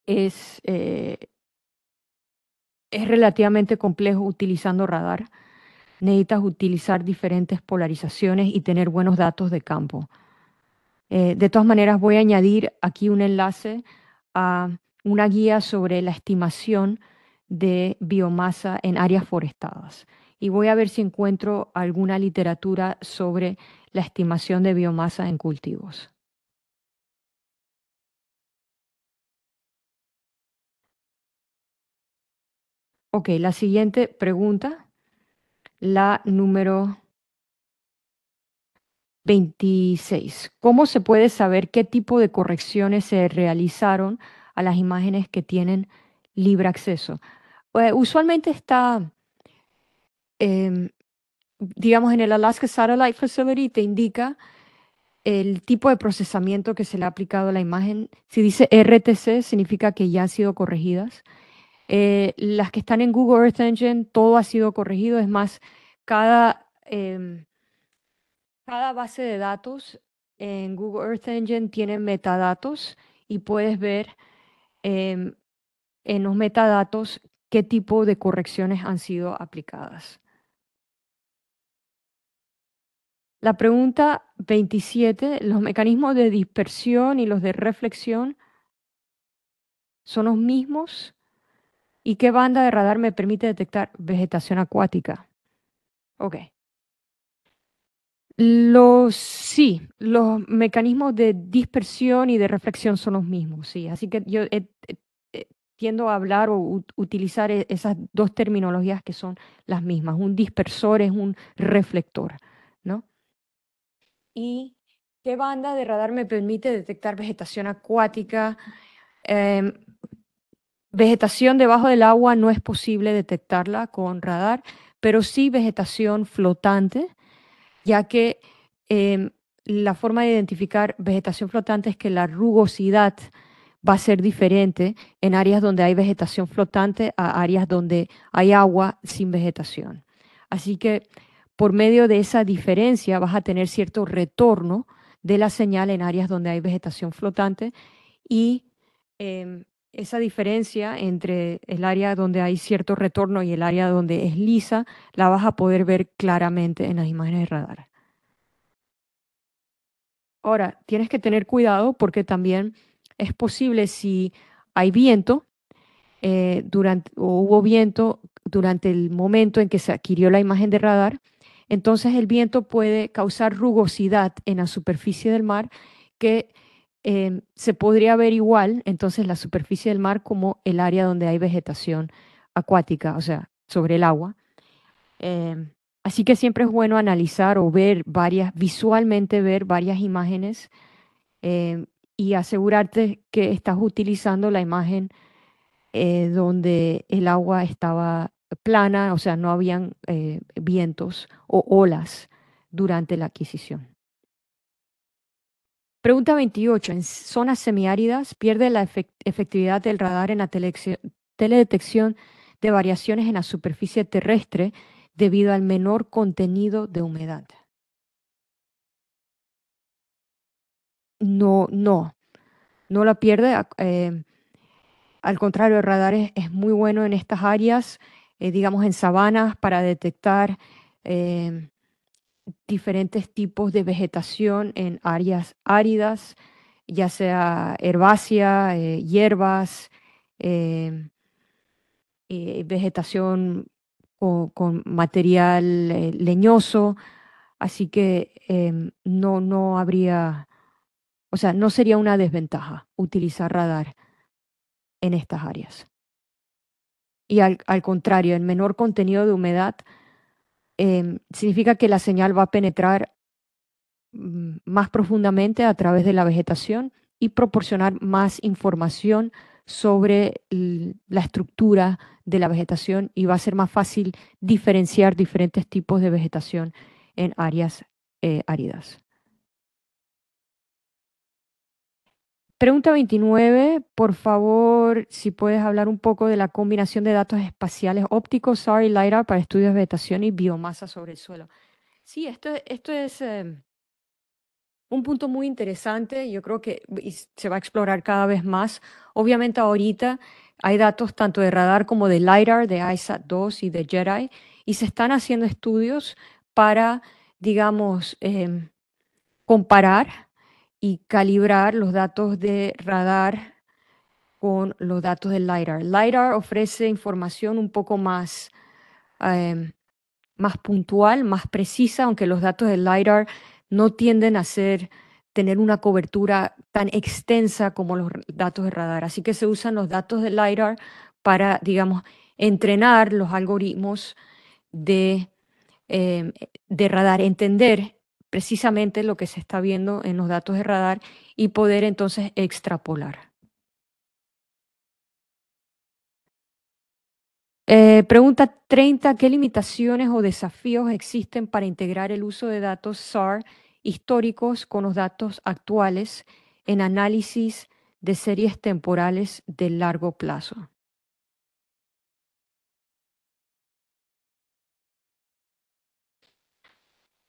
es, eh, es relativamente complejo utilizando radar. Necesitas utilizar diferentes polarizaciones y tener buenos datos de campo. Eh, de todas maneras, voy a añadir aquí un enlace a una guía sobre la estimación de biomasa en áreas forestadas. Y voy a ver si encuentro alguna literatura sobre la estimación de biomasa en cultivos. Ok, la siguiente pregunta, la número 26. ¿Cómo se puede saber qué tipo de correcciones se realizaron a las imágenes que tienen libre acceso. Eh, usualmente está, em, digamos, en el Alaska Satellite Facility te indica el tipo de procesamiento que se le ha aplicado a la imagen. Si dice RTC, significa que ya han sido corregidas. Eh, las que están en Google Earth Engine, todo ha sido corregido. Es más, cada, em, cada base de datos en Google Earth Engine tiene metadatos y puedes ver em, en los metadatos qué tipo de correcciones han sido aplicadas. La pregunta 27, los mecanismos de dispersión y los de reflexión son los mismos y qué banda de radar me permite detectar vegetación acuática. Ok. Los, sí, los mecanismos de dispersión y de reflexión son los mismos, sí. Así que yo hablar o utilizar e-, esas dos terminologías que son las mismas. Un dispersor es un reflector, ¿no? ¿Y qué banda de radar me permite detectar vegetación acuática? Em, vegetación debajo del agua no es posible detectarla con radar, pero sí vegetación flotante, ya que em, la forma de identificar vegetación flotante es que la rugosidad va a ser diferente en áreas donde hay vegetación flotante a áreas donde hay agua sin vegetación. Así que por medio de esa diferencia vas a tener cierto retorno de la señal en áreas donde hay vegetación flotante y em, esa diferencia entre el área donde hay cierto retorno y el área donde es lisa la vas a poder ver claramente en las imágenes de radar. Ahora, tienes que tener cuidado porque también es posible si hay viento eh, durante, o hubo viento durante el momento en que se adquirió la imagen de radar, entonces el viento puede causar rugosidad en la superficie del mar que eh, se podría ver igual entonces la superficie del mar como el área donde hay vegetación acuática, o sea, sobre el agua. Eh, así que siempre es bueno analizar o ver varias, visualmente ver varias imágenes y asegurarte que estás utilizando la imagen eh, donde el agua estaba plana, o sea, no habían eh, vientos o olas durante la adquisición. Pregunta 28. En zonas semiáridas pierde la efectividad del radar en la teledetección de variaciones en la superficie terrestre debido al menor contenido de humedad. no, no, no la pierde. Eh, al contrario, el radar es, muy bueno en estas áreas, eh, digamos en sabanas, para detectar eh, diferentes tipos de vegetación en áreas áridas, ya sea herbácea, hierbas, vegetación con, con material leñoso. Así que no, no habría o sea, no sería una desventaja utilizar radar en estas áreas. Y al, contrario, en menor contenido de humedad em, significa que la señal va a penetrar mm, más profundamente a través de la vegetación y proporcionar más información sobre la estructura de la vegetación y va a ser más fácil diferenciar diferentes tipos de vegetación en áreas eh, áridas. Pregunta 29, por favor, si puedes hablar un poco de la combinación de datos espaciales ópticos, SAR y LiDAR para estudios de vegetación y biomasa sobre el suelo. Sí, esto, esto es em, un punto muy interesante, yo creo que se va a explorar cada vez más. Obviamente ahorita hay datos tanto de radar como de LiDAR, de ISAT-2 y de JEDI, y se están haciendo estudios para, digamos, em, comparar y calibrar los datos de radar con los datos del LiDAR. LiDAR ofrece información un poco más, em, más puntual, más precisa, aunque los datos del LiDAR no tienden a ser, tener una cobertura tan extensa como los datos de radar. Así que se usan los datos del LiDAR para, digamos, entrenar los algoritmos de, em, de radar, entender precisamente lo que se está viendo en los datos de radar y poder entonces extrapolar. Eh, pregunta 30, ¿qué limitaciones o desafíos existen para integrar el uso de datos SAR históricos con los datos actuales en análisis de series temporales de largo plazo?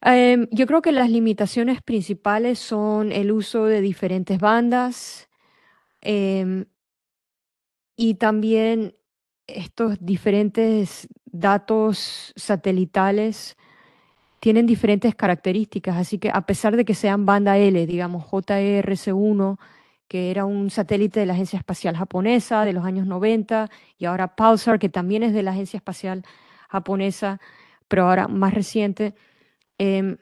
Em, yo creo que las limitaciones principales son el uso de diferentes bandas em, y también estos diferentes datos satelitales tienen diferentes características, así que a pesar de que sean banda L, digamos jrc 1 que era un satélite de la Agencia Espacial Japonesa de los años 90, y ahora Pulsar, que también es de la Agencia Espacial Japonesa, pero ahora más reciente, Em,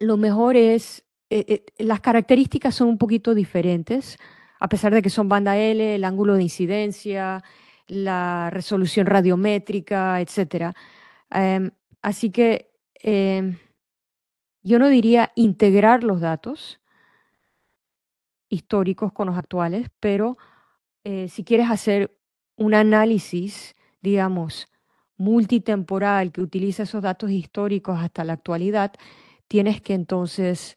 lo mejor es, eh, eh, las características son un poquito diferentes, a pesar de que son banda L, el ángulo de incidencia, la resolución radiométrica, etc. Em, así que em, yo no diría integrar los datos históricos con los actuales, pero eh, si quieres hacer un análisis, digamos, multitemporal que utiliza esos datos históricos hasta la actualidad, tienes que entonces,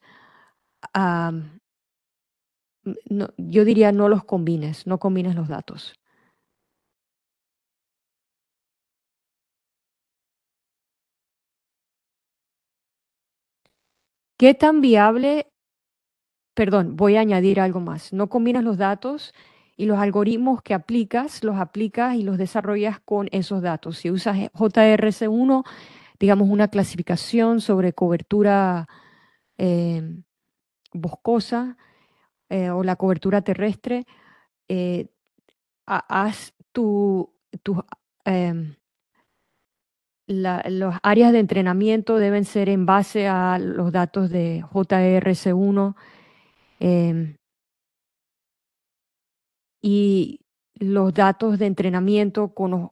yo diría, no los combines, no combines los datos. ¿Qué tan viable? Perdón, voy a añadir algo más. No combinas los datos y los algoritmos que aplicas, los aplicas y los desarrollas con esos datos. Si usas eh, JRC1, digamos una clasificación sobre cobertura em, boscosa eh, o la cobertura terrestre, eh, haz em, las áreas de entrenamiento deben ser en base a los datos de JRC1 y los datos de entrenamiento con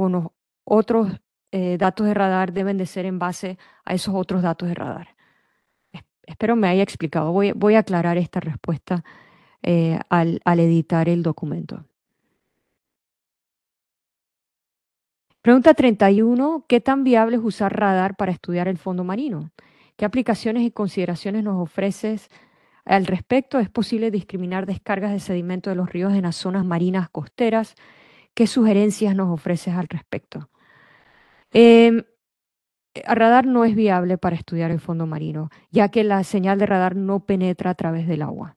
los, otros eh, datos de radar deben de ser en base a esos otros datos de radar. Espero me haya explicado. Voy, a aclarar esta respuesta eh, al, al editar el documento. Pregunta 31. ¿Qué tan viable es usar radar para estudiar el fondo marino? ¿Qué aplicaciones y consideraciones nos ofreces al respecto, es posible discriminar descargas de sedimentos de los ríos en las zonas marinas costeras. ¿Qué sugerencias nos ofreces al respecto? Eh, radar no es viable para estudiar el fondo marino, ya que la señal de radar no penetra a través del agua.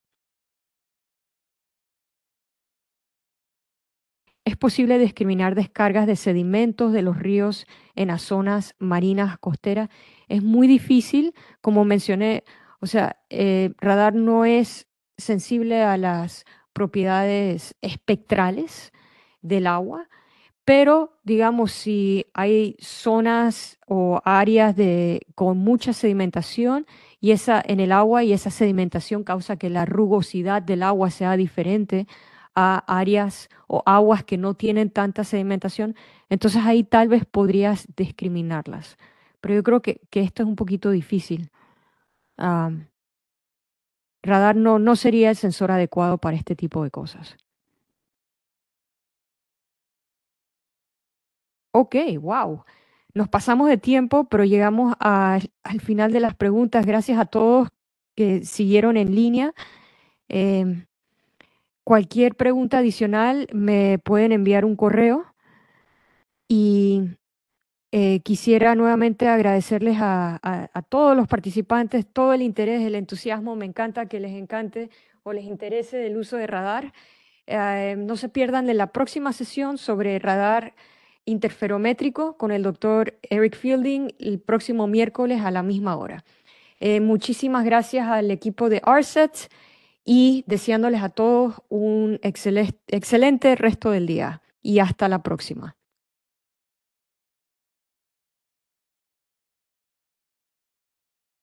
Es posible discriminar descargas de sedimentos de los ríos en las zonas marinas costeras. Es muy difícil, como mencioné, o sea, eh, radar no es sensible a las propiedades espectrales del agua, pero digamos si hay zonas o áreas de, con mucha sedimentación y esa en el agua y esa sedimentación causa que la rugosidad del agua sea diferente a áreas o aguas que no tienen tanta sedimentación, entonces ahí tal vez podrías discriminarlas. Pero yo creo que esto es un poquito difícil radar no, no sería el sensor adecuado para este tipo de cosas. Ok, wow. Nos pasamos de tiempo, pero llegamos al final de las preguntas. Gracias a todos que siguieron en línea. Em, cualquier pregunta adicional me pueden enviar un correo. Y eh, quisiera nuevamente agradecerles a, todos los participantes todo el interés, el entusiasmo. Me encanta que les encante o les interese el uso de radar. Eh, no se pierdan de la próxima sesión sobre radar interferométrico con el doctor Eric Fielding el próximo miércoles a la misma hora. Eh, muchísimas gracias al equipo de ARSET y deseándoles a todos un excelente resto del día y hasta la próxima.